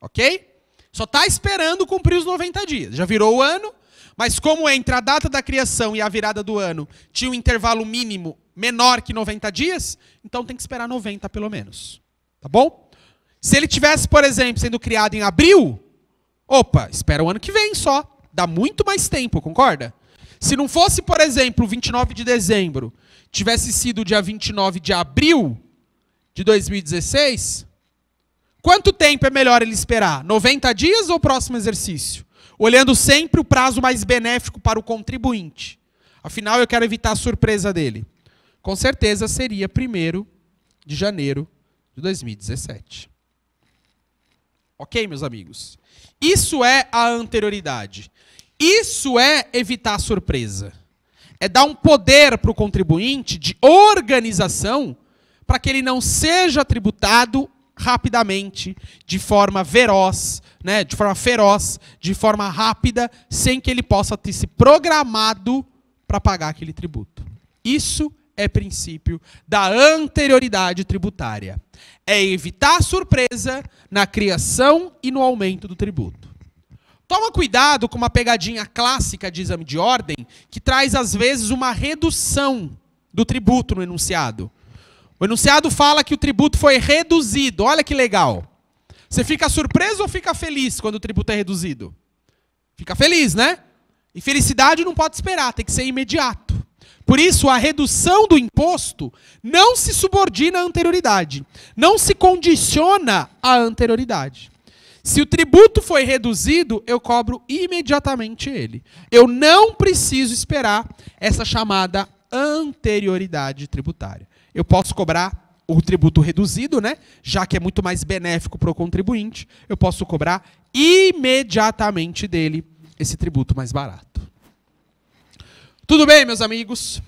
Ok? Só está esperando cumprir os 90 dias. Já virou o ano, mas como entre a data da criação e a virada do ano tinha um intervalo mínimo menor que 90 dias, então tem que esperar 90 pelo menos. Tá bom? Se ele tivesse, por exemplo, sendo criado em abril, opa, espera o ano que vem só. Dá muito mais tempo, concorda? Se não fosse, por exemplo, 29 de dezembro, tivesse sido dia 29 de abril de 2016, quanto tempo é melhor ele esperar? 90 dias ou o próximo exercício? olhando sempre o prazo mais benéfico para o contribuinte. Afinal, eu quero evitar a surpresa dele. Com certeza seria 1 de janeiro de 2017. Ok, meus amigos? Isso é a anterioridade. Isso é evitar a surpresa. É dar um poder para o contribuinte de organização para que ele não seja tributado rapidamente, de forma veroz, né, de forma feroz, de forma rápida, sem que ele possa ter se programado para pagar aquele tributo. Isso é princípio da anterioridade tributária. É evitar surpresa na criação e no aumento do tributo. Toma cuidado com uma pegadinha clássica de exame de ordem que traz às vezes uma redução do tributo no enunciado. O enunciado fala que o tributo foi reduzido. Olha que legal. Você fica surpreso ou fica feliz quando o tributo é reduzido? Fica feliz, né? E felicidade não pode esperar, tem que ser imediato. Por isso, a redução do imposto não se subordina à anterioridade, não se condiciona à anterioridade. Se o tributo foi reduzido, eu cobro imediatamente ele. Eu não preciso esperar essa chamada anterioridade tributária. Eu posso cobrar o tributo reduzido, né? Já que é muito mais benéfico para o contribuinte, eu posso cobrar imediatamente dele esse tributo mais barato. Tudo bem, meus amigos?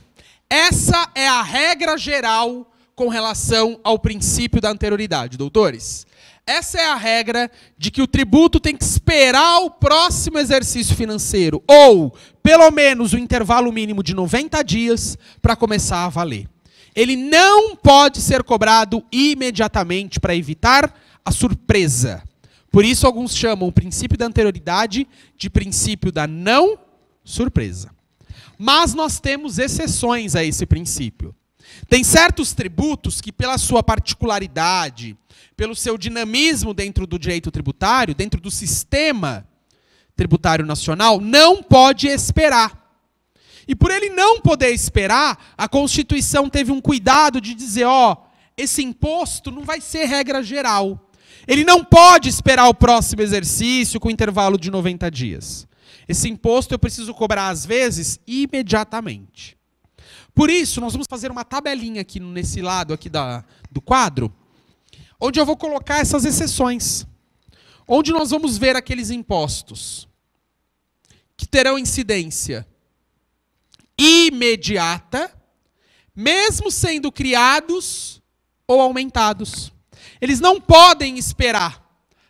Essa é a regra geral com relação ao princípio da anterioridade, doutores. Essa é a regra de que o tributo tem que esperar o próximo exercício financeiro, ou pelo menos o intervalo mínimo de 90 dias, para começar a valer ele não pode ser cobrado imediatamente para evitar a surpresa. Por isso, alguns chamam o princípio da anterioridade de princípio da não surpresa. Mas nós temos exceções a esse princípio. Tem certos tributos que, pela sua particularidade, pelo seu dinamismo dentro do direito tributário, dentro do sistema tributário nacional, não pode esperar. E por ele não poder esperar, a Constituição teve um cuidado de dizer: ó, esse imposto não vai ser regra geral. Ele não pode esperar o próximo exercício com intervalo de 90 dias. Esse imposto eu preciso cobrar às vezes imediatamente. Por isso, nós vamos fazer uma tabelinha aqui nesse lado aqui da, do quadro, onde eu vou colocar essas exceções. Onde nós vamos ver aqueles impostos que terão incidência imediata, mesmo sendo criados ou aumentados. Eles não podem esperar.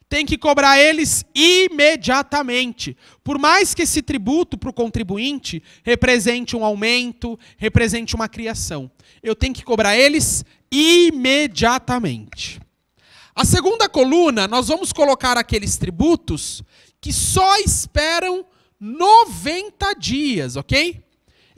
Tem que cobrar eles imediatamente. Por mais que esse tributo para o contribuinte represente um aumento, represente uma criação, eu tenho que cobrar eles imediatamente. A segunda coluna, nós vamos colocar aqueles tributos que só esperam 90 dias, ok?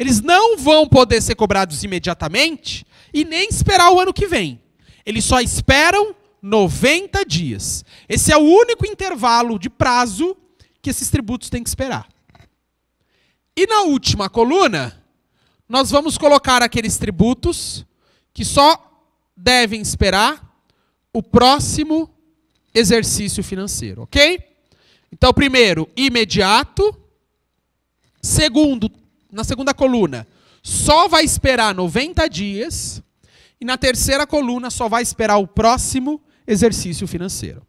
Eles não vão poder ser cobrados imediatamente e nem esperar o ano que vem. Eles só esperam 90 dias. Esse é o único intervalo de prazo que esses tributos têm que esperar. E na última coluna, nós vamos colocar aqueles tributos que só devem esperar o próximo exercício financeiro, ok? Então, primeiro, imediato. Segundo, na segunda coluna, só vai esperar 90 dias. E na terceira coluna, só vai esperar o próximo exercício financeiro.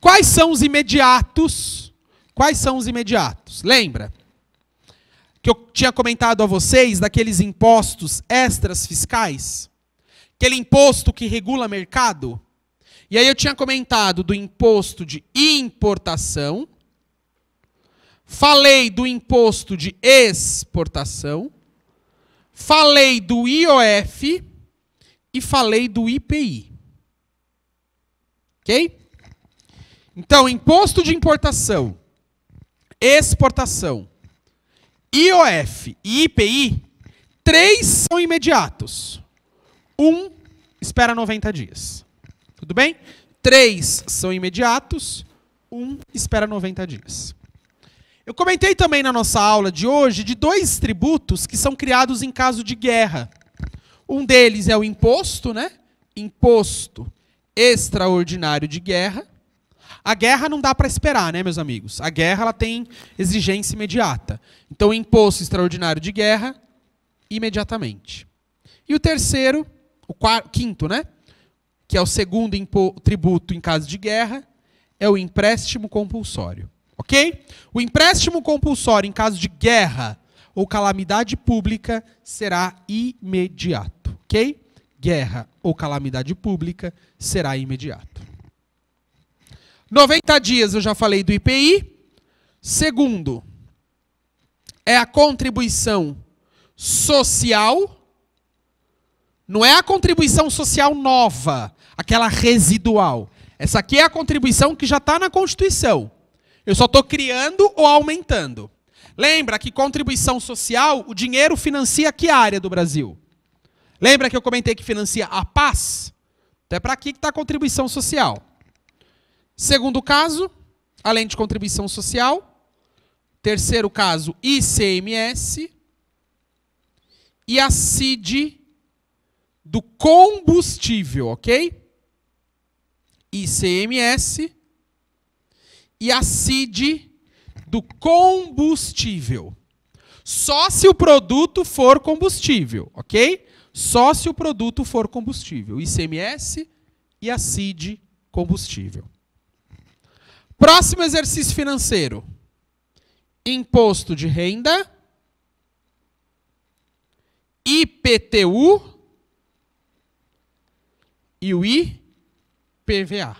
Quais são os imediatos? Quais são os imediatos? Lembra que eu tinha comentado a vocês daqueles impostos extras fiscais? Aquele imposto que regula mercado? E aí eu tinha comentado do imposto de importação falei do imposto de exportação, falei do IOF e falei do IPI. Ok? Então, imposto de importação, exportação, IOF e IPI, três são imediatos. Um espera 90 dias. Tudo bem? Três são imediatos, um espera 90 dias. Eu comentei também na nossa aula de hoje de dois tributos que são criados em caso de guerra. Um deles é o imposto, né? Imposto extraordinário de guerra. A guerra não dá para esperar, né, meus amigos? A guerra ela tem exigência imediata. Então, imposto extraordinário de guerra imediatamente. E o terceiro, o quarto, quinto, né? Que é o segundo tributo em caso de guerra, é o empréstimo compulsório. Ok? O empréstimo compulsório em caso de guerra ou calamidade pública será imediato. Ok? Guerra ou calamidade pública será imediato. 90 dias eu já falei do IPI. Segundo, é a contribuição social. Não é a contribuição social nova, aquela residual. Essa aqui é a contribuição que já está na Constituição. Eu só estou criando ou aumentando. Lembra que contribuição social, o dinheiro financia que área do Brasil? Lembra que eu comentei que financia a paz? Então é para aqui que está a contribuição social. Segundo caso, além de contribuição social. Terceiro caso, ICMS. E a CID do combustível, ok? ICMS e a CID do combustível. Só se o produto for combustível, ok? Só se o produto for combustível. ICMS e a CID combustível. Próximo exercício financeiro: imposto de renda, IPTU e o IPVA.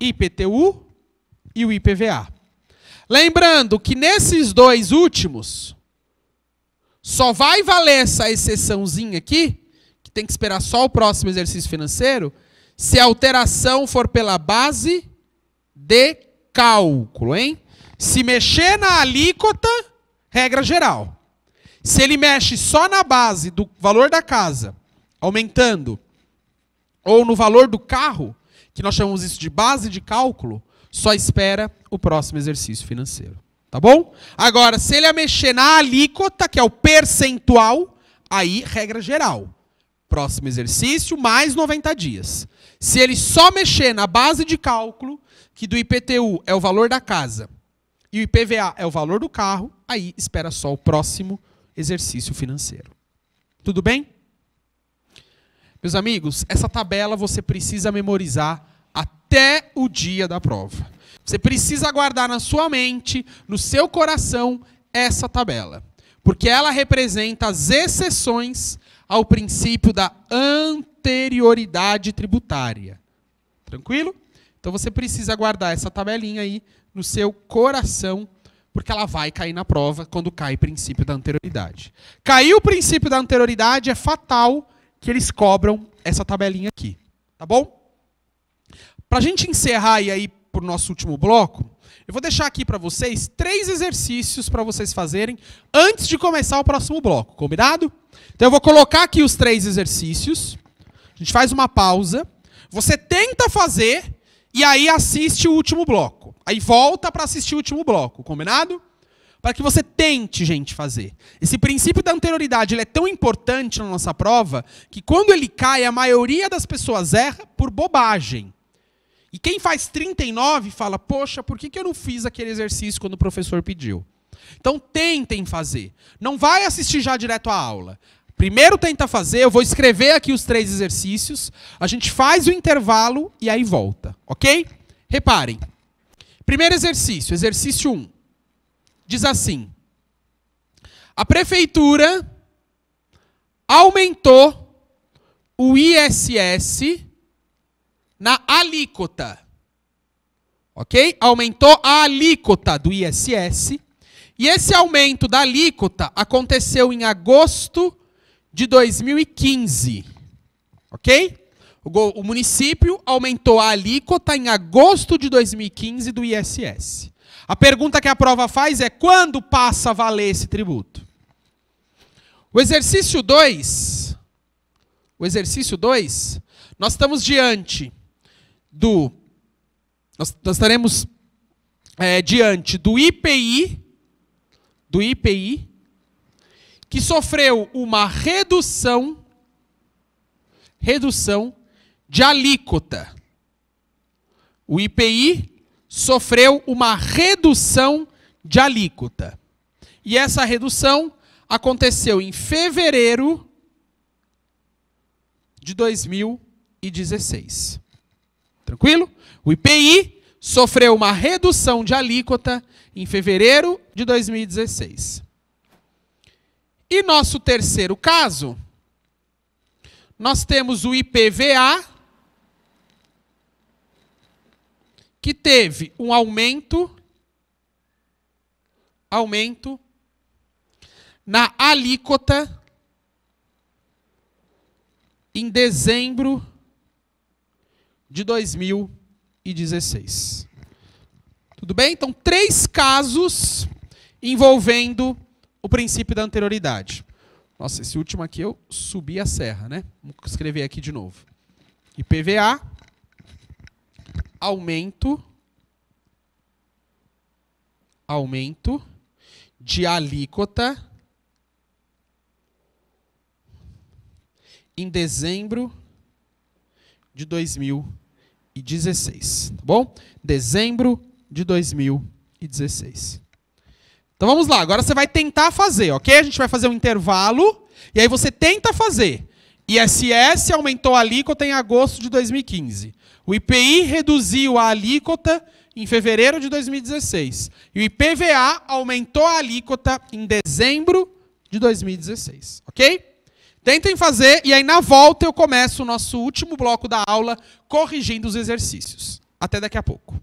IPTU e o IPVA. Lembrando que nesses dois últimos, só vai valer essa exceçãozinha aqui, que tem que esperar só o próximo exercício financeiro, se a alteração for pela base de cálculo, hein? Se mexer na alíquota, regra geral. Se ele mexe só na base do valor da casa, aumentando, ou no valor do carro, que nós chamamos isso de base de cálculo, só espera o próximo exercício financeiro. Tá bom? Agora, se ele é mexer na alíquota, que é o percentual, aí regra geral. Próximo exercício, mais 90 dias. Se ele só mexer na base de cálculo, que do IPTU é o valor da casa e o IPVA é o valor do carro, aí espera só o próximo exercício financeiro. Tudo bem? Meus amigos, essa tabela você precisa memorizar até o dia da prova. Você precisa guardar na sua mente, no seu coração, essa tabela, porque ela representa as exceções ao princípio da anterioridade tributária. Tranquilo? Então você precisa guardar essa tabelinha aí no seu coração, porque ela vai cair na prova quando cai o princípio da anterioridade. Caiu o princípio da anterioridade, é fatal que eles cobram essa tabelinha aqui. Tá bom? Para a gente encerrar e aí para o nosso último bloco, eu vou deixar aqui para vocês três exercícios para vocês fazerem antes de começar o próximo bloco, combinado? Então eu vou colocar aqui os três exercícios. A gente faz uma pausa. Você tenta fazer e aí assiste o último bloco. Aí volta para assistir o último bloco, combinado? Para que você tente, gente, fazer. Esse princípio da anterioridade ele é tão importante na nossa prova que quando ele cai, a maioria das pessoas erra por bobagem. E quem faz 39 fala: Poxa, por que, que eu não fiz aquele exercício quando o professor pediu? Então tentem fazer. Não vai assistir já direto à aula. Primeiro tenta fazer, eu vou escrever aqui os três exercícios. A gente faz o intervalo e aí volta, ok? Reparem. Primeiro exercício, exercício 1. Diz assim: A prefeitura aumentou o ISS na alíquota. Ok? Aumentou a alíquota do ISS. E esse aumento da alíquota aconteceu em agosto de 2015. Ok? O, o município aumentou a alíquota em agosto de 2015 do ISS. A pergunta que a prova faz é quando passa a valer esse tributo? O exercício 2, o exercício 2, nós estamos diante do. Nós, nós estaremos é, diante do IPI, do IPI, que sofreu uma redução, redução de alíquota. O IPI sofreu uma redução de alíquota. E essa redução aconteceu em fevereiro de 2016. Tranquilo? O IPI sofreu uma redução de alíquota em fevereiro de 2016. E nosso terceiro caso, nós temos o IPVA, que teve um aumento, aumento na alíquota em dezembro de 2016. Tudo bem? Então, três casos envolvendo o princípio da anterioridade. Nossa, esse último aqui eu subi a serra, né? Vou escrever aqui de novo. IPVA, aumento, aumento de alíquota em dezembro de 2016. 2016, tá bom? Dezembro de 2016. Então vamos lá, agora você vai tentar fazer, ok? A gente vai fazer um intervalo e aí você tenta fazer. ISS aumentou a alíquota em agosto de 2015. O IPI reduziu a alíquota em fevereiro de 2016. E o IPVA aumentou a alíquota em dezembro de 2016, ok? Tentem fazer e aí na volta eu começo o nosso último bloco da aula corrigindo os exercícios. Até daqui a pouco.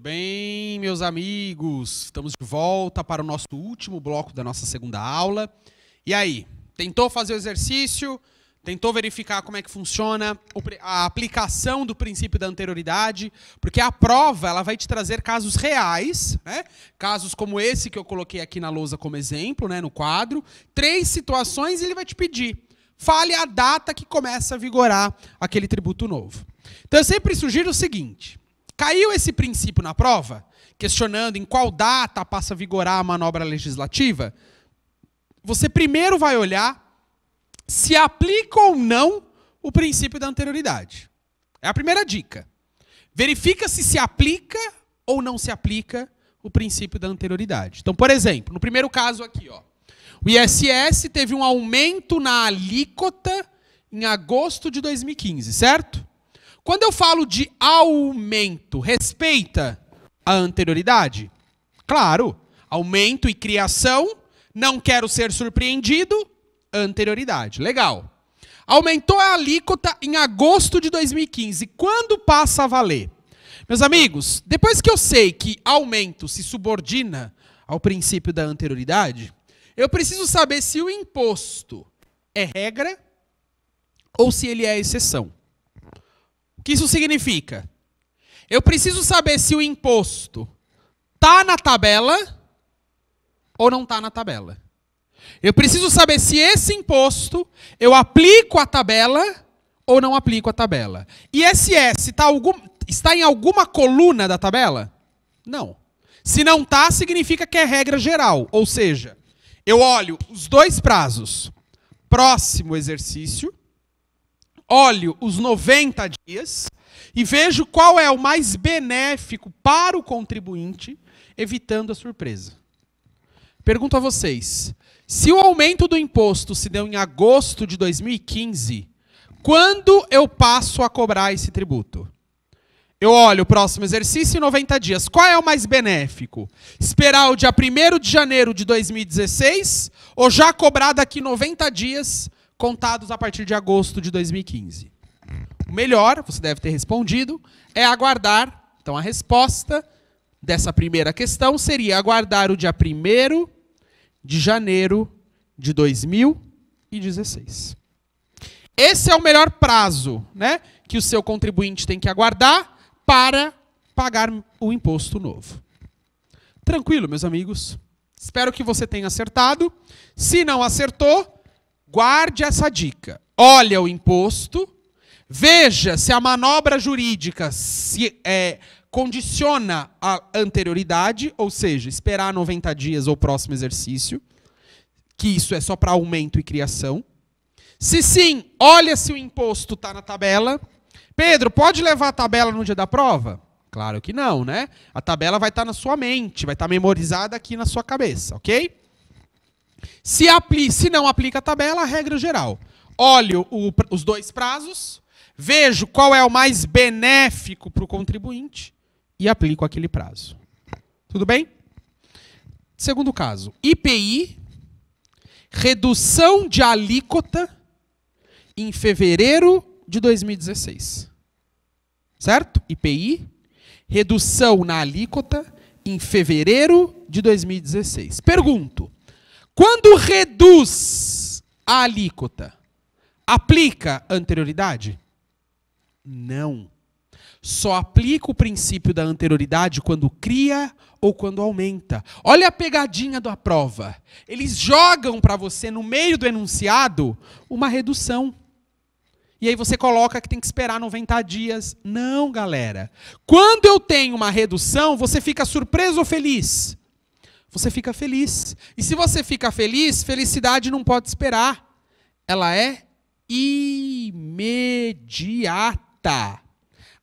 Muito bem, meus amigos, estamos de volta para o nosso último bloco da nossa segunda aula. E aí, tentou fazer o exercício? Tentou verificar como é que funciona a aplicação do princípio da anterioridade, porque a prova ela vai te trazer casos reais, né? casos como esse que eu coloquei aqui na lousa como exemplo, né? no quadro, três situações e ele vai te pedir. Fale a data que começa a vigorar aquele tributo novo. Então eu sempre sugiro o seguinte: Caiu esse princípio na prova? Questionando em qual data passa a vigorar a manobra legislativa? Você primeiro vai olhar se aplica ou não o princípio da anterioridade. É a primeira dica. Verifica se se aplica ou não se aplica o princípio da anterioridade. Então, por exemplo, no primeiro caso aqui, ó, o ISS teve um aumento na alíquota em agosto de 2015, certo? Quando eu falo de aumento, respeita a anterioridade? Claro, aumento e criação, não quero ser surpreendido, anterioridade. Legal. Aumentou a alíquota em agosto de 2015. Quando passa a valer? Meus amigos, depois que eu sei que aumento se subordina ao princípio da anterioridade, eu preciso saber se o imposto é regra ou se ele é exceção que isso significa? Eu preciso saber se o imposto está na tabela ou não está na tabela. Eu preciso saber se esse imposto eu aplico a tabela ou não aplico a tabela. E esse S tá está em alguma coluna da tabela? Não. Se não está, significa que é regra geral. Ou seja, eu olho os dois prazos, próximo exercício olho os 90 dias e vejo qual é o mais benéfico para o contribuinte, evitando a surpresa. Pergunto a vocês: se o aumento do imposto se deu em agosto de 2015, quando eu passo a cobrar esse tributo? Eu olho o próximo exercício em 90 dias. Qual é o mais benéfico? Esperar o dia 1 de janeiro de 2016 ou já cobrar daqui 90 dias contados a partir de agosto de 2015. O melhor, você deve ter respondido, é aguardar. Então, a resposta dessa primeira questão seria aguardar o dia 1 de janeiro de 2016. Esse é o melhor prazo né, que o seu contribuinte tem que aguardar para pagar o imposto novo. Tranquilo, meus amigos? Espero que você tenha acertado. Se não acertou, Guarde essa dica. Olha o imposto, veja se a manobra jurídica se é, condiciona a anterioridade, ou seja, esperar 90 dias ou próximo exercício, que isso é só para aumento e criação. Se sim, olha se o imposto está na tabela. Pedro, pode levar a tabela no dia da prova? Claro que não, né? A tabela vai estar tá na sua mente, vai estar tá memorizada aqui na sua cabeça, ok? Se, apli se não aplica a tabela, a regra geral. Olho o, os dois prazos, vejo qual é o mais benéfico para o contribuinte e aplico aquele prazo. Tudo bem? Segundo caso, IPI, redução de alíquota em fevereiro de 2016. Certo? IPI, redução na alíquota em fevereiro de 2016. Pergunto: quando reduz a alíquota, aplica anterioridade? Não. Só aplica o princípio da anterioridade quando cria ou quando aumenta. Olha a pegadinha da prova. Eles jogam para você, no meio do enunciado, uma redução. E aí você coloca que tem que esperar 90 dias. Não, galera. Quando eu tenho uma redução, você fica surpreso ou feliz? você fica feliz. E se você fica feliz, felicidade não pode esperar. Ela é imediata.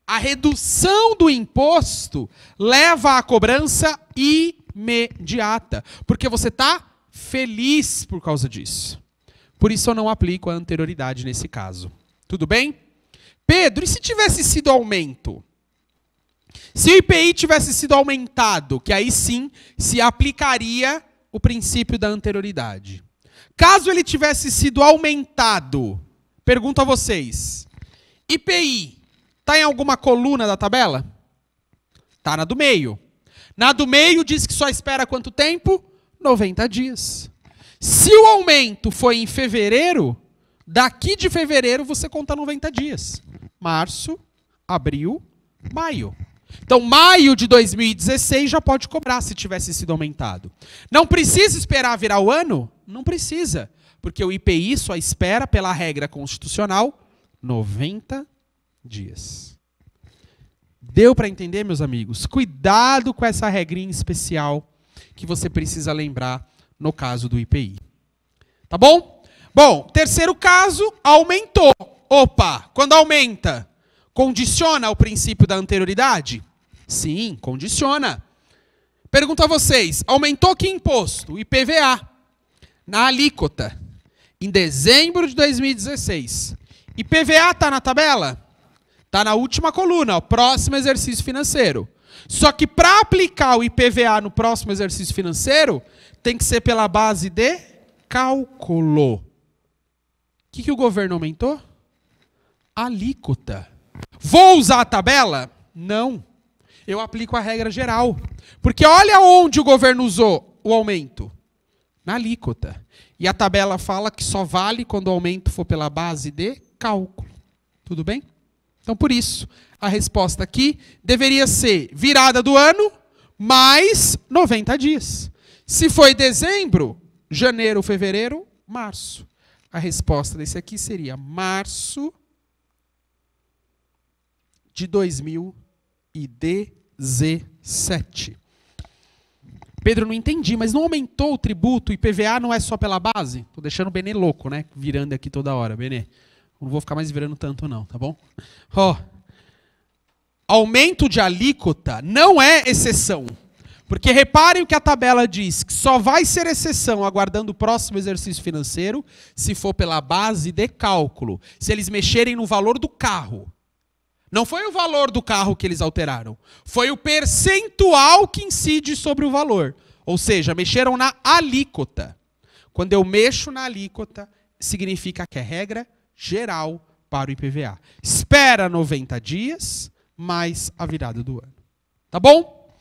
A redução do imposto leva à cobrança imediata, porque você está feliz por causa disso. Por isso eu não aplico a anterioridade nesse caso. Tudo bem? Pedro, e se tivesse sido aumento? Se o IPI tivesse sido aumentado, que aí sim se aplicaria o princípio da anterioridade. Caso ele tivesse sido aumentado, pergunto a vocês: IPI está em alguma coluna da tabela? Está na do meio. Na do meio diz que só espera quanto tempo? 90 dias. Se o aumento foi em fevereiro, daqui de fevereiro você conta 90 dias. Março, abril, maio. Então, maio de 2016 já pode cobrar se tivesse sido aumentado. Não precisa esperar virar o ano? Não precisa, porque o IPI só espera, pela regra constitucional, 90 dias. Deu para entender, meus amigos? Cuidado com essa regrinha especial que você precisa lembrar no caso do IPI. Tá bom? Bom, terceiro caso, aumentou. Opa, quando aumenta? condiciona o princípio da anterioridade? Sim, condiciona. Pergunto a vocês: aumentou que imposto? IPVA, na alíquota, em dezembro de 2016. IPVA está na tabela? Está na última coluna, o próximo exercício financeiro. Só que para aplicar o IPVA no próximo exercício financeiro, tem que ser pela base de cálculo. O que, que o governo aumentou? Alíquota. Vou usar a tabela? Não. Eu aplico a regra geral. Porque olha onde o governo usou o aumento: na alíquota. E a tabela fala que só vale quando o aumento for pela base de cálculo. Tudo bem? Então, por isso, a resposta aqui deveria ser virada do ano mais 90 dias. Se foi dezembro, janeiro, fevereiro, março. A resposta desse aqui seria março de 2017. Pedro, não entendi, mas não aumentou o tributo e PVA não é só pela base? Tô deixando o Benê louco, né? Virando aqui toda hora, Benê. Não vou ficar mais virando tanto não, tá bom? Ó. Oh. Aumento de alíquota não é exceção. Porque reparem o que a tabela diz, que só vai ser exceção aguardando o próximo exercício financeiro se for pela base de cálculo. Se eles mexerem no valor do carro. Não foi o valor do carro que eles alteraram, foi o percentual que incide sobre o valor. Ou seja, mexeram na alíquota. Quando eu mexo na alíquota, significa que é regra geral para o IPVA. Espera 90 dias, mais a virada do ano. Tá bom?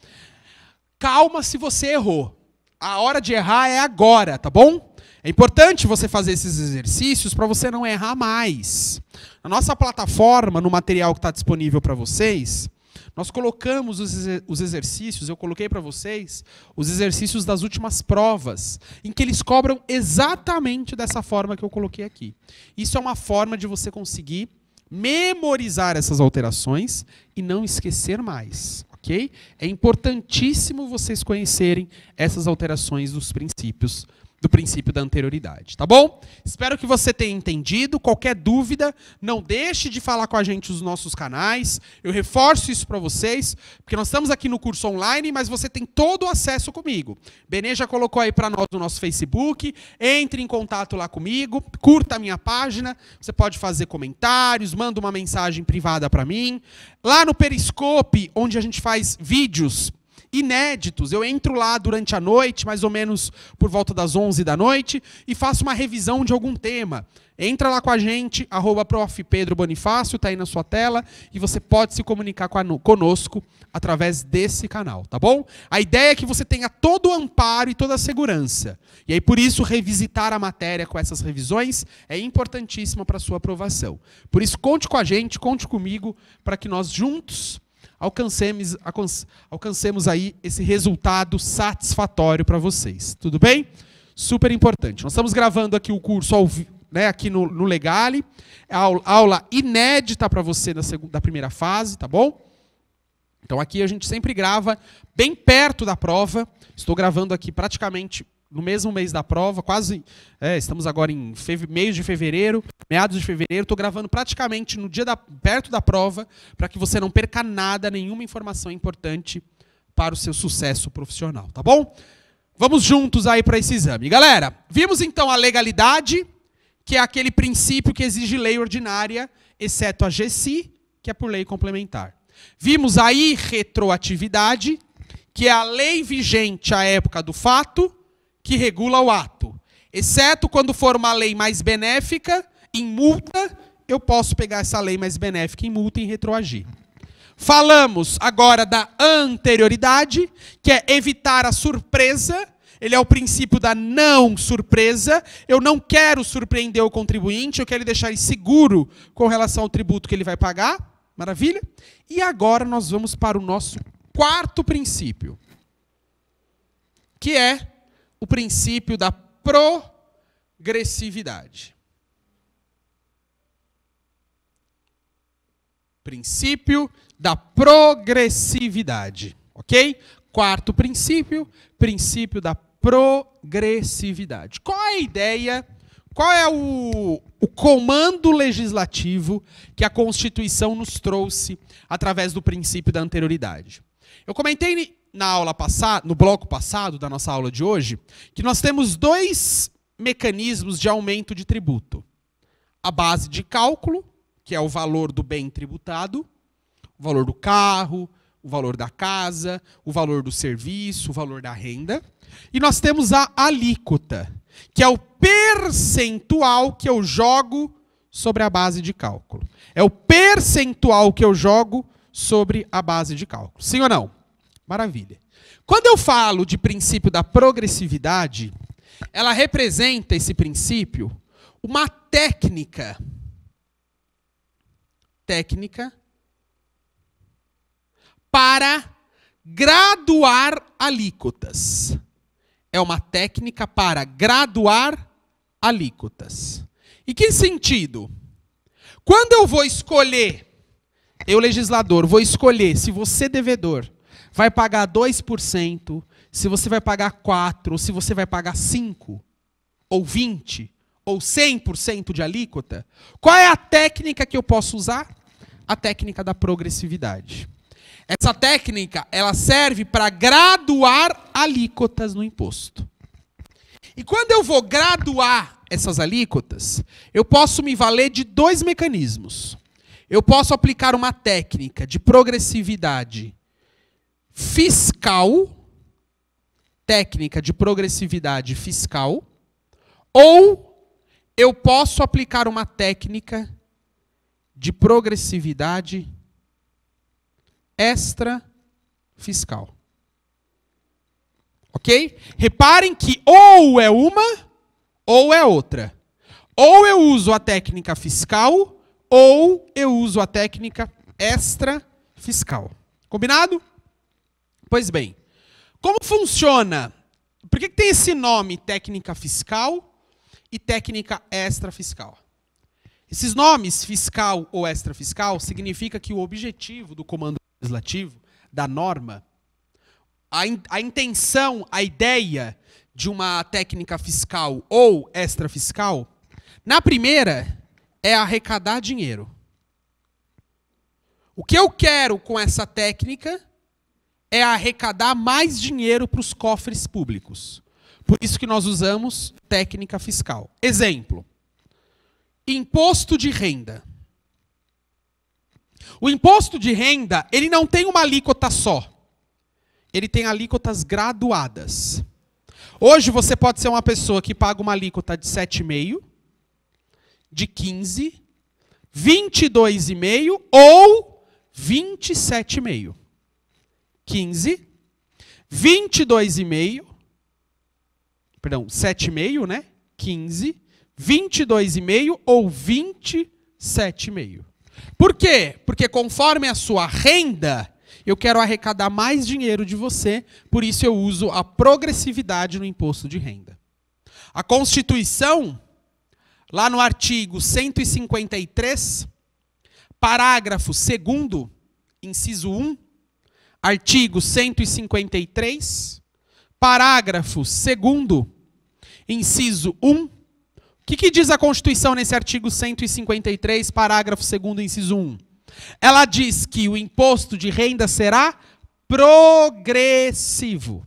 Calma se você errou. A hora de errar é agora, tá bom? É importante você fazer esses exercícios para você não errar mais. Na nossa plataforma, no material que está disponível para vocês, nós colocamos os, exercícios, eu coloquei para vocês, os exercícios das últimas provas, em que eles cobram exatamente dessa forma que eu coloquei aqui. Isso é uma forma de você conseguir memorizar essas alterações e não esquecer mais, ok? É importantíssimo vocês conhecerem essas alterações dos princípios do princípio da anterioridade, tá bom? Espero que você tenha entendido. Qualquer dúvida, não deixe de falar com a gente nos nossos canais. Eu reforço isso para vocês, porque nós estamos aqui no curso online, mas você tem todo o acesso comigo. Benê já colocou aí para nós no nosso Facebook. Entre em contato lá comigo, curta a minha página. Você pode fazer comentários, manda uma mensagem privada para mim. Lá no Periscope, onde a gente faz vídeos inéditos. Eu entro lá durante a noite, mais ou menos por volta das 11 da noite, e faço uma revisão de algum tema. Entra lá com a gente, arroba está aí na sua tela, e você pode se comunicar conosco através desse canal, tá bom? A ideia é que você tenha todo o amparo e toda a segurança. E aí, por isso, revisitar a matéria com essas revisões é importantíssima para a sua aprovação. Por isso, conte com a gente, conte comigo, para que nós juntos alcancemos, alcancemos aí esse resultado satisfatório para vocês. Tudo bem? Super importante. Nós estamos gravando aqui o curso ao, né, aqui no, no Legale. É aula inédita para você da, segunda, da primeira fase, tá bom? Então aqui a gente sempre grava bem perto da prova. Estou gravando aqui praticamente no mesmo mês da prova, quase. É, estamos agora em feve, meio de fevereiro, meados de fevereiro. Estou gravando praticamente no dia da, perto da prova, para que você não perca nada, nenhuma informação importante para o seu sucesso profissional, tá bom? Vamos juntos aí para esse exame. Galera, vimos então a legalidade, que é aquele princípio que exige lei ordinária, exceto a GSI, que é por lei complementar. Vimos a irretroatividade, que é a lei vigente à época do fato, que regula o ato. Exceto quando for uma lei mais benéfica, em multa, eu posso pegar essa lei mais benéfica em multa e retroagir. Falamos agora da anterioridade, que é evitar a surpresa. Ele é o princípio da não surpresa. Eu não quero surpreender o contribuinte, eu quero deixar ele seguro com relação ao tributo que ele vai pagar. Maravilha? E agora nós vamos para o nosso quarto princípio, que é o princípio da progressividade. Princípio da progressividade, ok? Quarto princípio, princípio da progressividade. Qual é a ideia? Qual é o, o, comando legislativo que a Constituição nos trouxe através do princípio da anterioridade? Eu comentei na aula passada, no bloco passado da nossa aula de hoje, que nós temos dois mecanismos de aumento de tributo. A base de cálculo, que é o valor do bem tributado, o valor do carro, o valor da casa, o valor do serviço, o valor da renda. E nós temos a alíquota, que é o percentual que eu jogo sobre a base de cálculo. É o percentual que eu jogo sobre a base de cálculo. Sim ou não? Maravilha. Quando eu falo de princípio da progressividade, ela representa esse princípio uma técnica técnica para graduar alíquotas. É uma técnica para graduar alíquotas. E que sentido? Quando eu vou escolher, eu legislador, vou escolher se você devedor vai pagar 2%, se você vai pagar 4%, ou se você vai pagar 5%, ou 20%, ou 100% de alíquota, qual é a técnica que eu posso usar? A técnica da progressividade. Essa técnica, ela serve para graduar alíquotas no imposto. E quando eu vou graduar essas alíquotas, eu posso me valer de dois mecanismos. Eu posso aplicar uma técnica de progressividade fiscal, técnica de progressividade fiscal, ou eu posso aplicar uma técnica de progressividade extra fiscal. Ok? Reparem que ou é uma ou é outra. Ou eu uso a técnica fiscal ou eu uso a técnica extra fiscal. Combinado? Pois bem, como funciona? Por que, tem esse nome técnica fiscal e técnica extrafiscal? Esses nomes, fiscal ou extrafiscal, significa que o objetivo do comando legislativo, da norma, a, in, a intenção, a ideia de uma técnica fiscal ou extrafiscal, na primeira, é arrecadar dinheiro. O que eu quero com essa técnica é arrecadar mais dinheiro para os cofres públicos. Por isso que nós usamos técnica fiscal. Exemplo: imposto de renda. O imposto de renda, ele não tem uma alíquota só. Ele tem alíquotas graduadas. Hoje você pode ser uma pessoa que paga uma alíquota de 7,5, de 15, 22,5 ou 27,5. 15, 22,5, perdão, 7,5, né? 15, 22,5 ou 27,5. Por quê? Porque conforme a sua renda, eu quero arrecadar mais dinheiro de você, por isso eu uso a progressividade no imposto de renda. A Constituição, lá no artigo 153, parágrafo 2, inciso 1, artigo 153, parágrafo 2, inciso 1. O que, que diz a Constituição nesse artigo 153, parágrafo 2, inciso 1? Ela diz que o imposto de renda será progressivo.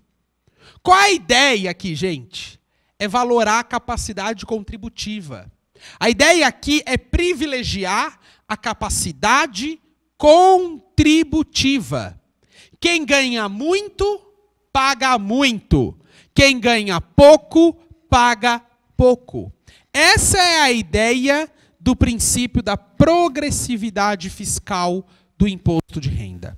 Qual a ideia aqui, gente? É valorar a capacidade contributiva. A ideia aqui é privilegiar a capacidade contributiva. Quem ganha muito, paga muito. Quem ganha pouco, paga pouco. Essa é a ideia do princípio da progressividade fiscal do imposto de renda.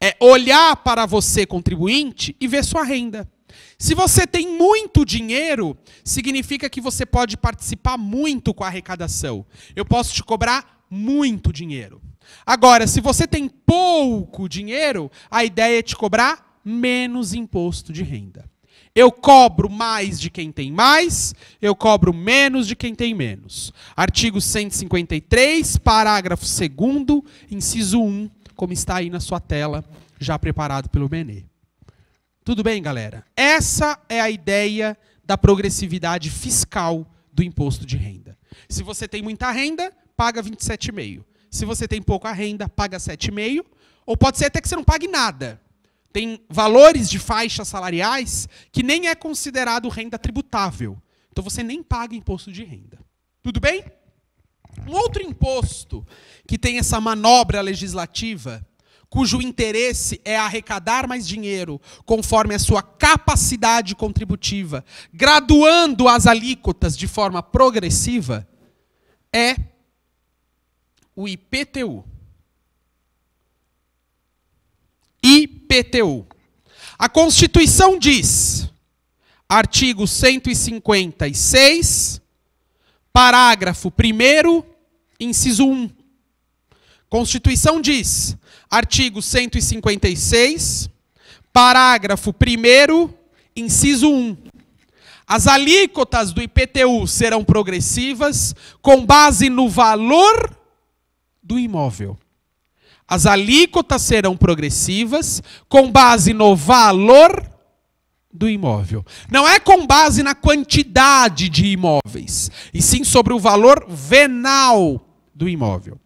É olhar para você, contribuinte, e ver sua renda. Se você tem muito dinheiro, significa que você pode participar muito com a arrecadação. Eu posso te cobrar muito dinheiro. Agora, se você tem pouco dinheiro, a ideia é te cobrar menos imposto de renda. Eu cobro mais de quem tem mais, eu cobro menos de quem tem menos. Artigo 153, parágrafo 2, inciso 1, como está aí na sua tela, já preparado pelo Benê. Tudo bem, galera? Essa é a ideia da progressividade fiscal do imposto de renda. Se você tem muita renda, paga 27,5. Se você tem pouca renda, paga 7,5%. Ou pode ser até que você não pague nada. Tem valores de faixas salariais que nem é considerado renda tributável. Então você nem paga imposto de renda. Tudo bem? Um outro imposto que tem essa manobra legislativa, cujo interesse é arrecadar mais dinheiro conforme a sua capacidade contributiva, graduando as alíquotas de forma progressiva, é o IPTU. IPTU. A Constituição diz, artigo 156, parágrafo 1, inciso 1. Constituição diz, artigo 156, parágrafo 1, inciso 1. As alíquotas do IPTU serão progressivas com base no valor do imóvel. As alíquotas serão progressivas com base no valor do imóvel. Não é com base na quantidade de imóveis, e sim sobre o valor venal do imóvel.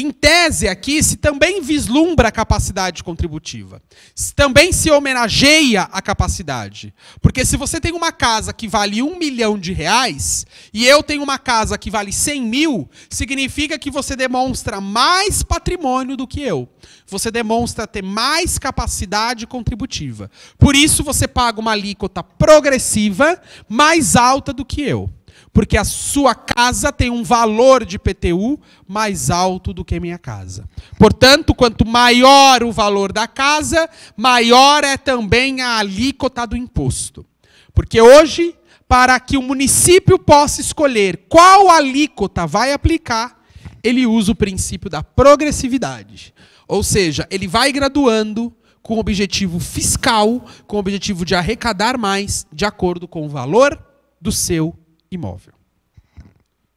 Em tese, aqui se também vislumbra a capacidade contributiva. Se também se homenageia a capacidade. Porque se você tem uma casa que vale um milhão de reais e eu tenho uma casa que vale cem mil, significa que você demonstra mais patrimônio do que eu. Você demonstra ter mais capacidade contributiva. Por isso, você paga uma alíquota progressiva mais alta do que eu porque a sua casa tem um valor de PTU mais alto do que a minha casa. Portanto, quanto maior o valor da casa, maior é também a alíquota do imposto. Porque hoje, para que o município possa escolher qual alíquota vai aplicar, ele usa o princípio da progressividade. Ou seja, ele vai graduando com objetivo fiscal, com objetivo de arrecadar mais, de acordo com o valor do seu imóvel.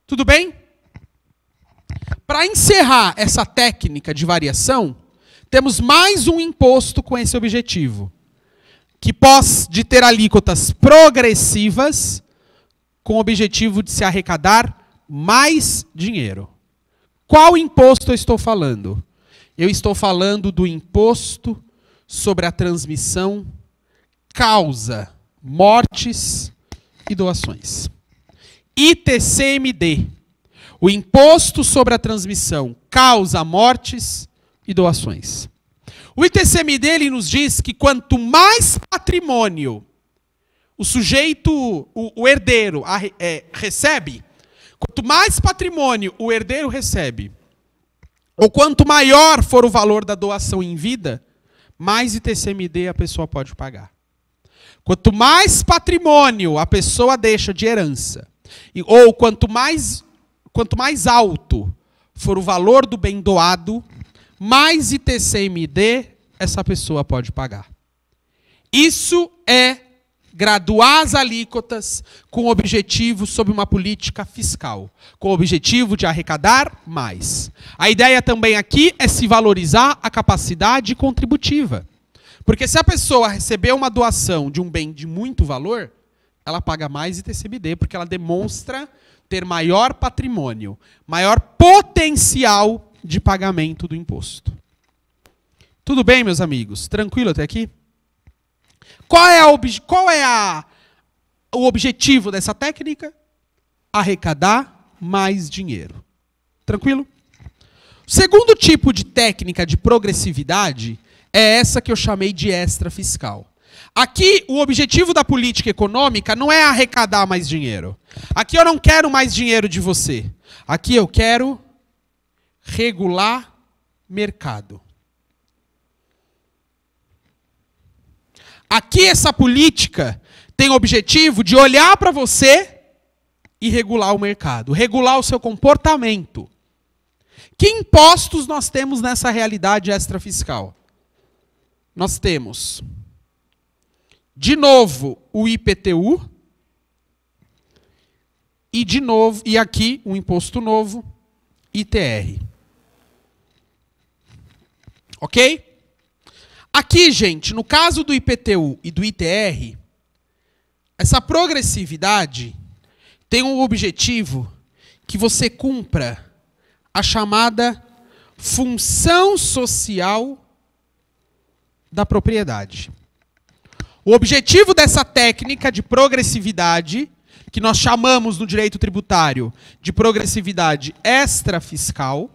Tudo bem? Para encerrar essa técnica de variação, temos mais um imposto com esse objetivo, que pós de ter alíquotas progressivas, com o objetivo de se arrecadar mais dinheiro. Qual imposto eu estou falando? Eu estou falando do imposto sobre a transmissão, causa, mortes e doações. ITCMD. O imposto sobre a transmissão causa mortes e doações. O ITCMD ele nos diz que quanto mais patrimônio o sujeito, o, o herdeiro, a, é, recebe, quanto mais patrimônio o herdeiro recebe, ou quanto maior for o valor da doação em vida, mais ITCMD a pessoa pode pagar. Quanto mais patrimônio a pessoa deixa de herança, e, ou quanto mais, quanto mais alto for o valor do bem doado, mais ITCMD essa pessoa pode pagar. Isso é graduar as alíquotas com objetivo sob uma política fiscal, com o objetivo de arrecadar mais. A ideia também aqui é se valorizar a capacidade contributiva. Porque se a pessoa receber uma doação de um bem de muito valor, ela paga mais ITCMD, porque ela demonstra ter maior patrimônio, maior potencial de pagamento do imposto. Tudo bem, meus amigos? Tranquilo até aqui? Qual é, a, qual é a, o objetivo dessa técnica? Arrecadar mais dinheiro. Tranquilo? O segundo tipo de técnica de progressividade é essa que eu chamei de extra fiscal. Aqui, o objetivo da política econômica não é arrecadar mais dinheiro. Aqui eu não quero mais dinheiro de você. Aqui eu quero regular mercado. Aqui essa política tem o objetivo de olhar para você e regular o mercado, regular o seu comportamento. Que impostos nós temos nessa realidade extrafiscal? Nós temos de novo o IPTU e de novo e aqui o um imposto novo, ITR. OK? Aqui, gente, no caso do IPTU e do ITR, essa progressividade tem um objetivo que você cumpra a chamada função social da propriedade. O objetivo dessa técnica de progressividade, que nós chamamos no direito tributário de progressividade extrafiscal,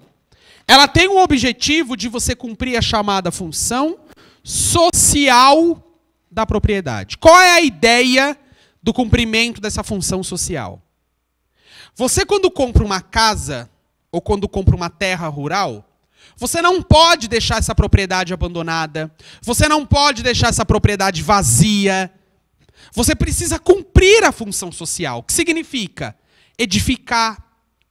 ela tem o objetivo de você cumprir a chamada função social da propriedade. Qual é a ideia do cumprimento dessa função social? Você, quando compra uma casa ou quando compra uma terra rural, você não pode deixar essa propriedade abandonada. Você não pode deixar essa propriedade vazia. Você precisa cumprir a função social, que significa edificar,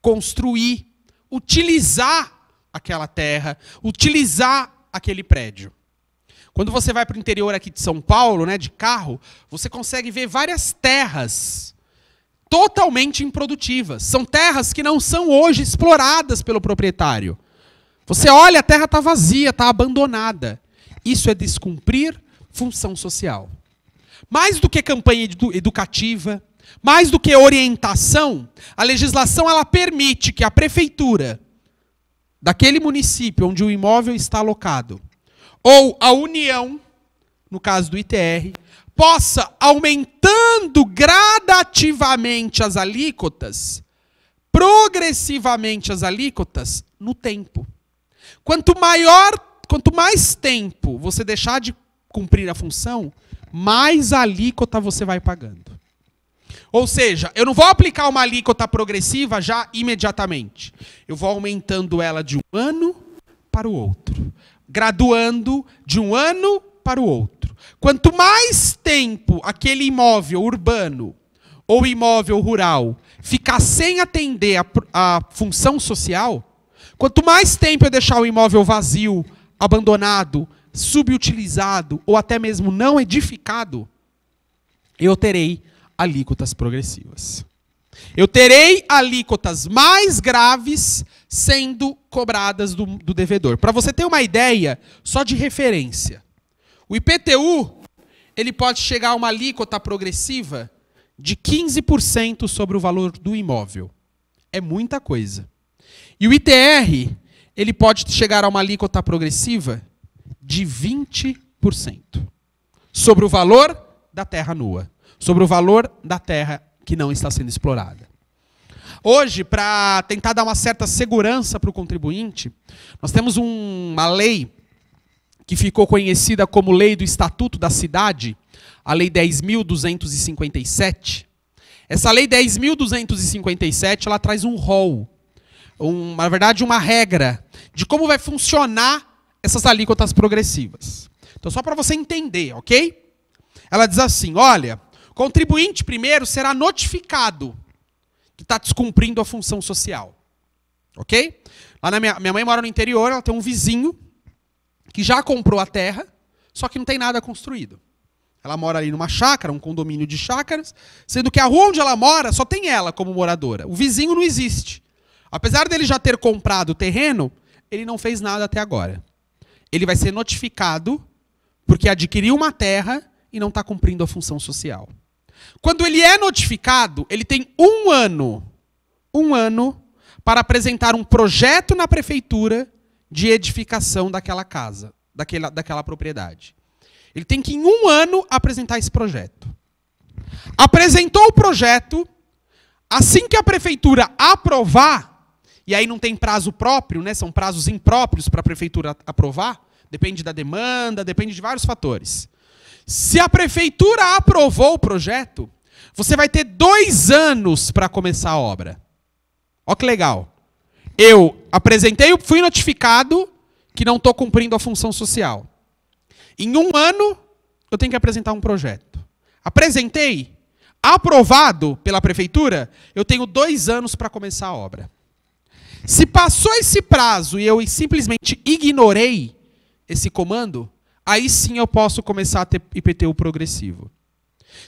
construir, utilizar aquela terra, utilizar aquele prédio. Quando você vai para o interior aqui de São Paulo, né, de carro, você consegue ver várias terras totalmente improdutivas. São terras que não são hoje exploradas pelo proprietário. Você olha, a terra está vazia, está abandonada. Isso é descumprir função social. Mais do que campanha edu educativa, mais do que orientação, a legislação ela permite que a prefeitura daquele município onde o imóvel está alocado ou a União, no caso do ITR, possa aumentando gradativamente as alíquotas, progressivamente as alíquotas no tempo. Quanto maior, quanto mais tempo você deixar de cumprir a função, mais alíquota você vai pagando. Ou seja, eu não vou aplicar uma alíquota progressiva já imediatamente. Eu vou aumentando ela de um ano para o outro, graduando de um ano para o outro. Quanto mais tempo aquele imóvel urbano ou imóvel rural ficar sem atender a, a função social, Quanto mais tempo eu deixar o imóvel vazio, abandonado, subutilizado ou até mesmo não edificado, eu terei alíquotas progressivas. Eu terei alíquotas mais graves sendo cobradas do, do devedor. Para você ter uma ideia, só de referência, o IPTU ele pode chegar a uma alíquota progressiva de 15% sobre o valor do imóvel. É muita coisa. E o ITR, ele pode chegar a uma alíquota progressiva de 20% sobre o valor da terra nua, sobre o valor da terra que não está sendo explorada. Hoje, para tentar dar uma certa segurança para o contribuinte, nós temos um, uma lei que ficou conhecida como Lei do Estatuto da Cidade, a Lei 10.257. Essa Lei 10.257 ela traz um rol um, na verdade, uma regra de como vai funcionar essas alíquotas progressivas. Então, só para você entender, ok? Ela diz assim: olha, contribuinte primeiro será notificado que está descumprindo a função social. Ok? Lá na minha, minha mãe mora no interior, ela tem um vizinho que já comprou a terra, só que não tem nada construído. Ela mora ali numa chácara, um condomínio de chácaras, sendo que a rua onde ela mora só tem ela como moradora. O vizinho não existe. Apesar dele já ter comprado o terreno, ele não fez nada até agora. Ele vai ser notificado porque adquiriu uma terra e não está cumprindo a função social. Quando ele é notificado, ele tem um ano, um ano, para apresentar um projeto na prefeitura de edificação daquela casa, daquela, daquela propriedade. Ele tem que, em um ano, apresentar esse projeto. Apresentou o projeto, assim que a prefeitura aprovar, e aí não tem prazo próprio, né? são prazos impróprios para a prefeitura aprovar, depende da demanda, depende de vários fatores. Se a prefeitura aprovou o projeto, você vai ter dois anos para começar a obra. Olha que legal. Eu apresentei, fui notificado que não estou cumprindo a função social. Em um ano, eu tenho que apresentar um projeto. Apresentei, aprovado pela prefeitura, eu tenho dois anos para começar a obra. Se passou esse prazo e eu simplesmente ignorei esse comando, aí sim eu posso começar a ter IPTU progressivo.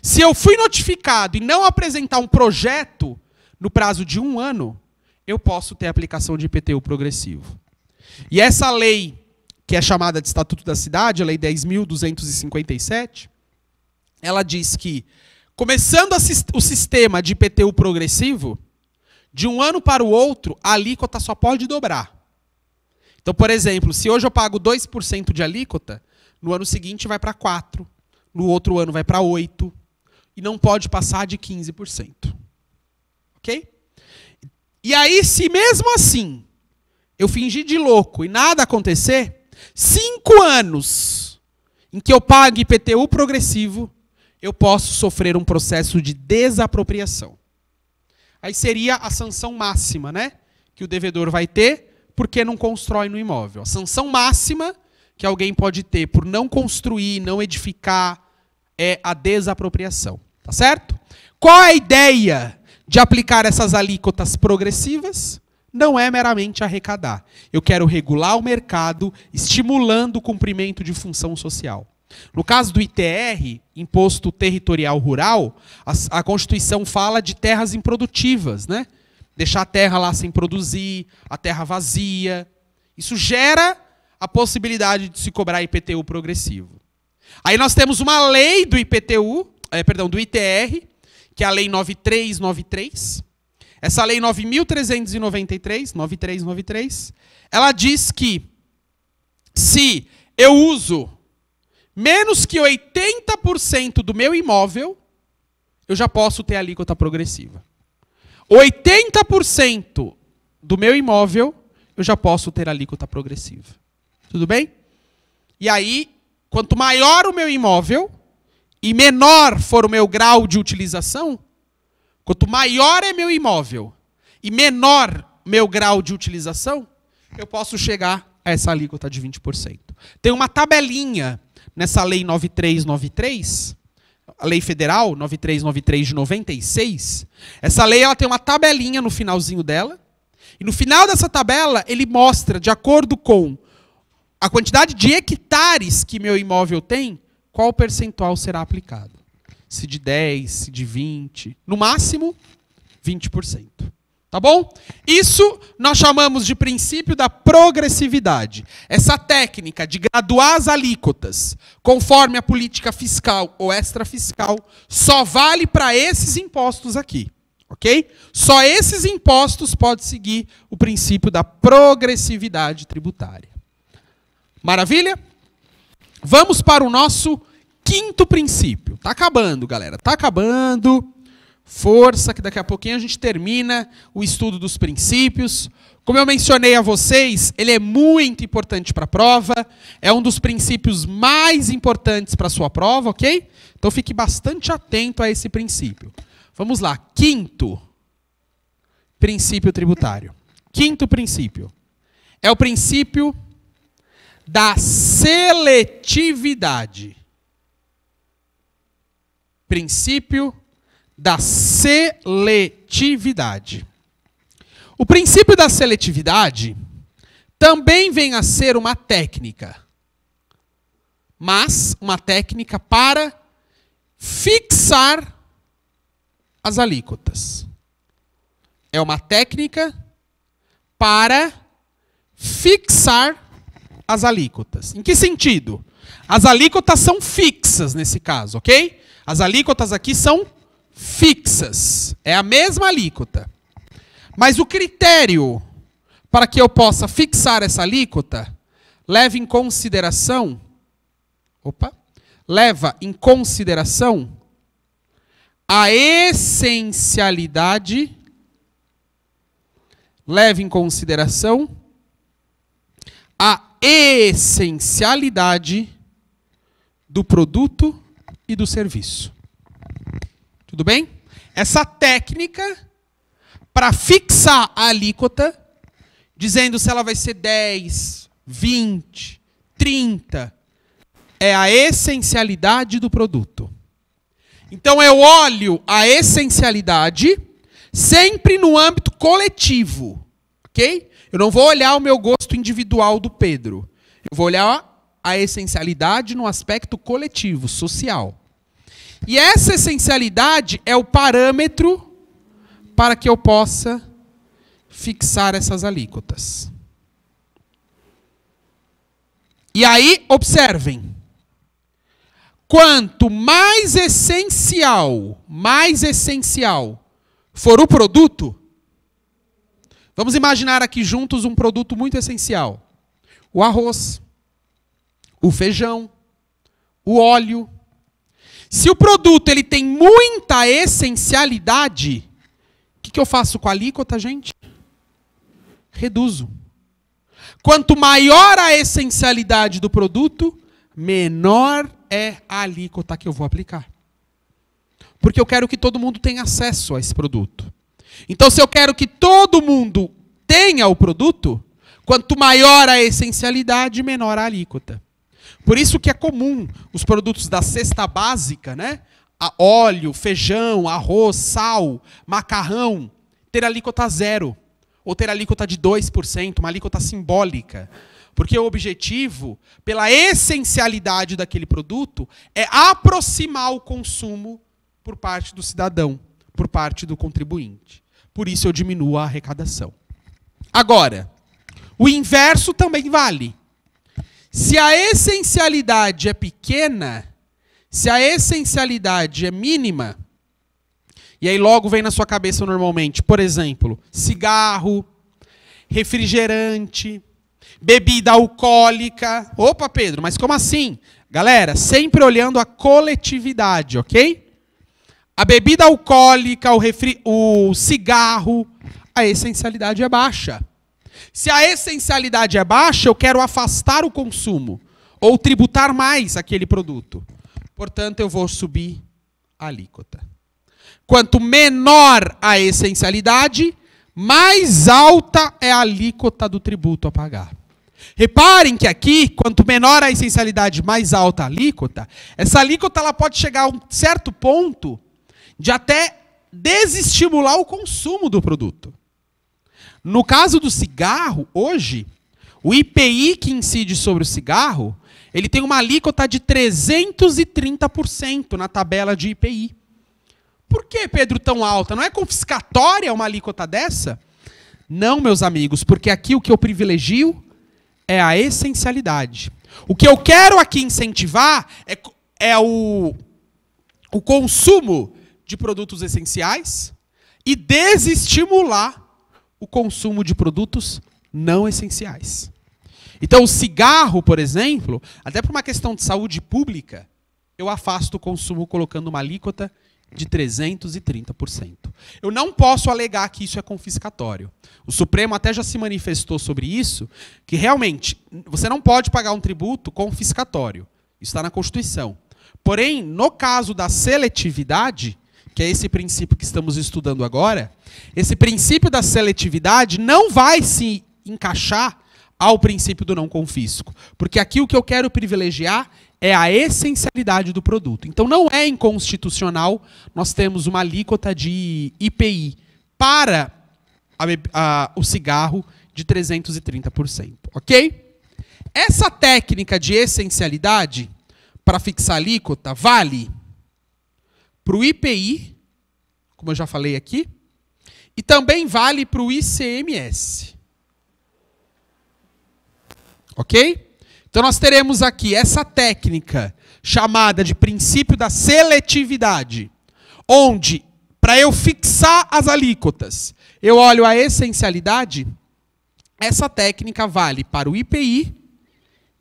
Se eu fui notificado e não apresentar um projeto no prazo de um ano, eu posso ter aplicação de IPTU progressivo. E essa lei, que é chamada de Estatuto da Cidade, a Lei 10.257, ela diz que, começando o sistema de IPTU progressivo, de um ano para o outro, a alíquota só pode dobrar. Então, por exemplo, se hoje eu pago 2% de alíquota, no ano seguinte vai para 4%, no outro ano vai para 8%, e não pode passar de 15%. Ok? E aí, se mesmo assim eu fingir de louco e nada acontecer, cinco anos em que eu pague IPTU progressivo, eu posso sofrer um processo de desapropriação. Aí seria a sanção máxima, né? Que o devedor vai ter porque não constrói no imóvel. A sanção máxima que alguém pode ter por não construir, não edificar, é a desapropriação. Tá certo? Qual a ideia de aplicar essas alíquotas progressivas? Não é meramente arrecadar. Eu quero regular o mercado, estimulando o cumprimento de função social. No caso do ITR, Imposto Territorial Rural, a, a, Constituição fala de terras improdutivas, né? Deixar a terra lá sem produzir, a terra vazia. Isso gera a possibilidade de se cobrar IPTU progressivo. Aí nós temos uma lei do IPTU, é, perdão, do ITR, que é a Lei 9393. Essa Lei 9393, 9393, ela diz que se eu uso menos que 80% do meu imóvel, eu já posso ter alíquota progressiva. 80% do meu imóvel, eu já posso ter alíquota progressiva. Tudo bem? E aí, quanto maior o meu imóvel e menor for o meu grau de utilização, quanto maior é meu imóvel e menor meu grau de utilização, eu posso chegar a essa alíquota de 20%. Tem uma tabelinha nessa lei 9393, a lei federal 9393 de 96, essa lei ela tem uma tabelinha no finalzinho dela. E no final dessa tabela, ele mostra, de acordo com a quantidade de hectares que meu imóvel tem, qual percentual será aplicado. Se de 10, se de 20, no máximo 20%. Tá bom? Isso nós chamamos de princípio da progressividade. Essa técnica de graduar as alíquotas conforme a política fiscal ou extrafiscal só vale para esses impostos aqui. Ok? Só esses impostos podem seguir o princípio da progressividade tributária. Maravilha? Vamos para o nosso quinto princípio. Tá acabando, galera. Tá acabando força, que daqui a pouquinho a gente termina o estudo dos princípios. Como eu mencionei a vocês, ele é muito importante para a prova, é um dos princípios mais importantes para a sua prova, ok? Então fique bastante atento a esse princípio. Vamos lá, quinto princípio tributário. Quinto princípio é o princípio da seletividade. Princípio da seletividade. O princípio da seletividade também vem a ser uma técnica, mas uma técnica para fixar as alíquotas. É uma técnica para fixar as alíquotas. Em que sentido? As alíquotas são fixas nesse caso, ok? As alíquotas aqui são fixas. É a mesma alíquota. Mas o critério para que eu possa fixar essa alíquota leva em consideração opa, leva em consideração a essencialidade leva em consideração a essencialidade do produto e do serviço. Tudo bem? Essa técnica para fixar a alíquota, dizendo se ela vai ser 10, 20, 30, é a essencialidade do produto. Então eu olho a essencialidade sempre no âmbito coletivo, ok? Eu não vou olhar o meu gosto individual do Pedro. Eu vou olhar a essencialidade no aspecto coletivo, social. E essa essencialidade é o parâmetro para que eu possa fixar essas alíquotas. E aí, observem. Quanto mais essencial, mais essencial for o produto, vamos imaginar aqui juntos um produto muito essencial: o arroz, o feijão, o óleo, se o produto ele tem muita essencialidade, o que, que eu faço com a alíquota, gente? Reduzo. Quanto maior a essencialidade do produto, menor é a alíquota que eu vou aplicar. Porque eu quero que todo mundo tenha acesso a esse produto. Então, se eu quero que todo mundo tenha o produto, quanto maior a essencialidade, menor a alíquota. Por isso que é comum os produtos da cesta básica, né? A óleo, feijão, arroz, sal, macarrão, ter alíquota zero. Ou ter alíquota de 2%, uma alíquota simbólica. Porque o objetivo, pela essencialidade daquele produto, é aproximar o consumo por parte do cidadão, por parte do contribuinte. Por isso eu diminuo a arrecadação. Agora, o inverso também vale. Se a essencialidade é pequena, se a essencialidade é mínima, e aí logo vem na sua cabeça normalmente, por exemplo, cigarro, refrigerante, bebida alcoólica. Opa, Pedro, mas como assim? Galera, sempre olhando a coletividade, ok? A bebida alcoólica, o, refri... o cigarro, a essencialidade é baixa. Se a essencialidade é baixa, eu quero afastar o consumo ou tributar mais aquele produto. Portanto, eu vou subir a alíquota. Quanto menor a essencialidade, mais alta é a alíquota do tributo a pagar. Reparem que aqui, quanto menor a essencialidade, mais alta a alíquota, essa alíquota ela pode chegar a um certo ponto de até desestimular o consumo do produto. No caso do cigarro, hoje, o IPI que incide sobre o cigarro, ele tem uma alíquota de 330% na tabela de IPI. Por que, Pedro, tão alta? Não é confiscatória uma alíquota dessa? Não, meus amigos, porque aqui o que eu privilegio é a essencialidade. O que eu quero aqui incentivar é, é o, o consumo de produtos essenciais e desestimular o consumo de produtos não essenciais. Então, o cigarro, por exemplo, até por uma questão de saúde pública, eu afasto o consumo colocando uma alíquota de 330%. Eu não posso alegar que isso é confiscatório. O Supremo até já se manifestou sobre isso, que realmente você não pode pagar um tributo confiscatório. Isso está na Constituição. Porém, no caso da seletividade, que é esse princípio que estamos estudando agora, esse princípio da seletividade não vai se encaixar ao princípio do não confisco, porque aqui o que eu quero privilegiar é a essencialidade do produto. Então não é inconstitucional nós temos uma alíquota de IPI para a, a, o cigarro de 330%, ok? Essa técnica de essencialidade para fixar alíquota vale para o IPI, como eu já falei aqui, e também vale para o ICMS. Ok? Então nós teremos aqui essa técnica chamada de princípio da seletividade, onde para eu fixar as alíquotas, eu olho a essencialidade. Essa técnica vale para o IPI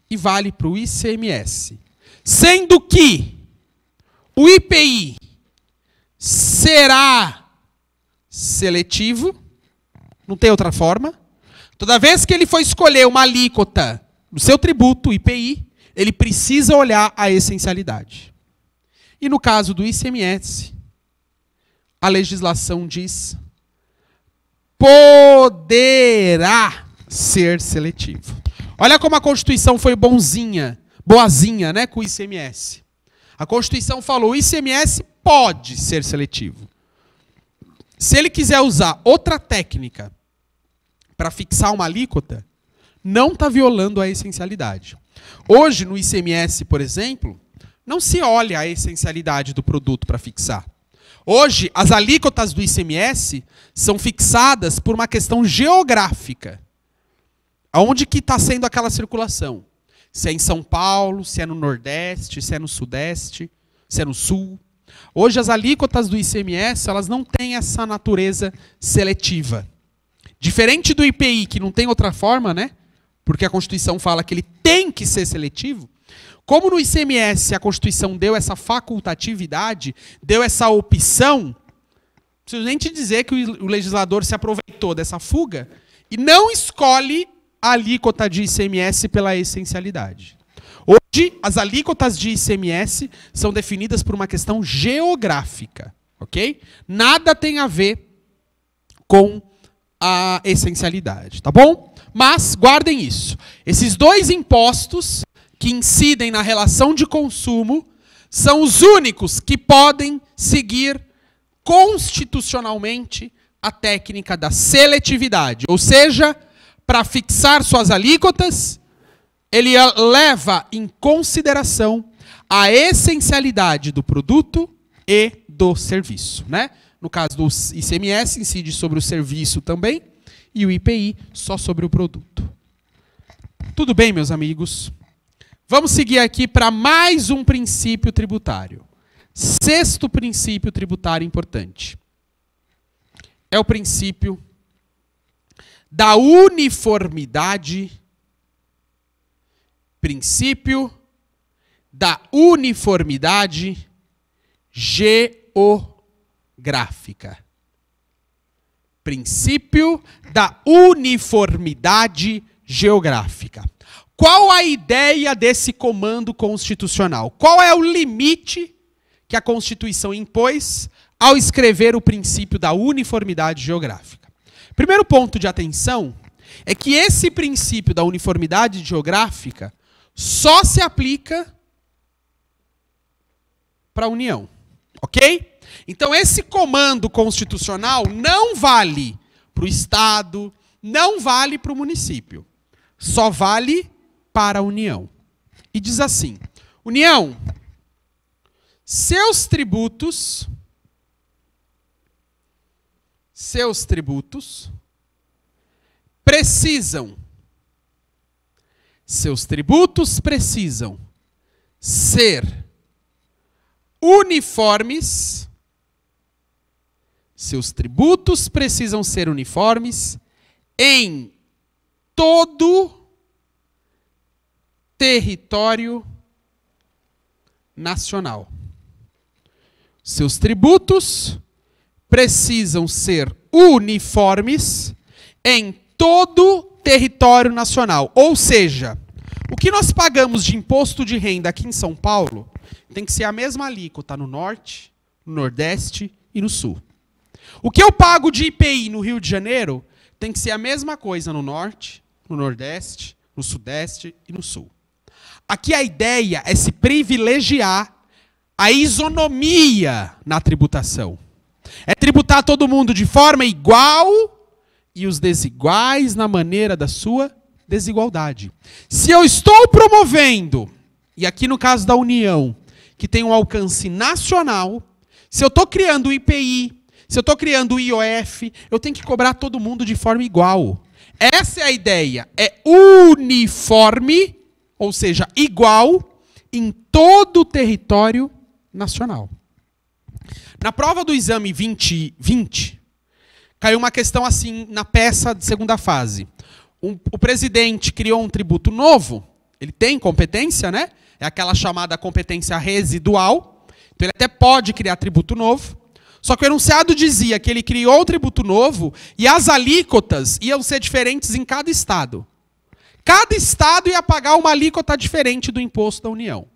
e vale para o ICMS. Sendo que o IPI será seletivo, não tem outra forma. Toda vez que ele for escolher uma alíquota do seu tributo, IPI, ele precisa olhar a essencialidade. E no caso do ICMS, a legislação diz poderá ser seletivo. Olha como a Constituição foi bonzinha, boazinha, né, com o ICMS. A Constituição falou: o ICMS pode ser seletivo. Se ele quiser usar outra técnica para fixar uma alíquota, não está violando a essencialidade. Hoje, no ICMS, por exemplo, não se olha a essencialidade do produto para fixar. Hoje, as alíquotas do ICMS são fixadas por uma questão geográfica. Aonde que está sendo aquela circulação? Se é em São Paulo, se é no Nordeste, se é no Sudeste, se é no Sul. Hoje as alíquotas do ICMS, elas não têm essa natureza seletiva. Diferente do IPI, que não tem outra forma, né? Porque a Constituição fala que ele tem que ser seletivo. Como no ICMS a Constituição deu essa facultatividade, deu essa opção, preciso nem te dizer que o legislador se aproveitou dessa fuga e não escolhe a alíquota de ICMS pela essencialidade. Hoje, as alíquotas de ICMS são definidas por uma questão geográfica, ok? Nada tem a ver com a essencialidade, tá bom? Mas guardem isso. Esses dois impostos que incidem na relação de consumo são os únicos que podem seguir constitucionalmente a técnica da seletividade, ou seja, para fixar suas alíquotas, ele leva em consideração a essencialidade do produto e do serviço, né? No caso do ICMS incide sobre o serviço também e o IPI só sobre o produto. Tudo bem, meus amigos? Vamos seguir aqui para mais um princípio tributário. Sexto princípio tributário importante. É o princípio da uniformidade princípio da uniformidade geográfica. Princípio da uniformidade geográfica. Qual a ideia desse comando constitucional? Qual é o limite que a Constituição impôs ao escrever o princípio da uniformidade geográfica? Primeiro ponto de atenção é que esse princípio da uniformidade geográfica só se aplica para a União. Ok? Então, esse comando constitucional não vale para o Estado, não vale para o município. Só vale para a União. E diz assim: União, seus tributos, seus tributos precisam seus tributos precisam ser uniformes. Seus tributos precisam ser uniformes em todo território nacional. Seus tributos precisam ser uniformes em todo território nacional. Ou seja, o que nós pagamos de imposto de renda aqui em São Paulo tem que ser a mesma alíquota no Norte, no Nordeste e no Sul. O que eu pago de IPI no Rio de Janeiro tem que ser a mesma coisa no Norte, no Nordeste, no Sudeste e no Sul. Aqui a ideia é se privilegiar a isonomia na tributação. É tributar todo mundo de forma igual e os desiguais na maneira da sua desigualdade. Se eu estou promovendo, e aqui no caso da União, que tem um alcance nacional, se eu estou criando o IPI, se eu estou criando o IOF, eu tenho que cobrar todo mundo de forma igual. Essa é a ideia. É uniforme, ou seja, igual, em todo o território nacional. Na prova do exame 2020, caiu uma questão assim na peça de segunda fase. Um, o presidente criou um tributo novo, ele tem competência, né? É aquela chamada competência residual. Então ele até pode criar tributo novo. Só que o enunciado dizia que ele criou o tributo novo e as alíquotas iam ser diferentes em cada estado. Cada estado ia pagar uma alíquota diferente do imposto da União.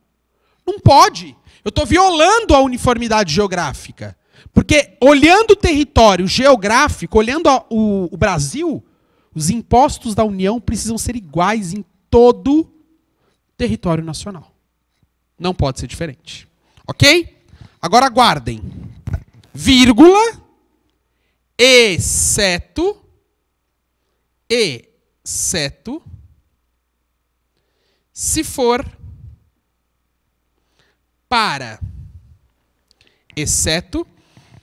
Não pode. Eu estou violando a uniformidade geográfica. Porque olhando o território geográfico, olhando a, o, o Brasil, os impostos da União precisam ser iguais em todo o território nacional. Não pode ser diferente. Ok? Agora guardem. Vírgula, exceto, exceto, se for para, exceto,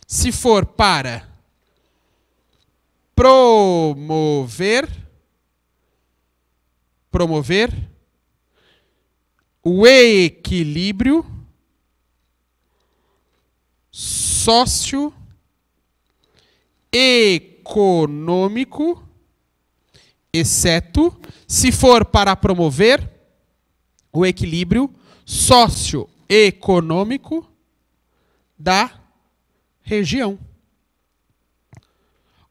se for para promover promover o equilíbrio sócio econômico exceto se for para promover o equilíbrio sócio econômico da região.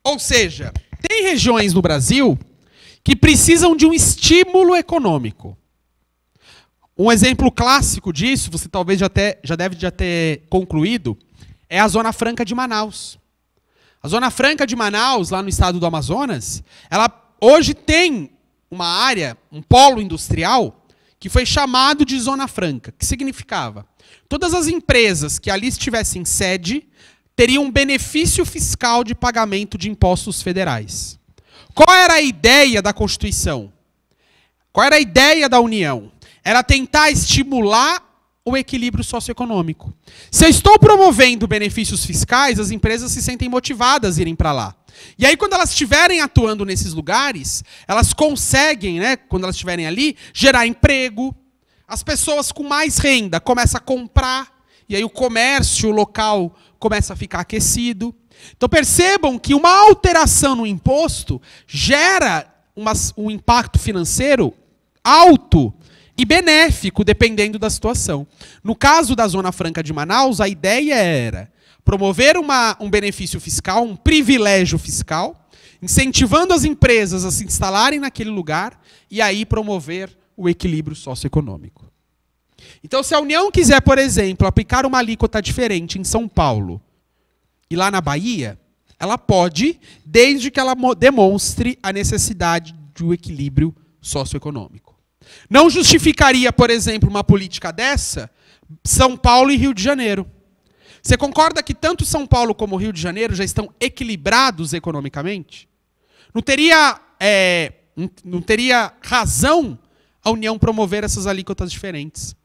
Ou seja, tem regiões no Brasil que precisam de um estímulo econômico. Um exemplo clássico disso, você talvez já, ter, já deve já ter concluído, é a Zona Franca de Manaus. A Zona Franca de Manaus, lá no estado do Amazonas, ela hoje tem uma área, um polo industrial, que foi chamado de Zona Franca, que significava todas as empresas que ali estivessem sede teria um benefício fiscal de pagamento de impostos federais. Qual era a ideia da Constituição? Qual era a ideia da União? Era tentar estimular o equilíbrio socioeconômico. Se eu estou promovendo benefícios fiscais, as empresas se sentem motivadas a irem para lá. E aí, quando elas estiverem atuando nesses lugares, elas conseguem, né, quando elas estiverem ali, gerar emprego. As pessoas com mais renda começam a comprar. E aí, o comércio local começa a ficar aquecido. Então percebam que uma alteração no imposto gera uma, um impacto financeiro alto e benéfico, dependendo da situação. No caso da Zona Franca de Manaus, a ideia era promover uma, um benefício fiscal, um privilégio fiscal, incentivando as empresas a se instalarem naquele lugar e aí promover o equilíbrio socioeconômico. Então, se a União quiser, por exemplo, aplicar uma alíquota diferente em São Paulo e lá na Bahia, ela pode, desde que ela demonstre a necessidade de um equilíbrio socioeconômico. Não justificaria, por exemplo, uma política dessa São Paulo e Rio de Janeiro. Você concorda que tanto São Paulo como Rio de Janeiro já estão equilibrados economicamente? Não teria, é, não teria razão a União promover essas alíquotas diferentes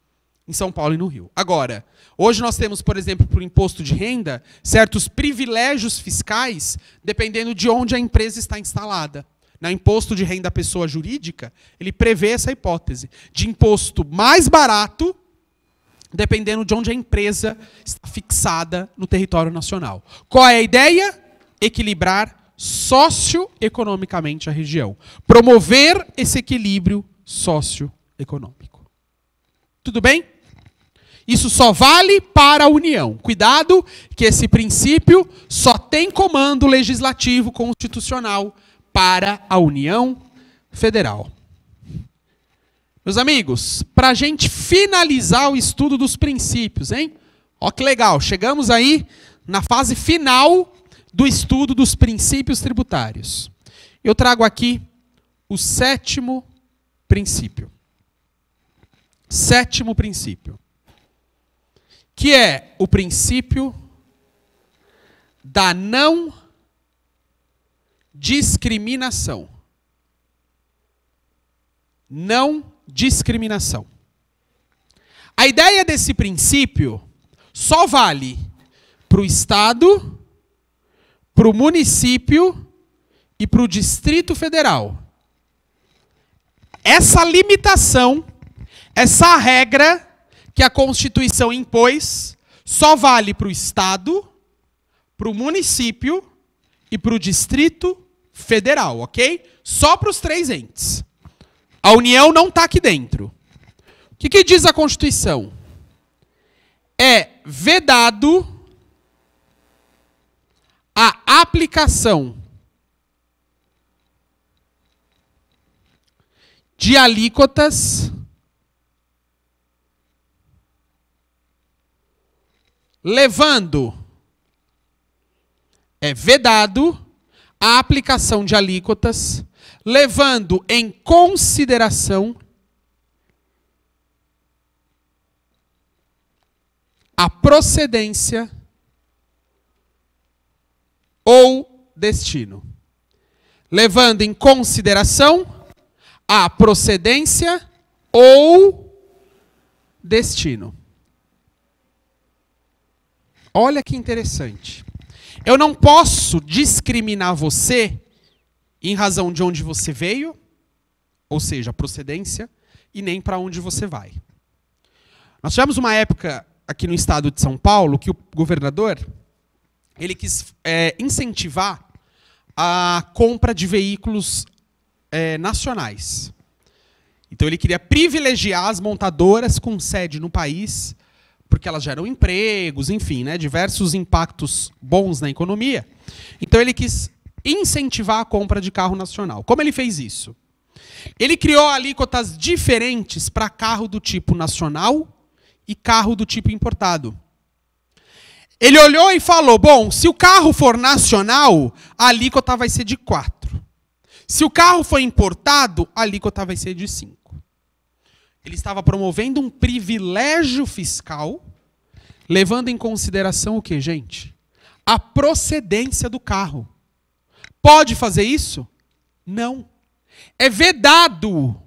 em São Paulo e no Rio. Agora, hoje nós temos, por exemplo, para o imposto de renda, certos privilégios fiscais, dependendo de onde a empresa está instalada. No imposto de renda à pessoa jurídica, ele prevê essa hipótese de imposto mais barato, dependendo de onde a empresa está fixada no território nacional. Qual é a ideia? Equilibrar socioeconomicamente a região. Promover esse equilíbrio socioeconômico. Tudo bem? Isso só vale para a União. Cuidado, que esse princípio só tem comando legislativo constitucional para a União Federal. Meus amigos, para a gente finalizar o estudo dos princípios, hein? Ó que legal, chegamos aí na fase final do estudo dos princípios tributários. Eu trago aqui o sétimo princípio. Sétimo princípio que é o princípio da não discriminação. Não discriminação. A ideia desse princípio só vale para o Estado, para o município e para o Distrito Federal. Essa limitação, essa regra, que a Constituição impôs só vale para o Estado, para o município e para o Distrito Federal, ok? Só para os três entes. A União não está aqui dentro. O que, que diz a Constituição? É vedado a aplicação de alíquotas levando é vedado a aplicação de alíquotas, levando em consideração a procedência ou destino. Levando em consideração a procedência ou destino. Olha que interessante. Eu não posso discriminar você em razão de onde você veio, ou seja, procedência, e nem para onde você vai. Nós tivemos uma época aqui no estado de São Paulo que o governador ele quis é, incentivar a compra de veículos é, nacionais. Então ele queria privilegiar as montadoras com sede no país porque elas geram empregos, enfim, né, diversos impactos bons na economia. Então ele quis incentivar a compra de carro nacional. Como ele fez isso? Ele criou alíquotas diferentes para carro do tipo nacional e carro do tipo importado. Ele olhou e falou: bom, se o carro for nacional, a alíquota vai ser de 4. Se o carro for importado, a alíquota vai ser de 5. Ele estava promovendo um privilégio fiscal, levando em consideração o que, gente? A procedência do carro. Pode fazer isso? Não. É vedado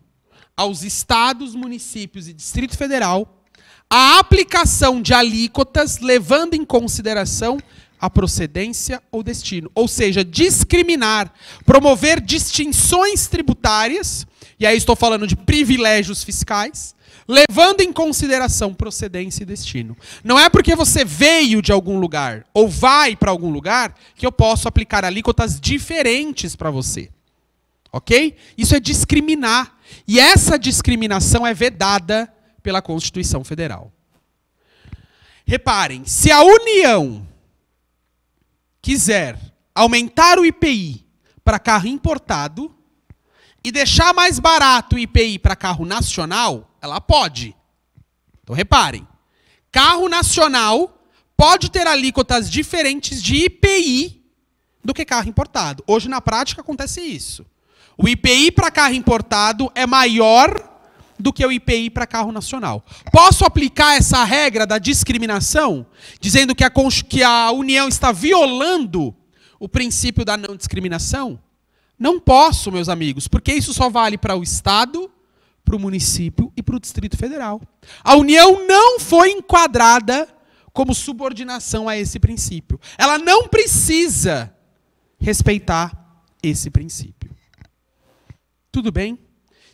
aos estados, municípios e Distrito Federal a aplicação de alíquotas levando em consideração a procedência ou destino. Ou seja, discriminar, promover distinções tributárias e aí estou falando de privilégios fiscais, levando em consideração procedência e destino. Não é porque você veio de algum lugar ou vai para algum lugar que eu posso aplicar alíquotas diferentes para você. Ok? Isso é discriminar. E essa discriminação é vedada pela Constituição Federal. Reparem, se a União quiser aumentar o IPI para carro importado, e deixar mais barato o IPI para carro nacional, ela pode. Então reparem, carro nacional pode ter alíquotas diferentes de IPI do que carro importado. Hoje na prática acontece isso. O IPI para carro importado é maior do que o IPI para carro nacional. Posso aplicar essa regra da discriminação, dizendo que a, que a União está violando o princípio da não discriminação? Não posso, meus amigos, porque isso só vale para o Estado, para o município e para o Distrito Federal. A União não foi enquadrada como subordinação a esse princípio. Ela não precisa respeitar esse princípio. Tudo bem?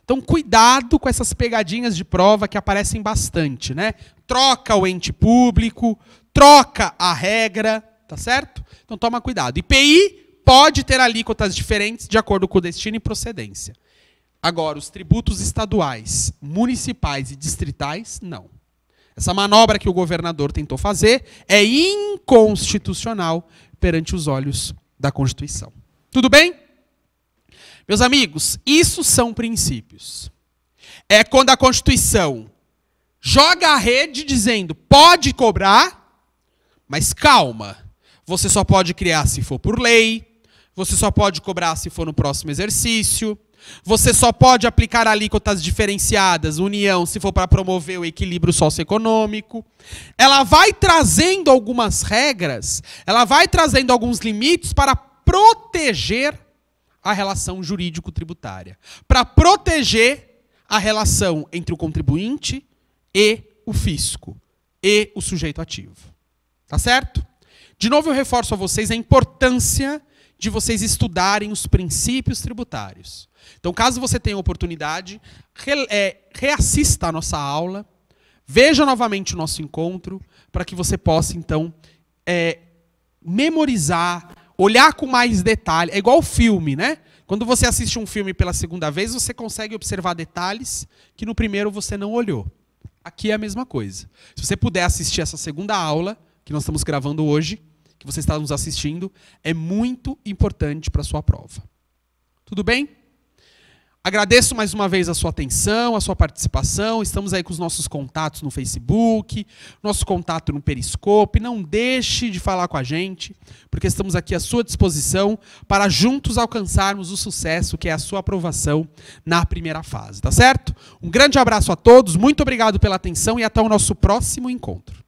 Então, cuidado com essas pegadinhas de prova que aparecem bastante, né? Troca o ente público, troca a regra, tá certo? Então, toma cuidado. IPI pode ter alíquotas diferentes de acordo com o destino e procedência. Agora, os tributos estaduais, municipais e distritais, não. Essa manobra que o governador tentou fazer é inconstitucional perante os olhos da Constituição. Tudo bem? Meus amigos, isso são princípios. É quando a Constituição joga a rede dizendo pode cobrar, mas calma, você só pode criar se for por lei, você só pode cobrar se for no próximo exercício. Você só pode aplicar alíquotas diferenciadas, união, se for para promover o equilíbrio socioeconômico. Ela vai trazendo algumas regras, ela vai trazendo alguns limites para proteger a relação jurídico-tributária, para proteger a relação entre o contribuinte e o fisco e o sujeito ativo. Tá certo? De novo eu reforço a vocês a importância de vocês estudarem os princípios tributários. Então, caso você tenha oportunidade, re, é, reassista a nossa aula, veja novamente o nosso encontro, para que você possa, então, é, memorizar, olhar com mais detalhe. É igual o filme, né? Quando você assiste um filme pela segunda vez, você consegue observar detalhes que no primeiro você não olhou. Aqui é a mesma coisa. Se você puder assistir essa segunda aula, que nós estamos gravando hoje, que você está nos assistindo é muito importante para a sua prova. Tudo bem? Agradeço mais uma vez a sua atenção, a sua participação. Estamos aí com os nossos contatos no Facebook, nosso contato no Periscope. Não deixe de falar com a gente, porque estamos aqui à sua disposição para juntos alcançarmos o sucesso que é a sua aprovação na primeira fase, tá certo? Um grande abraço a todos, muito obrigado pela atenção e até o nosso próximo encontro.